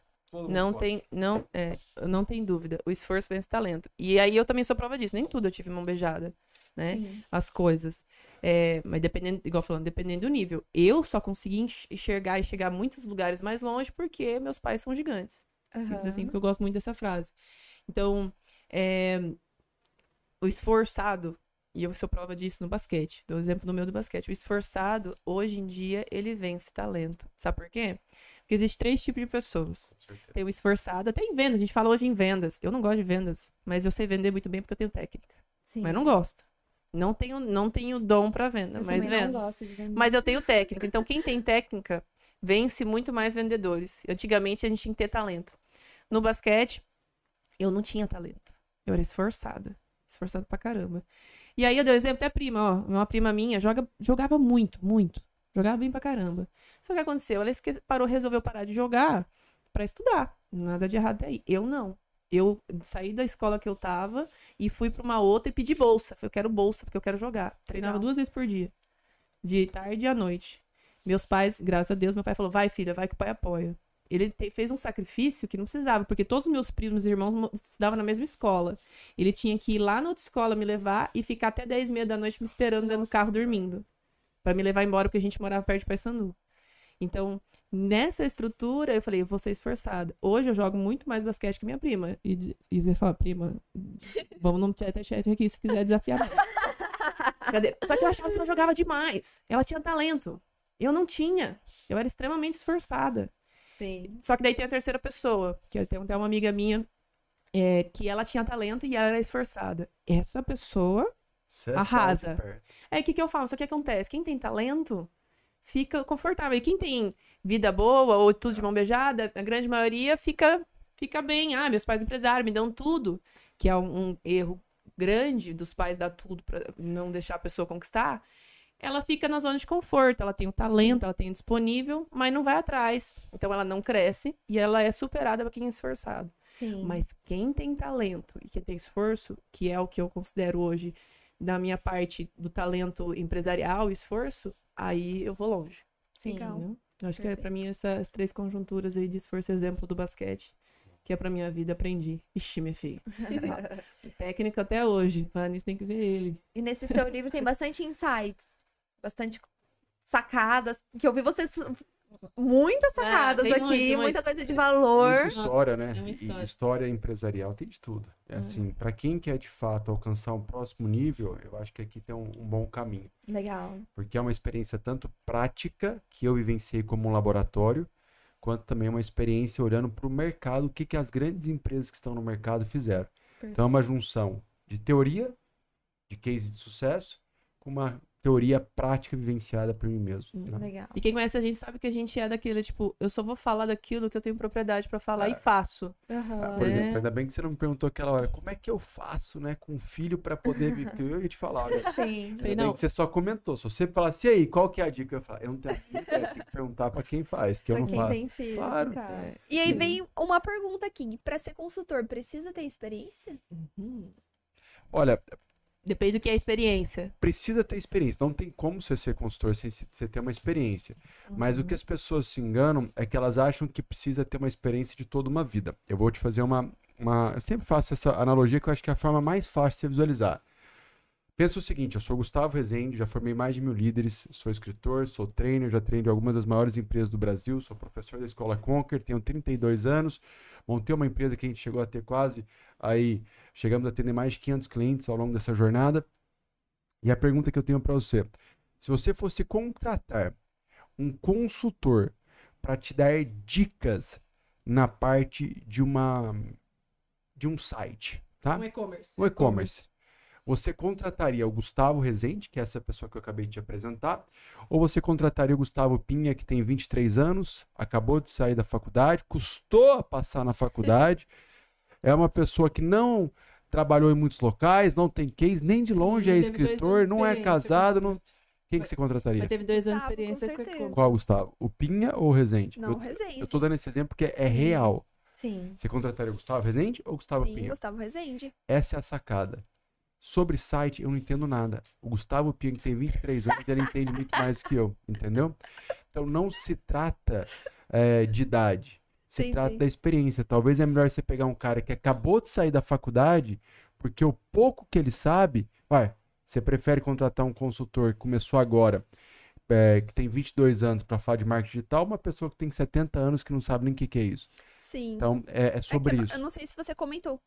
não tem, não, é, não tem dúvida. O esforço vence talento. E aí eu também sou prova disso. Nem tudo eu tive mão beijada, né? Sim. As coisas. É, mas dependendo, igual falando, dependendo do nível. Eu só consegui enxergar e chegar a muitos lugares mais longe porque meus pais são gigantes. Uhum. Simples assim, porque eu gosto muito dessa frase. Então, é, o esforçado, e eu sou prova disso no basquete, dou exemplo no meu do basquete, o esforçado, hoje em dia, ele vence talento. Sabe por quê? Porque existe três tipos de pessoas. Tem o esforçado, até em vendas, a gente fala hoje em vendas. Eu não gosto de vendas, mas eu sei vender muito bem porque eu tenho técnica. Sim. Mas não gosto. Não tenho, não tenho dom para venda, eu mas vendo. Mas eu tenho técnica. Então, quem tem técnica vence muito mais vendedores. Antigamente a gente tinha que ter talento. No basquete, eu não tinha talento. Eu era esforçada. Esforçada pra caramba. E aí eu dei um exemplo até a prima, ó. Uma prima minha joga, jogava muito, muito. Jogava bem pra caramba. Só que aconteceu, ela esquece, parou, resolveu parar de jogar para estudar. Nada de errado aí. Eu não. Eu saí da escola que eu tava e fui para uma outra e pedi bolsa. Falei, eu quero bolsa, porque eu quero jogar. Treinava duas vezes por dia. De tarde e à noite. Meus pais, graças a Deus, meu pai falou: vai, filha, vai que o pai apoia. Ele te, fez um sacrifício que não precisava, porque todos os meus primos e irmãos estudavam na mesma escola. Ele tinha que ir lá na outra escola me levar e ficar até 10 e meia da noite me esperando dentro do carro dormindo. para me levar embora, porque a gente morava perto de Paysandu. Então, nessa estrutura, eu falei, eu vou ser esforçada. Hoje eu jogo muito mais basquete que minha prima. E, e eu ia falar, prima, (laughs) vamos no chat aqui se quiser desafiar. (laughs) Só que eu achava que eu jogava demais. Ela tinha talento. Eu não tinha. Eu era extremamente esforçada. Sim. Só que daí tem a terceira pessoa, que eu tenho até uma amiga minha, é, que ela tinha talento e ela era esforçada. Essa pessoa Você é arrasa. é o que, que eu falo, só que acontece, quem tem talento fica confortável. E quem tem vida boa ou tudo de mão beijada, a grande maioria fica fica bem. Ah, meus pais empresários me dão tudo, que é um, um erro grande dos pais dar tudo para não deixar a pessoa conquistar ela fica na zona de conforto, ela tem o talento, ela tem disponível, mas não vai atrás. Então ela não cresce e ela é superada por quem é esforçado. Sim. Mas quem tem talento e quem tem esforço, que é o que eu considero hoje da minha parte do talento empresarial, esforço, aí eu vou longe. Sim. Legal. Acho Perfeito. que é para mim essas três conjunturas aí de esforço exemplo do basquete que é pra minha vida, aprendi. Ixi, minha filha. (laughs) Técnica até hoje. Vanis tem que ver ele. E nesse seu livro tem bastante insights bastante sacadas, que eu vi vocês muitas ah, sacadas aqui, muito, muita muito, coisa de é, valor. Muita história, né? história. história. empresarial, tem de tudo. É uhum. assim, para quem quer de fato alcançar um próximo nível, eu acho que aqui tem um, um, bom caminho. Legal. Porque é uma experiência tanto prática, que eu vivenciei como um laboratório, quanto também uma experiência olhando para o mercado, o que, que as grandes empresas que estão no mercado fizeram. Perfeito. Então é uma junção de teoria, de case de sucesso, com uma teoria prática vivenciada por mim mesmo. Hum, né? Legal. E quem conhece a gente sabe que a gente é daquele, tipo, eu só vou falar daquilo que eu tenho propriedade para falar é. ah, e faço. por é. exemplo, ainda bem que você não me perguntou aquela hora, como é que eu faço, né, com um filho para poder viver? eu ia te falar. Né? (laughs) Sim. Sei não. que você só comentou, se você falasse, assim, e aí, qual que é a dica? Eu ia falar, eu não tenho filho, eu tenho que perguntar para quem faz, que eu não não quem faço. Tem filho, claro. Cara. É. E aí Sim. vem uma pergunta aqui, para ser consultor, precisa ter experiência? Uhum. Olha, Depende do que é experiência. Precisa ter experiência. Não tem como você ser consultor sem você ter uma experiência. Uhum. Mas o que uhum. as pessoas se enganam é que elas acham que precisa ter uma experiência de toda uma vida. Eu vou te fazer uma. uma... Eu sempre faço essa analogia que eu acho que é a forma mais fácil de você visualizar. Pensa o seguinte: eu sou Gustavo Rezende, já formei mais de mil líderes, sou escritor, sou trainer, já treino de algumas das maiores empresas do Brasil, sou professor da escola Conquer, tenho 32 anos, montei uma empresa que a gente chegou a ter quase aí Chegamos a atender mais de 500 clientes ao longo dessa jornada. E a pergunta que eu tenho para você: se você fosse contratar um consultor para te dar dicas na parte de uma de um site, tá? Um e-commerce. Um e-commerce. Você contrataria o Gustavo Rezende, que é essa pessoa que eu acabei de te apresentar, ou você contrataria o Gustavo Pinha, que tem 23 anos, acabou de sair da faculdade, custou a passar na faculdade, (laughs) é uma pessoa que não trabalhou em muitos locais, não tem case, nem de longe Sim, é escritor, não é casado. Não... Quem que você contrataria? Eu teve dois anos de experiência com certeza. Qual, Gustavo? O Pinha ou o Rezende? Não, o Rezende. Eu tô dando esse exemplo porque é Sim. é real. Sim. Você contrataria o Gustavo Rezende ou o Gustavo Sim, Pinha? Gustavo Rezende. Essa é a sacada. Sobre site, eu não entendo nada. O Gustavo Pinha que tem 23 anos, ele entende muito mais que eu, entendeu? Então, não se trata é, de idade se trata da experiência. Talvez é melhor você pegar um cara que acabou de sair da faculdade, porque o pouco que ele sabe, vai, você prefere contratar um consultor que começou agora, é, que tem 22 anos para falar de marketing digital, uma pessoa que tem 70 anos que não sabe nem o que, que, é isso. Sim. Então, é, é, é sobre é isso. Eu não sei se você comentou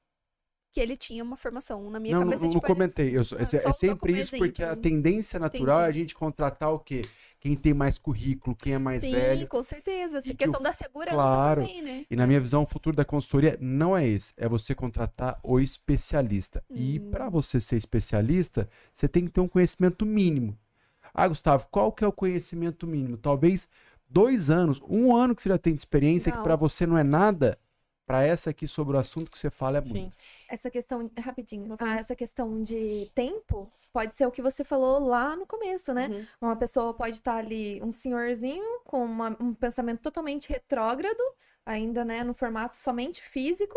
que ele tinha uma formação na minha não, cabeça. Não, tipo, comentei. Eu, ah, é, só, é, sempre isso exemplo. porque a tendência natural Entendi. é a gente contratar o quê? Quem tem mais currículo, quem é mais Sim, velho. Sim, com certeza. Essa questão eu... da segurança claro. também, né? E na minha visão, o futuro da consultoria não é esse. É você contratar o especialista. Hum. E para você ser especialista, você tem que ter um conhecimento mínimo. Ah, Gustavo, qual que é o conhecimento mínimo? Talvez dois anos, um ano que você já tem de experiência, não. que para você não é nada, para essa aqui sobre o assunto que você fala é muito. Sim essa questão, rapidinho, ah, essa questão de tempo pode ser o que você falou lá no começo, né? Uhum. Uma pessoa pode estar tá ali, um senhorzinho, com uma, um pensamento totalmente retrógrado, ainda, né, no formato somente físico,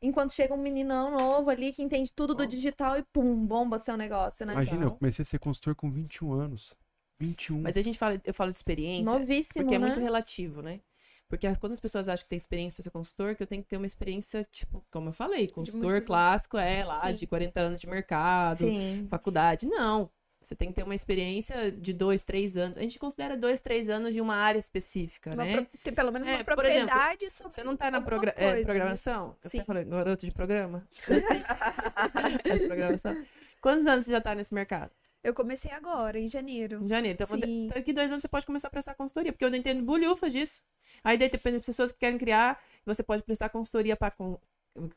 enquanto chega um meninão novo ali que entende tudo do digital e pum, bomba seu negócio, né? Imagina, então... eu comecei a ser consultor com 21 anos. 21. Mas a gente fala, eu falo de experiência. Novíssimo, porque é né? muito relativo, né? Porque quando as pessoas acham que tem experiência para ser consultor, que eu tenho que ter uma experiência, tipo, como eu falei, consultor clássico é lá Sim. de 40 anos de mercado, Sim. faculdade. Não. Você tem que ter uma experiência de dois, três anos. A gente considera dois, três anos de uma área específica, uma né? Pro... Ter pelo menos é, uma propriedade exemplo, sobre. Você não está na progra... É, coisa, é, programação? Né? Você Sim. falando garoto de programa? (laughs) Essa programação. Quantos anos você já está nesse mercado? Eu comecei agora, em janeiro. Em janeiro. Então, Sim. daqui dois anos você pode começar a prestar consultoria, porque eu não entendo bolhufas disso. Aí, dependendo das pessoas que querem criar, você pode prestar consultoria para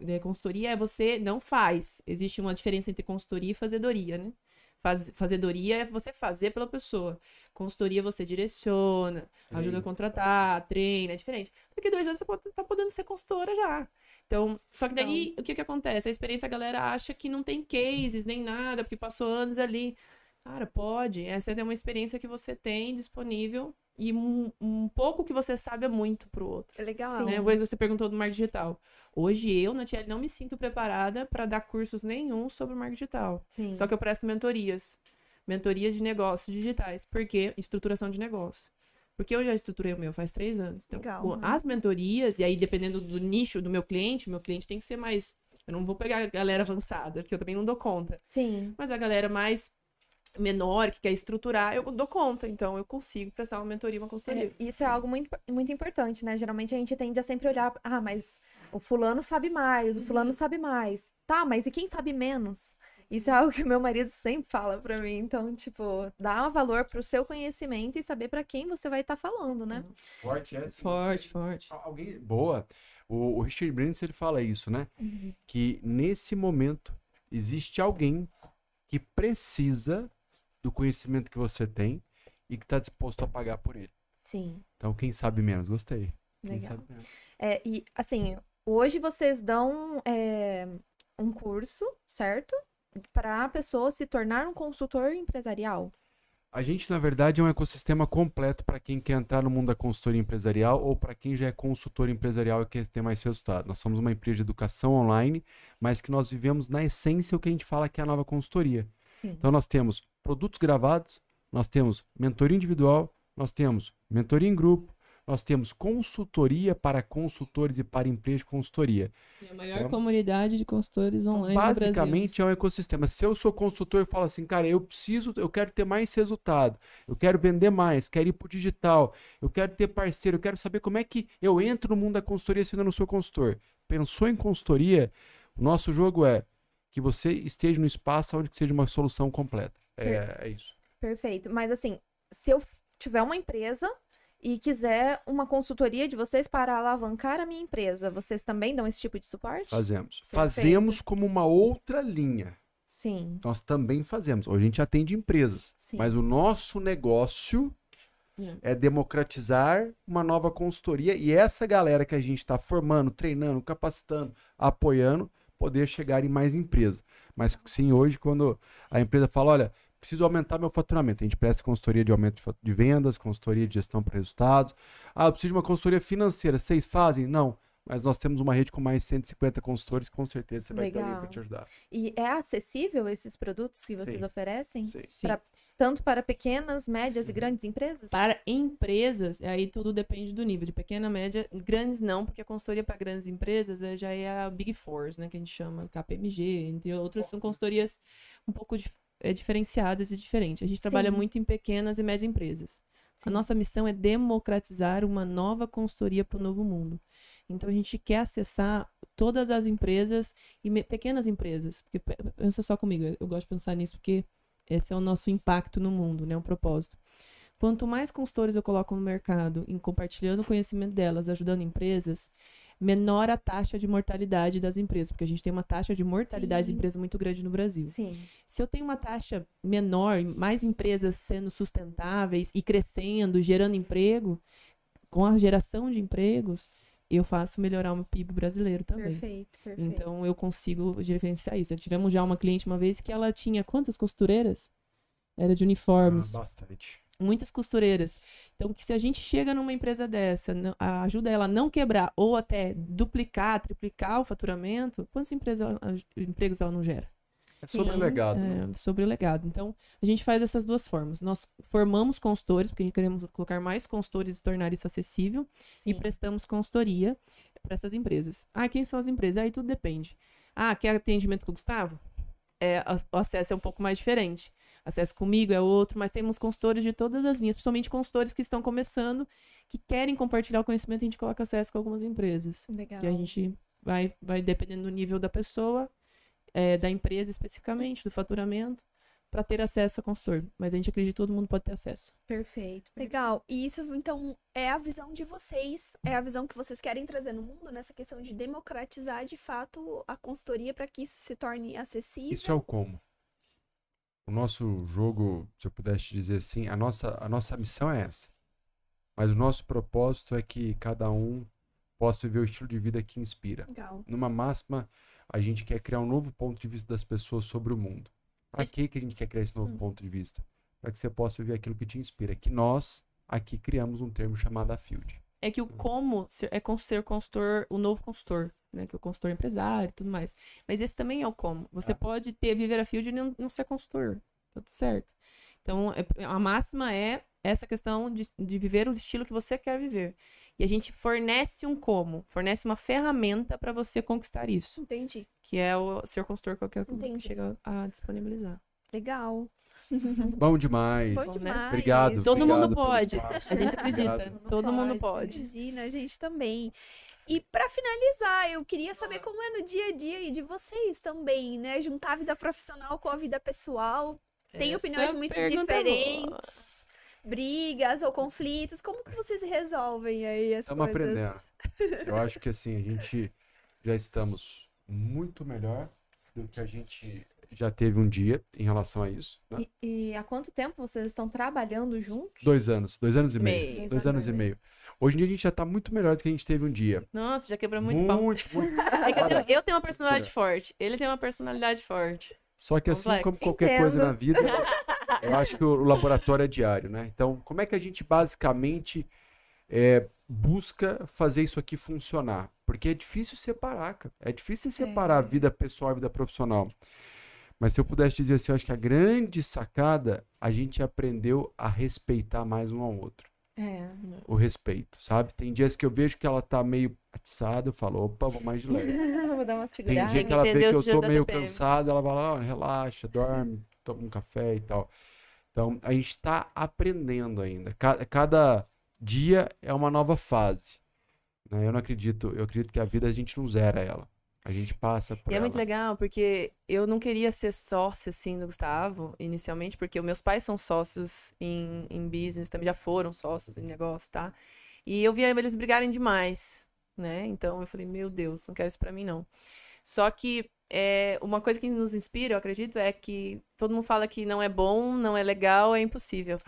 é, consultoria é você não faz. Existe uma diferença entre consultoria e fazedoria, né? Faz, fazedoria é você fazer pela pessoa. Consultoria você direciona, ajuda a contratar, treina, é diferente. Daqui dois anos você pode, tá podendo ser consultora já. Então, só que daí, então... o que que acontece? A experiência a galera acha que não tem cases nem nada, porque passou anos ali. Cara, pode. Essa é uma experiência que você tem disponível e um, um pouco que você sabe é muito pro outro. É legal. Né? Né? Você perguntou do marketing digital. Hoje eu, Natiele, não me sinto preparada para dar cursos nenhum sobre o marketing digital. Sim. Só que eu presto mentorias. Mentorias de negócios digitais. porque Estruturação de negócio. Porque eu já estruturei o meu faz três anos. Então, Legal, né? as mentorias, e aí dependendo do nicho do meu cliente, meu cliente tem que ser mais. Eu não vou pegar a galera avançada, porque eu também não dou conta. Sim. Mas a galera mais menor, que quer estruturar, eu dou conta. Então, eu consigo prestar uma mentoria, uma consultoria. É, isso é algo muito, muito importante, né? Geralmente a gente tende a sempre olhar, ah, mas o fulano sabe mais, o fulano uhum. sabe mais. Tá, mas e quem sabe menos? Isso é algo que meu marido sempre fala para mim. Então, tipo, dá valor pro seu conhecimento e saber para quem você vai estar tá falando, né? Uhum. Forte, é assim, Forte, forte. Alguém... Boa. O, o Richard Brands, ele fala isso, né? Uhum. Que nesse momento existe alguém que precisa do conhecimento que você tem e que está disposto a pagar por ele. Sim. Então, quem sabe menos? Gostei. Legal. Menos. É, e, assim, Hoje vocês dão é, um curso, certo? Para a pessoa se tornar um consultor empresarial. A gente, na verdade, é um ecossistema completo para quem quer entrar no mundo da consultoria empresarial ou para quem já é consultor empresarial e quer ter mais resultado. Nós somos uma empresa de educação online, mas que nós vivemos na essência o que a gente fala que é a nova consultoria. Sim. Então, nós temos produtos gravados, nós temos mentoria individual, nós temos mentoria em grupo, nós temos consultoria para consultores e para empresas de consultoria. É a maior então, comunidade de consultores então, online então, Basicamente é um ecossistema. Se eu sou consultor e falo assim, cara, eu preciso, eu quero ter mais resultado, eu quero vender mais, quero ir para o digital, eu quero ter parceiro, eu quero saber como é que eu entro no mundo da consultoria se eu não sou consultor. Pensou em consultoria? O nosso jogo é que você esteja no espaço onde seja uma solução completa. É, é, isso. Perfeito. Mas assim, se eu tiver uma empresa e quiser uma consultoria de vocês para alavancar a minha empresa, vocês também dão esse tipo de suporte? Fazemos. Perfeito. Fazemos como uma outra linha. Sim. Nós também fazemos. Hoje a gente atende empresas. Sim. Mas o nosso negócio Sim. Hum. é democratizar uma nova consultoria e essa galera que a gente está formando, treinando, capacitando, apoiando, poder chegar em mais empresas. Mas tá. sim, hoje, quando a empresa fala, olha, preciso aumentar meu faturamento. A gente presta consultoria de aumento de vendas, consultoria de gestão para resultados. Ah, eu preciso de uma consultoria financeira. Vocês fazem? Não. Mas nós temos uma rede com mais 150 consultores, com certeza você vai Legal. ter alguém para te ajudar. E é acessível esses produtos que vocês Sim. oferecem? Sim. Pra, tanto para pequenas, médias e uhum. grandes empresas? Para empresas, aí tudo depende do nível. De pequena, média, grandes não, porque a consultoria para grandes empresas eh, já é a Big Four, né? Que a gente chama KPMG, entre outras, são consultorias um pouco diferentes é, diferenciadas e diferentes. A gente trabalha Sim. muito em pequenas e médias empresas. Sim. A nossa missão é democratizar uma nova consultoria para o novo mundo. Então a gente quer acessar todas as empresas e pequenas empresas. Porque, pensa só comigo, eu gosto de pensar nisso porque esse é o nosso impacto no mundo, né? Um propósito. Quanto mais consultores eu coloco no mercado em compartilhando o conhecimento delas, ajudando empresas, menor a taxa de mortalidade das empresas, porque a gente tem uma taxa de mortalidade Sim. de empresas muito grande no Brasil. Sim. Se eu tenho uma taxa menor, mais empresas sendo sustentáveis e crescendo, gerando emprego, com a geração de empregos, eu faço melhorar o meu PIB brasileiro também. Perfeito, perfeito. Então eu consigo diferenciar isso. Tivemos já uma cliente uma vez que ela tinha quantas costureiras? Era de uniformes. Ah, bastante muitas costureiras. Então, que se a gente chega numa empresa dessa, ajuda ela a não quebrar ou até duplicar, triplicar o faturamento, quantos empresa, empregos ela não gera? É sobre então, o legado. Né? É, Sobre o legado. Então, a gente faz essas duas formas. Nós formamos consultores, porque a gente queremos colocar mais consultores e tornar isso acessível, Sim. e prestamos consultoria para essas empresas. Ah, quem são as empresas? Aí tudo depende. Ah, quer atendimento com o Gustavo? É, o acesso é um pouco mais diferente. Acesso Comigo é outro, mas temos consultores de todas as linhas, principalmente consultores que estão começando, que querem compartilhar o conhecimento, a gente coloca acesso com algumas empresas. Legal. Que a gente vai, vai dependendo do nível da pessoa, é, da empresa especificamente, do faturamento para ter acesso a consultor. Mas a gente acredita que todo mundo pode ter acesso. Perfeito. Legal. E isso, então, é a visão de vocês, é a visão que vocês querem trazer no mundo nessa questão de democratizar de fato a consultoria para que isso se torne acessível. Isso é o como o nosso jogo, se eu pudesse dizer assim, a nossa, a nossa missão é essa. Mas o nosso propósito é que cada um possa viver o estilo de vida que inspira. Legal. Numa máxima, a gente quer criar um novo ponto de vista das pessoas sobre o mundo. Para que, que a gente quer criar esse novo hum. ponto de vista? Para que você possa viver aquilo que te inspira. Que nós, aqui, criamos um termo chamado Field. É que o hum. como é ser consultor, o novo consultor né, que é o consultor empresário e tudo mais. Mas esse também é o como. Você ah. pode ter viver a field e não, não ser consultor. Tá tudo certo. Então, é, a máxima é essa questão de, de viver o estilo que você quer viver. E a gente fornece um como, fornece uma ferramenta para você conquistar isso. Entendi. Que é o ser consultor qualquer que é Entendi. chega a disponibilizar. Legal. Bom demais. Bom demais. Obrigado. Todo obrigado mundo pode. A gente acredita. Todo mundo, Todo pode. mundo pode. Imagina, a gente também. E para finalizar, eu queria saber como é no dia a dia de vocês também, né? Juntar a vida profissional com a vida pessoal. Tem Essa é opiniões muito diferentes, boa. brigas ou conflitos. Como que vocês resolvem aí as estamos coisas? Estamos aprendendo. (laughs) Eu acho que assim, a gente já estamos muito melhor do que a gente já teve um dia em relação a isso. Né? E, e, há quanto tempo vocês estão trabalhando juntos? Dois anos, dois anos e meio. meio. Dois, dois anos, anos, e meio. meio. Hoje em dia a gente já tá muito melhor do que a gente teve um dia. Nossa, já quebrou muito, muito pau. Muito, (laughs) é que eu tenho, eu tenho uma personalidade é. forte. Ele tem uma personalidade forte. Só que Complexo. assim como qualquer Entendo. coisa na vida, (laughs) eu acho que o laboratório é diário, né? Então, como é que a gente basicamente é, busca fazer isso aqui funcionar? Porque é difícil separar, cara. É difícil é. separar é. a vida pessoal e a vida profissional. Mas se eu pudesse dizer assim, eu acho que a grande sacada, a gente aprendeu a respeitar mais um ao outro. É. O respeito, sabe? Tem dias que eu vejo que ela tá meio atiçada, eu falo, opa, vou mais de leve. (laughs) vou dar uma segurada. Tem dia que ela vê que eu tô meio cansado, ela fala, oh, relaxa, dorme, toma um café e tal. Então, a gente está aprendendo ainda. Cada, cada, dia é uma nova fase. Né? Eu não acredito, eu acredito que a vida a gente não zera ela. A gente passa por. E ela. é muito legal, porque eu não queria ser sócia, assim, do Gustavo, inicialmente, porque meus pais são sócios em, em business, também já foram sócios em negócio, tá? E eu via eles brigarem demais, né? Então eu falei, meu Deus, não quero isso pra mim, não. Só que é, uma coisa que nos inspira, eu acredito, é que todo mundo fala que não é bom, não é legal, é impossível.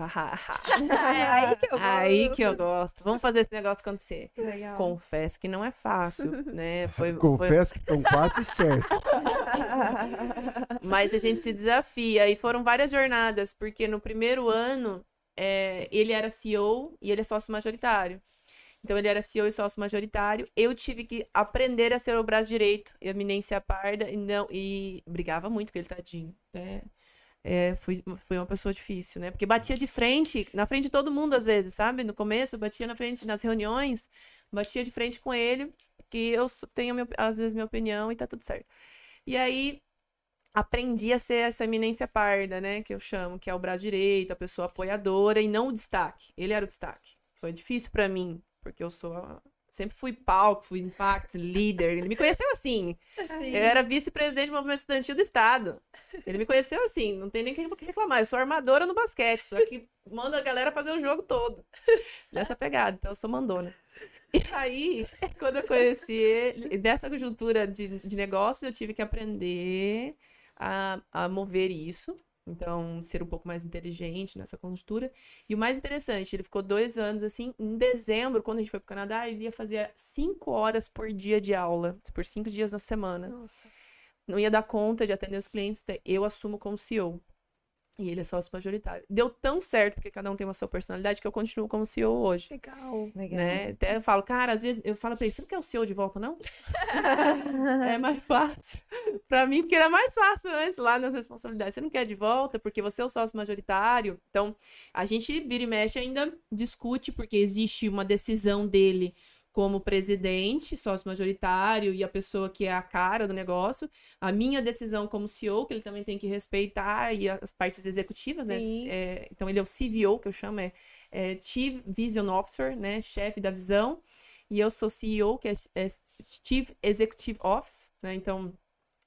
é (laughs) aí que eu gosto. Aí que eu gosto. Vamos fazer esse negócio acontecer. Legal. Confesso que não é fácil, né? (laughs) Foi, Confesso foi... que estão quase certo. (laughs) Mas a gente se desafia. E foram várias jornadas, porque no primeiro ano é, ele era CEO e ele é sócio majoritário. Então ele era CEO e sócio majoritário. Eu tive que aprender a ser o braço direito, eminência parda, e não e brigava muito com ele, tadinho. Né? É, fui, fui uma pessoa difícil, né? Porque batia de frente, na frente de todo mundo às vezes, sabe? No começo, batia na frente, nas reuniões, batia de frente com ele, que eu tenho minha, às vezes minha opinião e tá tudo certo. E aí aprendi a ser essa eminência parda, né? Que eu chamo, que é o braço direito, a pessoa apoiadora e não o destaque. Ele era o destaque. Foi difícil para mim porque eu sou. A... Sempre fui palco, fui impacto, líder. Ele me conheceu assim. assim. Eu era vice-presidente do movimento estudantil do Estado. Ele me conheceu assim. Não tem nem o que reclamar. Eu sou armadora no basquete, só que manda a galera fazer o jogo todo. Nessa pegada. Então eu sou mandona. E aí, (laughs) quando eu conheci ele, dessa conjuntura de, de eu tive que aprender a, a mover isso então, ser um pouco mais inteligente nessa conjuntura. E o mais interessante, ele ficou dois anos assim. Em dezembro, quando a gente foi para o Canadá, ele ia fazer cinco horas por dia de aula, por cinco dias na semana. Nossa. Não ia dar conta de atender os clientes. Então eu assumo como CEO. E ele é sócio majoritário. Deu tão certo, porque cada um tem uma sua personalidade, que eu continuo como CEO hoje. Legal. Legal. Né? Até eu falo, cara, às vezes eu falo pra ele, você não quer o CEO de volta, não? (laughs) é mais fácil. (laughs) pra mim, porque era mais fácil antes lá nas responsabilidades. Você não quer de volta, porque você é o sócio majoritário. Então, a gente vira e mexe ainda discute, porque existe uma decisão dele como presidente, sócio majoritário e a pessoa que é a cara do negócio, a minha decisão como CEO, que ele também tem que respeitar, e as partes executivas, né? É, então ele é o CVO, que eu chamo, é, é Chief Vision Officer, né? Chefe da visão. E eu sou CEO, que é, é Chief Executive Office, né? Então,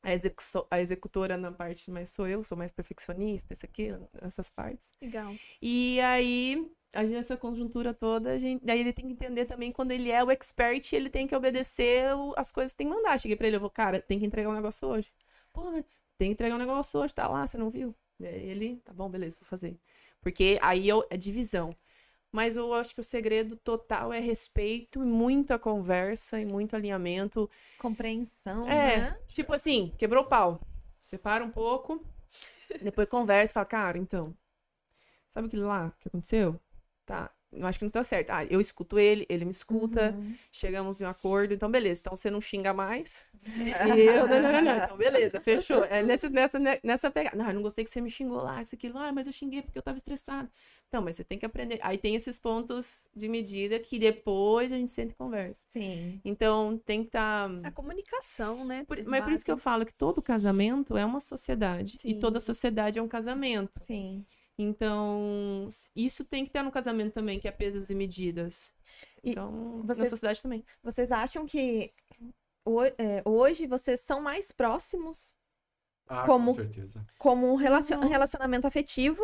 a, execu a executora na parte, mas sou eu, sou mais perfeccionista, isso aqui, essas partes. Legal. E aí essa conjuntura toda, a gente, daí ele tem que entender também quando ele é o expert, ele tem que obedecer as coisas que tem que mandar. Cheguei pra ele, eu vou, cara, tem que entregar um negócio hoje. Pô, né? tem que entregar um negócio hoje, tá lá, você não viu? Daí ele, tá bom, beleza, vou fazer. Porque aí eu, é divisão. Mas eu acho que o segredo total é respeito, muita conversa e muito alinhamento. Compreensão, é, né? Tipo assim, quebrou o pau. Separa um pouco, depois (laughs) conversa e fala, cara, então, sabe aquilo lá que aconteceu? tá, eu acho que não está certo. Ah, eu escuto ele, ele me escuta, uhum. chegamos em um acordo, então beleza, então você não xinga mais. (laughs) e eu, não, não, não, não, então beleza, fechou. É nessa, nessa, né, nessa pegada. Não, eu não gostei que você me xingou lá, isso, aquilo, ah, mas eu xinguei porque eu tava estressado. Então, mas você tem que aprender. Aí tem esses pontos de medida que depois a gente sente e conversa. Sim. Então tem que estar. Tá... A comunicação, né? Por... Mas por isso que eu falo que todo casamento é uma sociedade. Sim. E toda sociedade é um casamento. Sim. Então, isso tem que ter no casamento também, que é pesos e medidas. E então, vocês, na sociedade também. Vocês acham que eh, hoje vocês são mais próximos ah, como, com certeza. como um relacion, relacionamento afetivo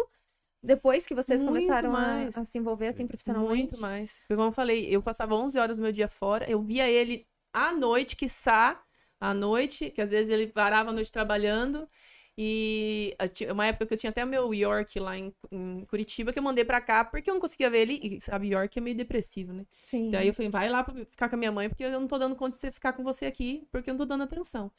depois que vocês muito começaram a, a, se envolver assim profissionalmente? Muito mais. Como eu falei, eu passava 11 horas do meu dia fora, eu via ele à noite, quiçá, à noite, que às vezes ele parava a noite trabalhando, e uma época que eu tinha até o meu York lá em, em Curitiba, que eu mandei pra cá, porque eu não conseguia ver ele. E, sabe, York é meio depressivo, né? Sim. Daí eu falei, vai lá pra ficar com a minha mãe, porque eu não tô dando conta de você ficar com você aqui, porque eu não tô dando atenção.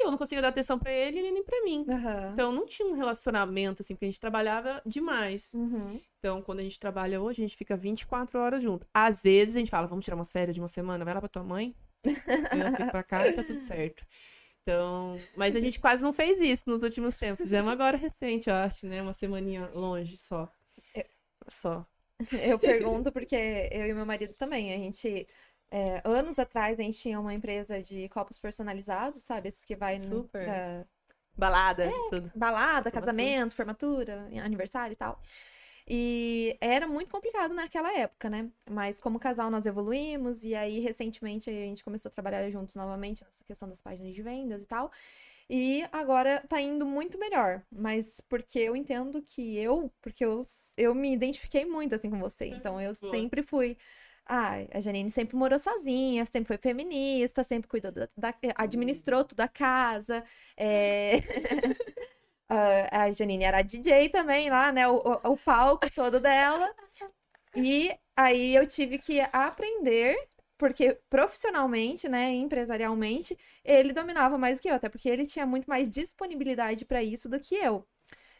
E eu não conseguia dar atenção para ele ele nem para mim. Uhum. Então não tinha um relacionamento, assim, porque a gente trabalhava demais. Uhum. Então, quando a gente trabalha hoje, a gente fica 24 horas junto. Às vezes a gente fala, vamos tirar umas férias de uma semana, vai lá pra tua mãe. eu fico pra cá e tá tudo certo. Então, mas a gente quase não fez isso nos últimos tempos. Fizemos agora recente, eu acho, né? Uma semaninha longe só. Eu... Só. Eu pergunto porque eu e meu marido também, a gente é, anos atrás a gente tinha uma empresa de copos personalizados, sabe? Esses que vai Super. No, pra... Balada, é, tudo. Balada, Formatura. casamento, formatura, aniversário e tal. E era muito complicado naquela época, né? Mas como casal nós evoluímos e aí recentemente a gente começou a trabalhar juntos novamente nessa questão das páginas de vendas e tal. E agora tá indo muito melhor, mas porque eu entendo que eu, porque eu, eu me identifiquei muito assim com você, uhum. então eu sempre fui ah, a Janine sempre morou sozinha, sempre foi feminista, sempre cuidou da, da administrou uhum. toda a casa, é... (laughs) a Janine era DJ também lá, né? O, o, o palco todo dela. E aí eu tive que aprender, porque profissionalmente, né, empresarialmente, ele dominava mais do que eu, até porque ele tinha muito mais disponibilidade para isso do que eu.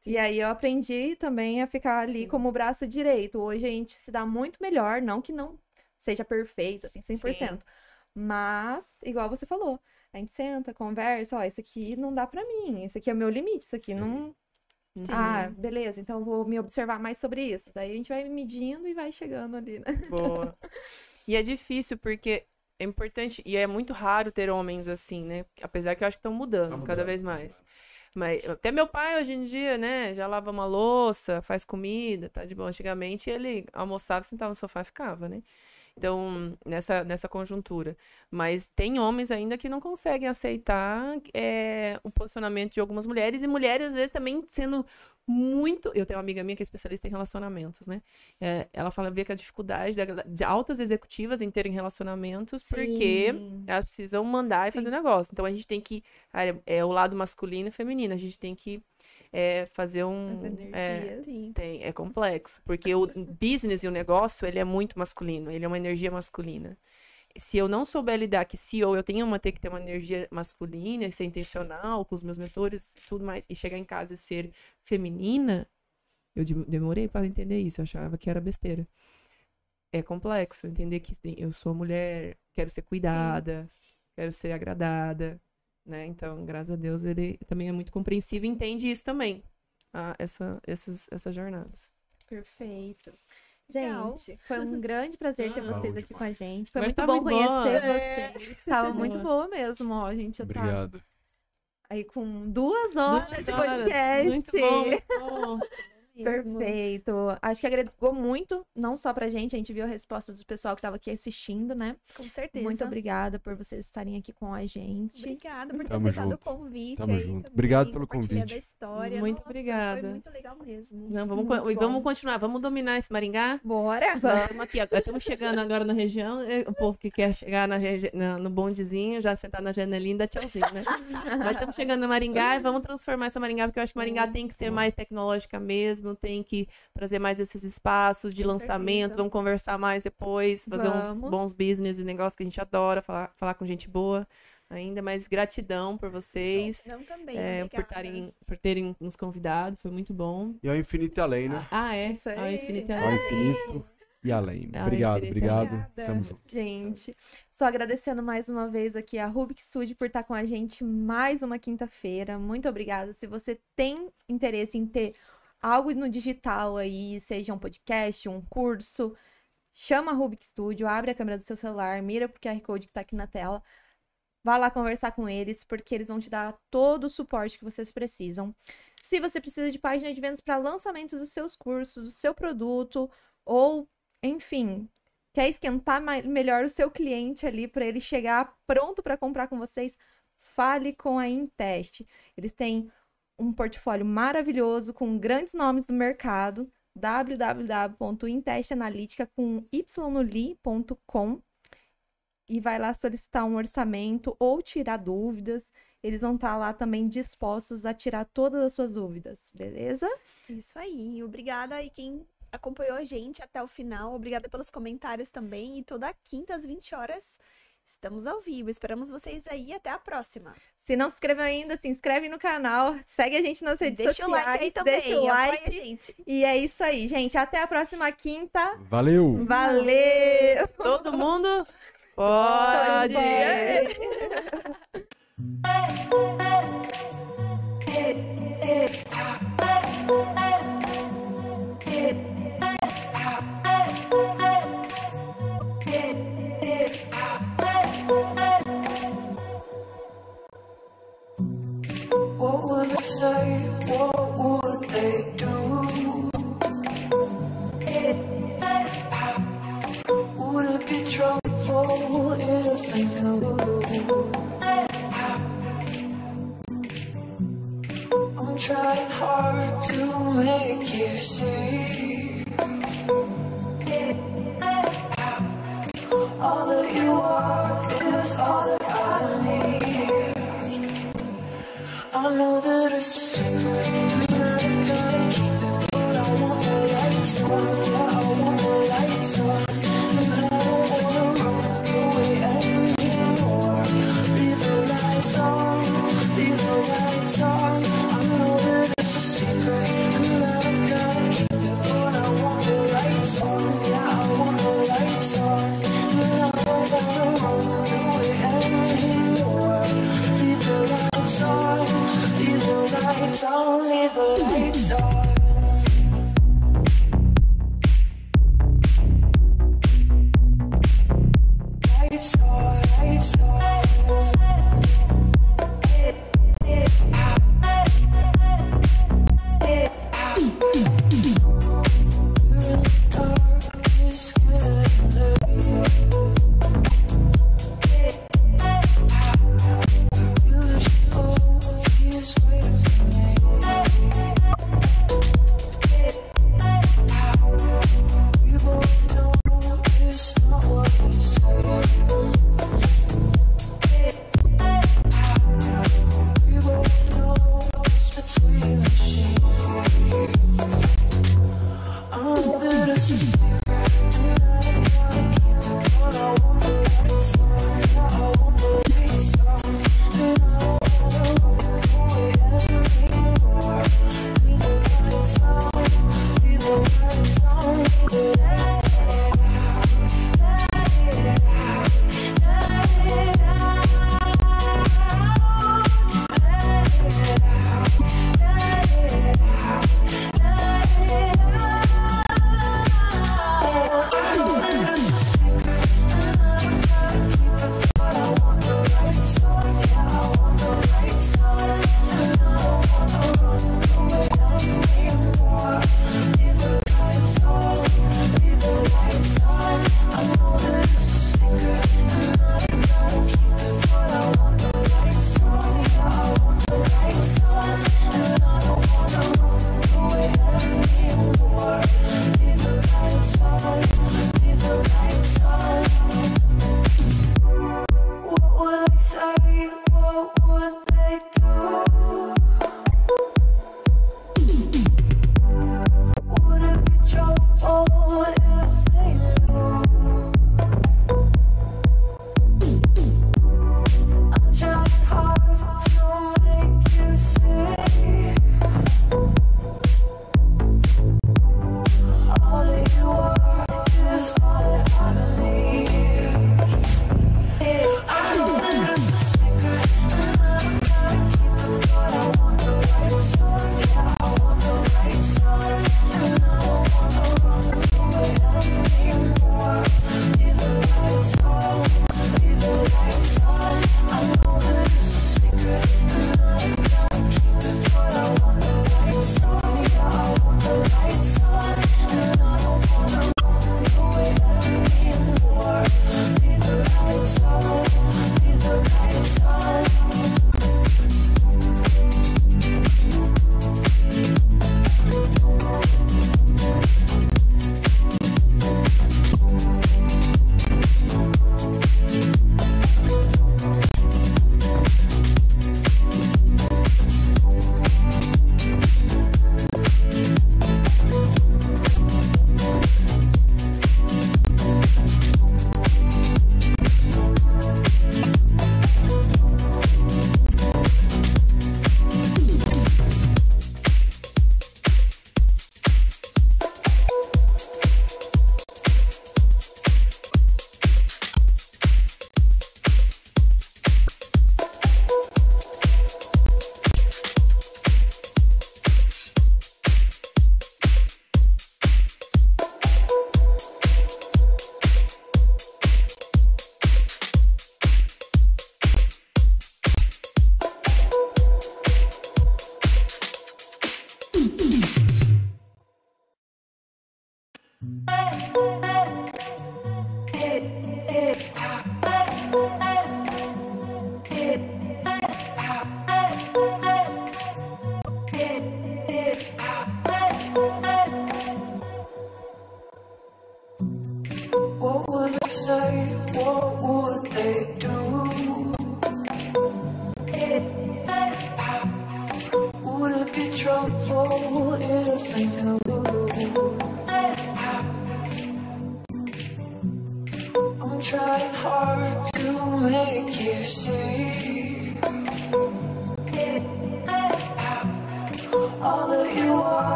Sim. E aí eu aprendi também a ficar ali Sim. como braço direito. Hoje a gente se dá muito melhor, não que não seja perfeito, assim, 100%. Sim. Mas, igual você falou, a gente senta, conversa, ó, isso aqui não dá para mim, isso aqui é o meu limite, isso aqui Sim. não. Sim. Uhum. Ah, beleza, então vou me observar mais sobre isso. Daí a gente vai medindo e vai chegando ali, né? Boa. (laughs) E é difícil porque é importante e é muito raro ter homens assim, né? Apesar que eu acho que estão mudando, tá mudando, cada vez tá mais. Mas até meu pai hoje em dia, né, já lava uma louça, faz comida, tá de bom. Antigamente ele almoçava, sentava no sofá e ficava, né? Então, nessa, nessa conjuntura. Mas tem homens ainda que não conseguem aceitar é, o posicionamento de algumas mulheres, e mulheres, às vezes, também sendo muito. Eu tenho uma amiga minha que é especialista em relacionamentos, né? É, ela fala ver que a dificuldade de altas executivas em terem relacionamentos, Sim. porque elas precisam mandar e Sim. fazer negócio. Então a gente tem que. É, é o lado masculino e feminino, a gente tem que é, fazer um. É, tem, é complexo. Porque o business e o negócio, ele é muito masculino, ele é uma energia masculina. Se eu não souber lidar que se eu tenho uma ter que ter uma energia masculina e ser intencional com os meus mentores e tudo mais, e chegar em casa e ser feminina, eu demorei para entender isso, eu achava que era besteira. É complexo entender que eu sou mulher, quero ser cuidada, Sim. quero ser agradada, né? Então, graças a Deus, ele também é muito compreensivo e entende isso também, a, essa, essas, essas jornadas. Perfeito. Gente, Legal. foi um grande prazer ter (laughs) ah, vocês aqui com a gente. Foi Mas muito tá bom muito conhecer boa. É. vocês. Estava (laughs) muito boa mesmo, ó. A gente já tá Obrigado. Tá aí com duas horas duas de podcast. Muito bom, muito (laughs) bom. Perfeito. Acho que agregou muito, não só pra gente, a gente viu a resposta do pessoal que tava aqui assistindo, né? Com certeza. Muito obrigada por vocês estarem aqui com a gente. Obrigada por ter aceitado o convite Tamo aí. Junto. Obrigado pelo convite. da história. Muito Nossa, obrigada. Foi muito legal mesmo. Não, vamos, e vamos continuar, vamos dominar esse Maringá? Bora! Vamos aqui, estamos chegando agora na região, o povo que quer chegar na no bondezinho, já sentar na janelinha da tchauzinho, né? Mas estamos chegando no Maringá e vamos transformar essa Maringá, porque eu acho que Maringá é. tem que ser mais tecnológica mesmo mesmo tem que trazer mais esses espaços de lançamentos, vamos conversar mais depois, fazer vamos. uns bons business e negócios que a gente adora, falar, falar com gente boa ainda, mais gratidão por vocês. Gratidão também, é, por, tarem, por terem nos convidado, foi muito bom. E ao infinito e além, né? Ah, é. Isso aí. Ao infinito e além. Ao infinito e além. Ao obrigado, obrigado. Obrigada. Tamo junto. Gente, só agradecendo mais uma vez aqui a Rubik Sud por estar com a gente mais uma quinta-feira. Muito obrigada. Se você tem interesse em ter algo no digital aí, seja um podcast, um curso, chama a Rubik Studio, abre a câmera do seu celular, mira pro QR Code que tá aqui na tela, vá lá conversar com eles, porque eles vão te dar todo o suporte que vocês precisam. Se você precisa de página de vendas para lançamento dos seus cursos, do seu produto, ou, enfim, quer esquentar melhor o seu cliente ali para ele chegar pronto para comprar com vocês, fale com a Intest. Eles têm um portfólio maravilhoso com grandes nomes do mercado www.intestanalytica e vai lá solicitar um orçamento ou tirar dúvidas. Eles vão estar tá lá também dispostos a tirar todas as suas dúvidas, beleza? Isso aí. Obrigada e quem acompanhou a gente até o final. Obrigada pelos comentários também. E toda quinta às 20 horas Estamos ao vivo, esperamos vocês aí até a próxima. Se não se inscreveu ainda, se inscreve no canal, segue a gente nas redes deixa sociais. Deixa o like aí também, deixa o like. gente. E é isso aí, gente. Até a próxima quinta. Valeu! Valeu! Todo mundo (laughs) pode! Todo mundo pode. What would they do? Would it be trouble if they knew? I'm trying hard to make you see All that you are is all that I know Oh.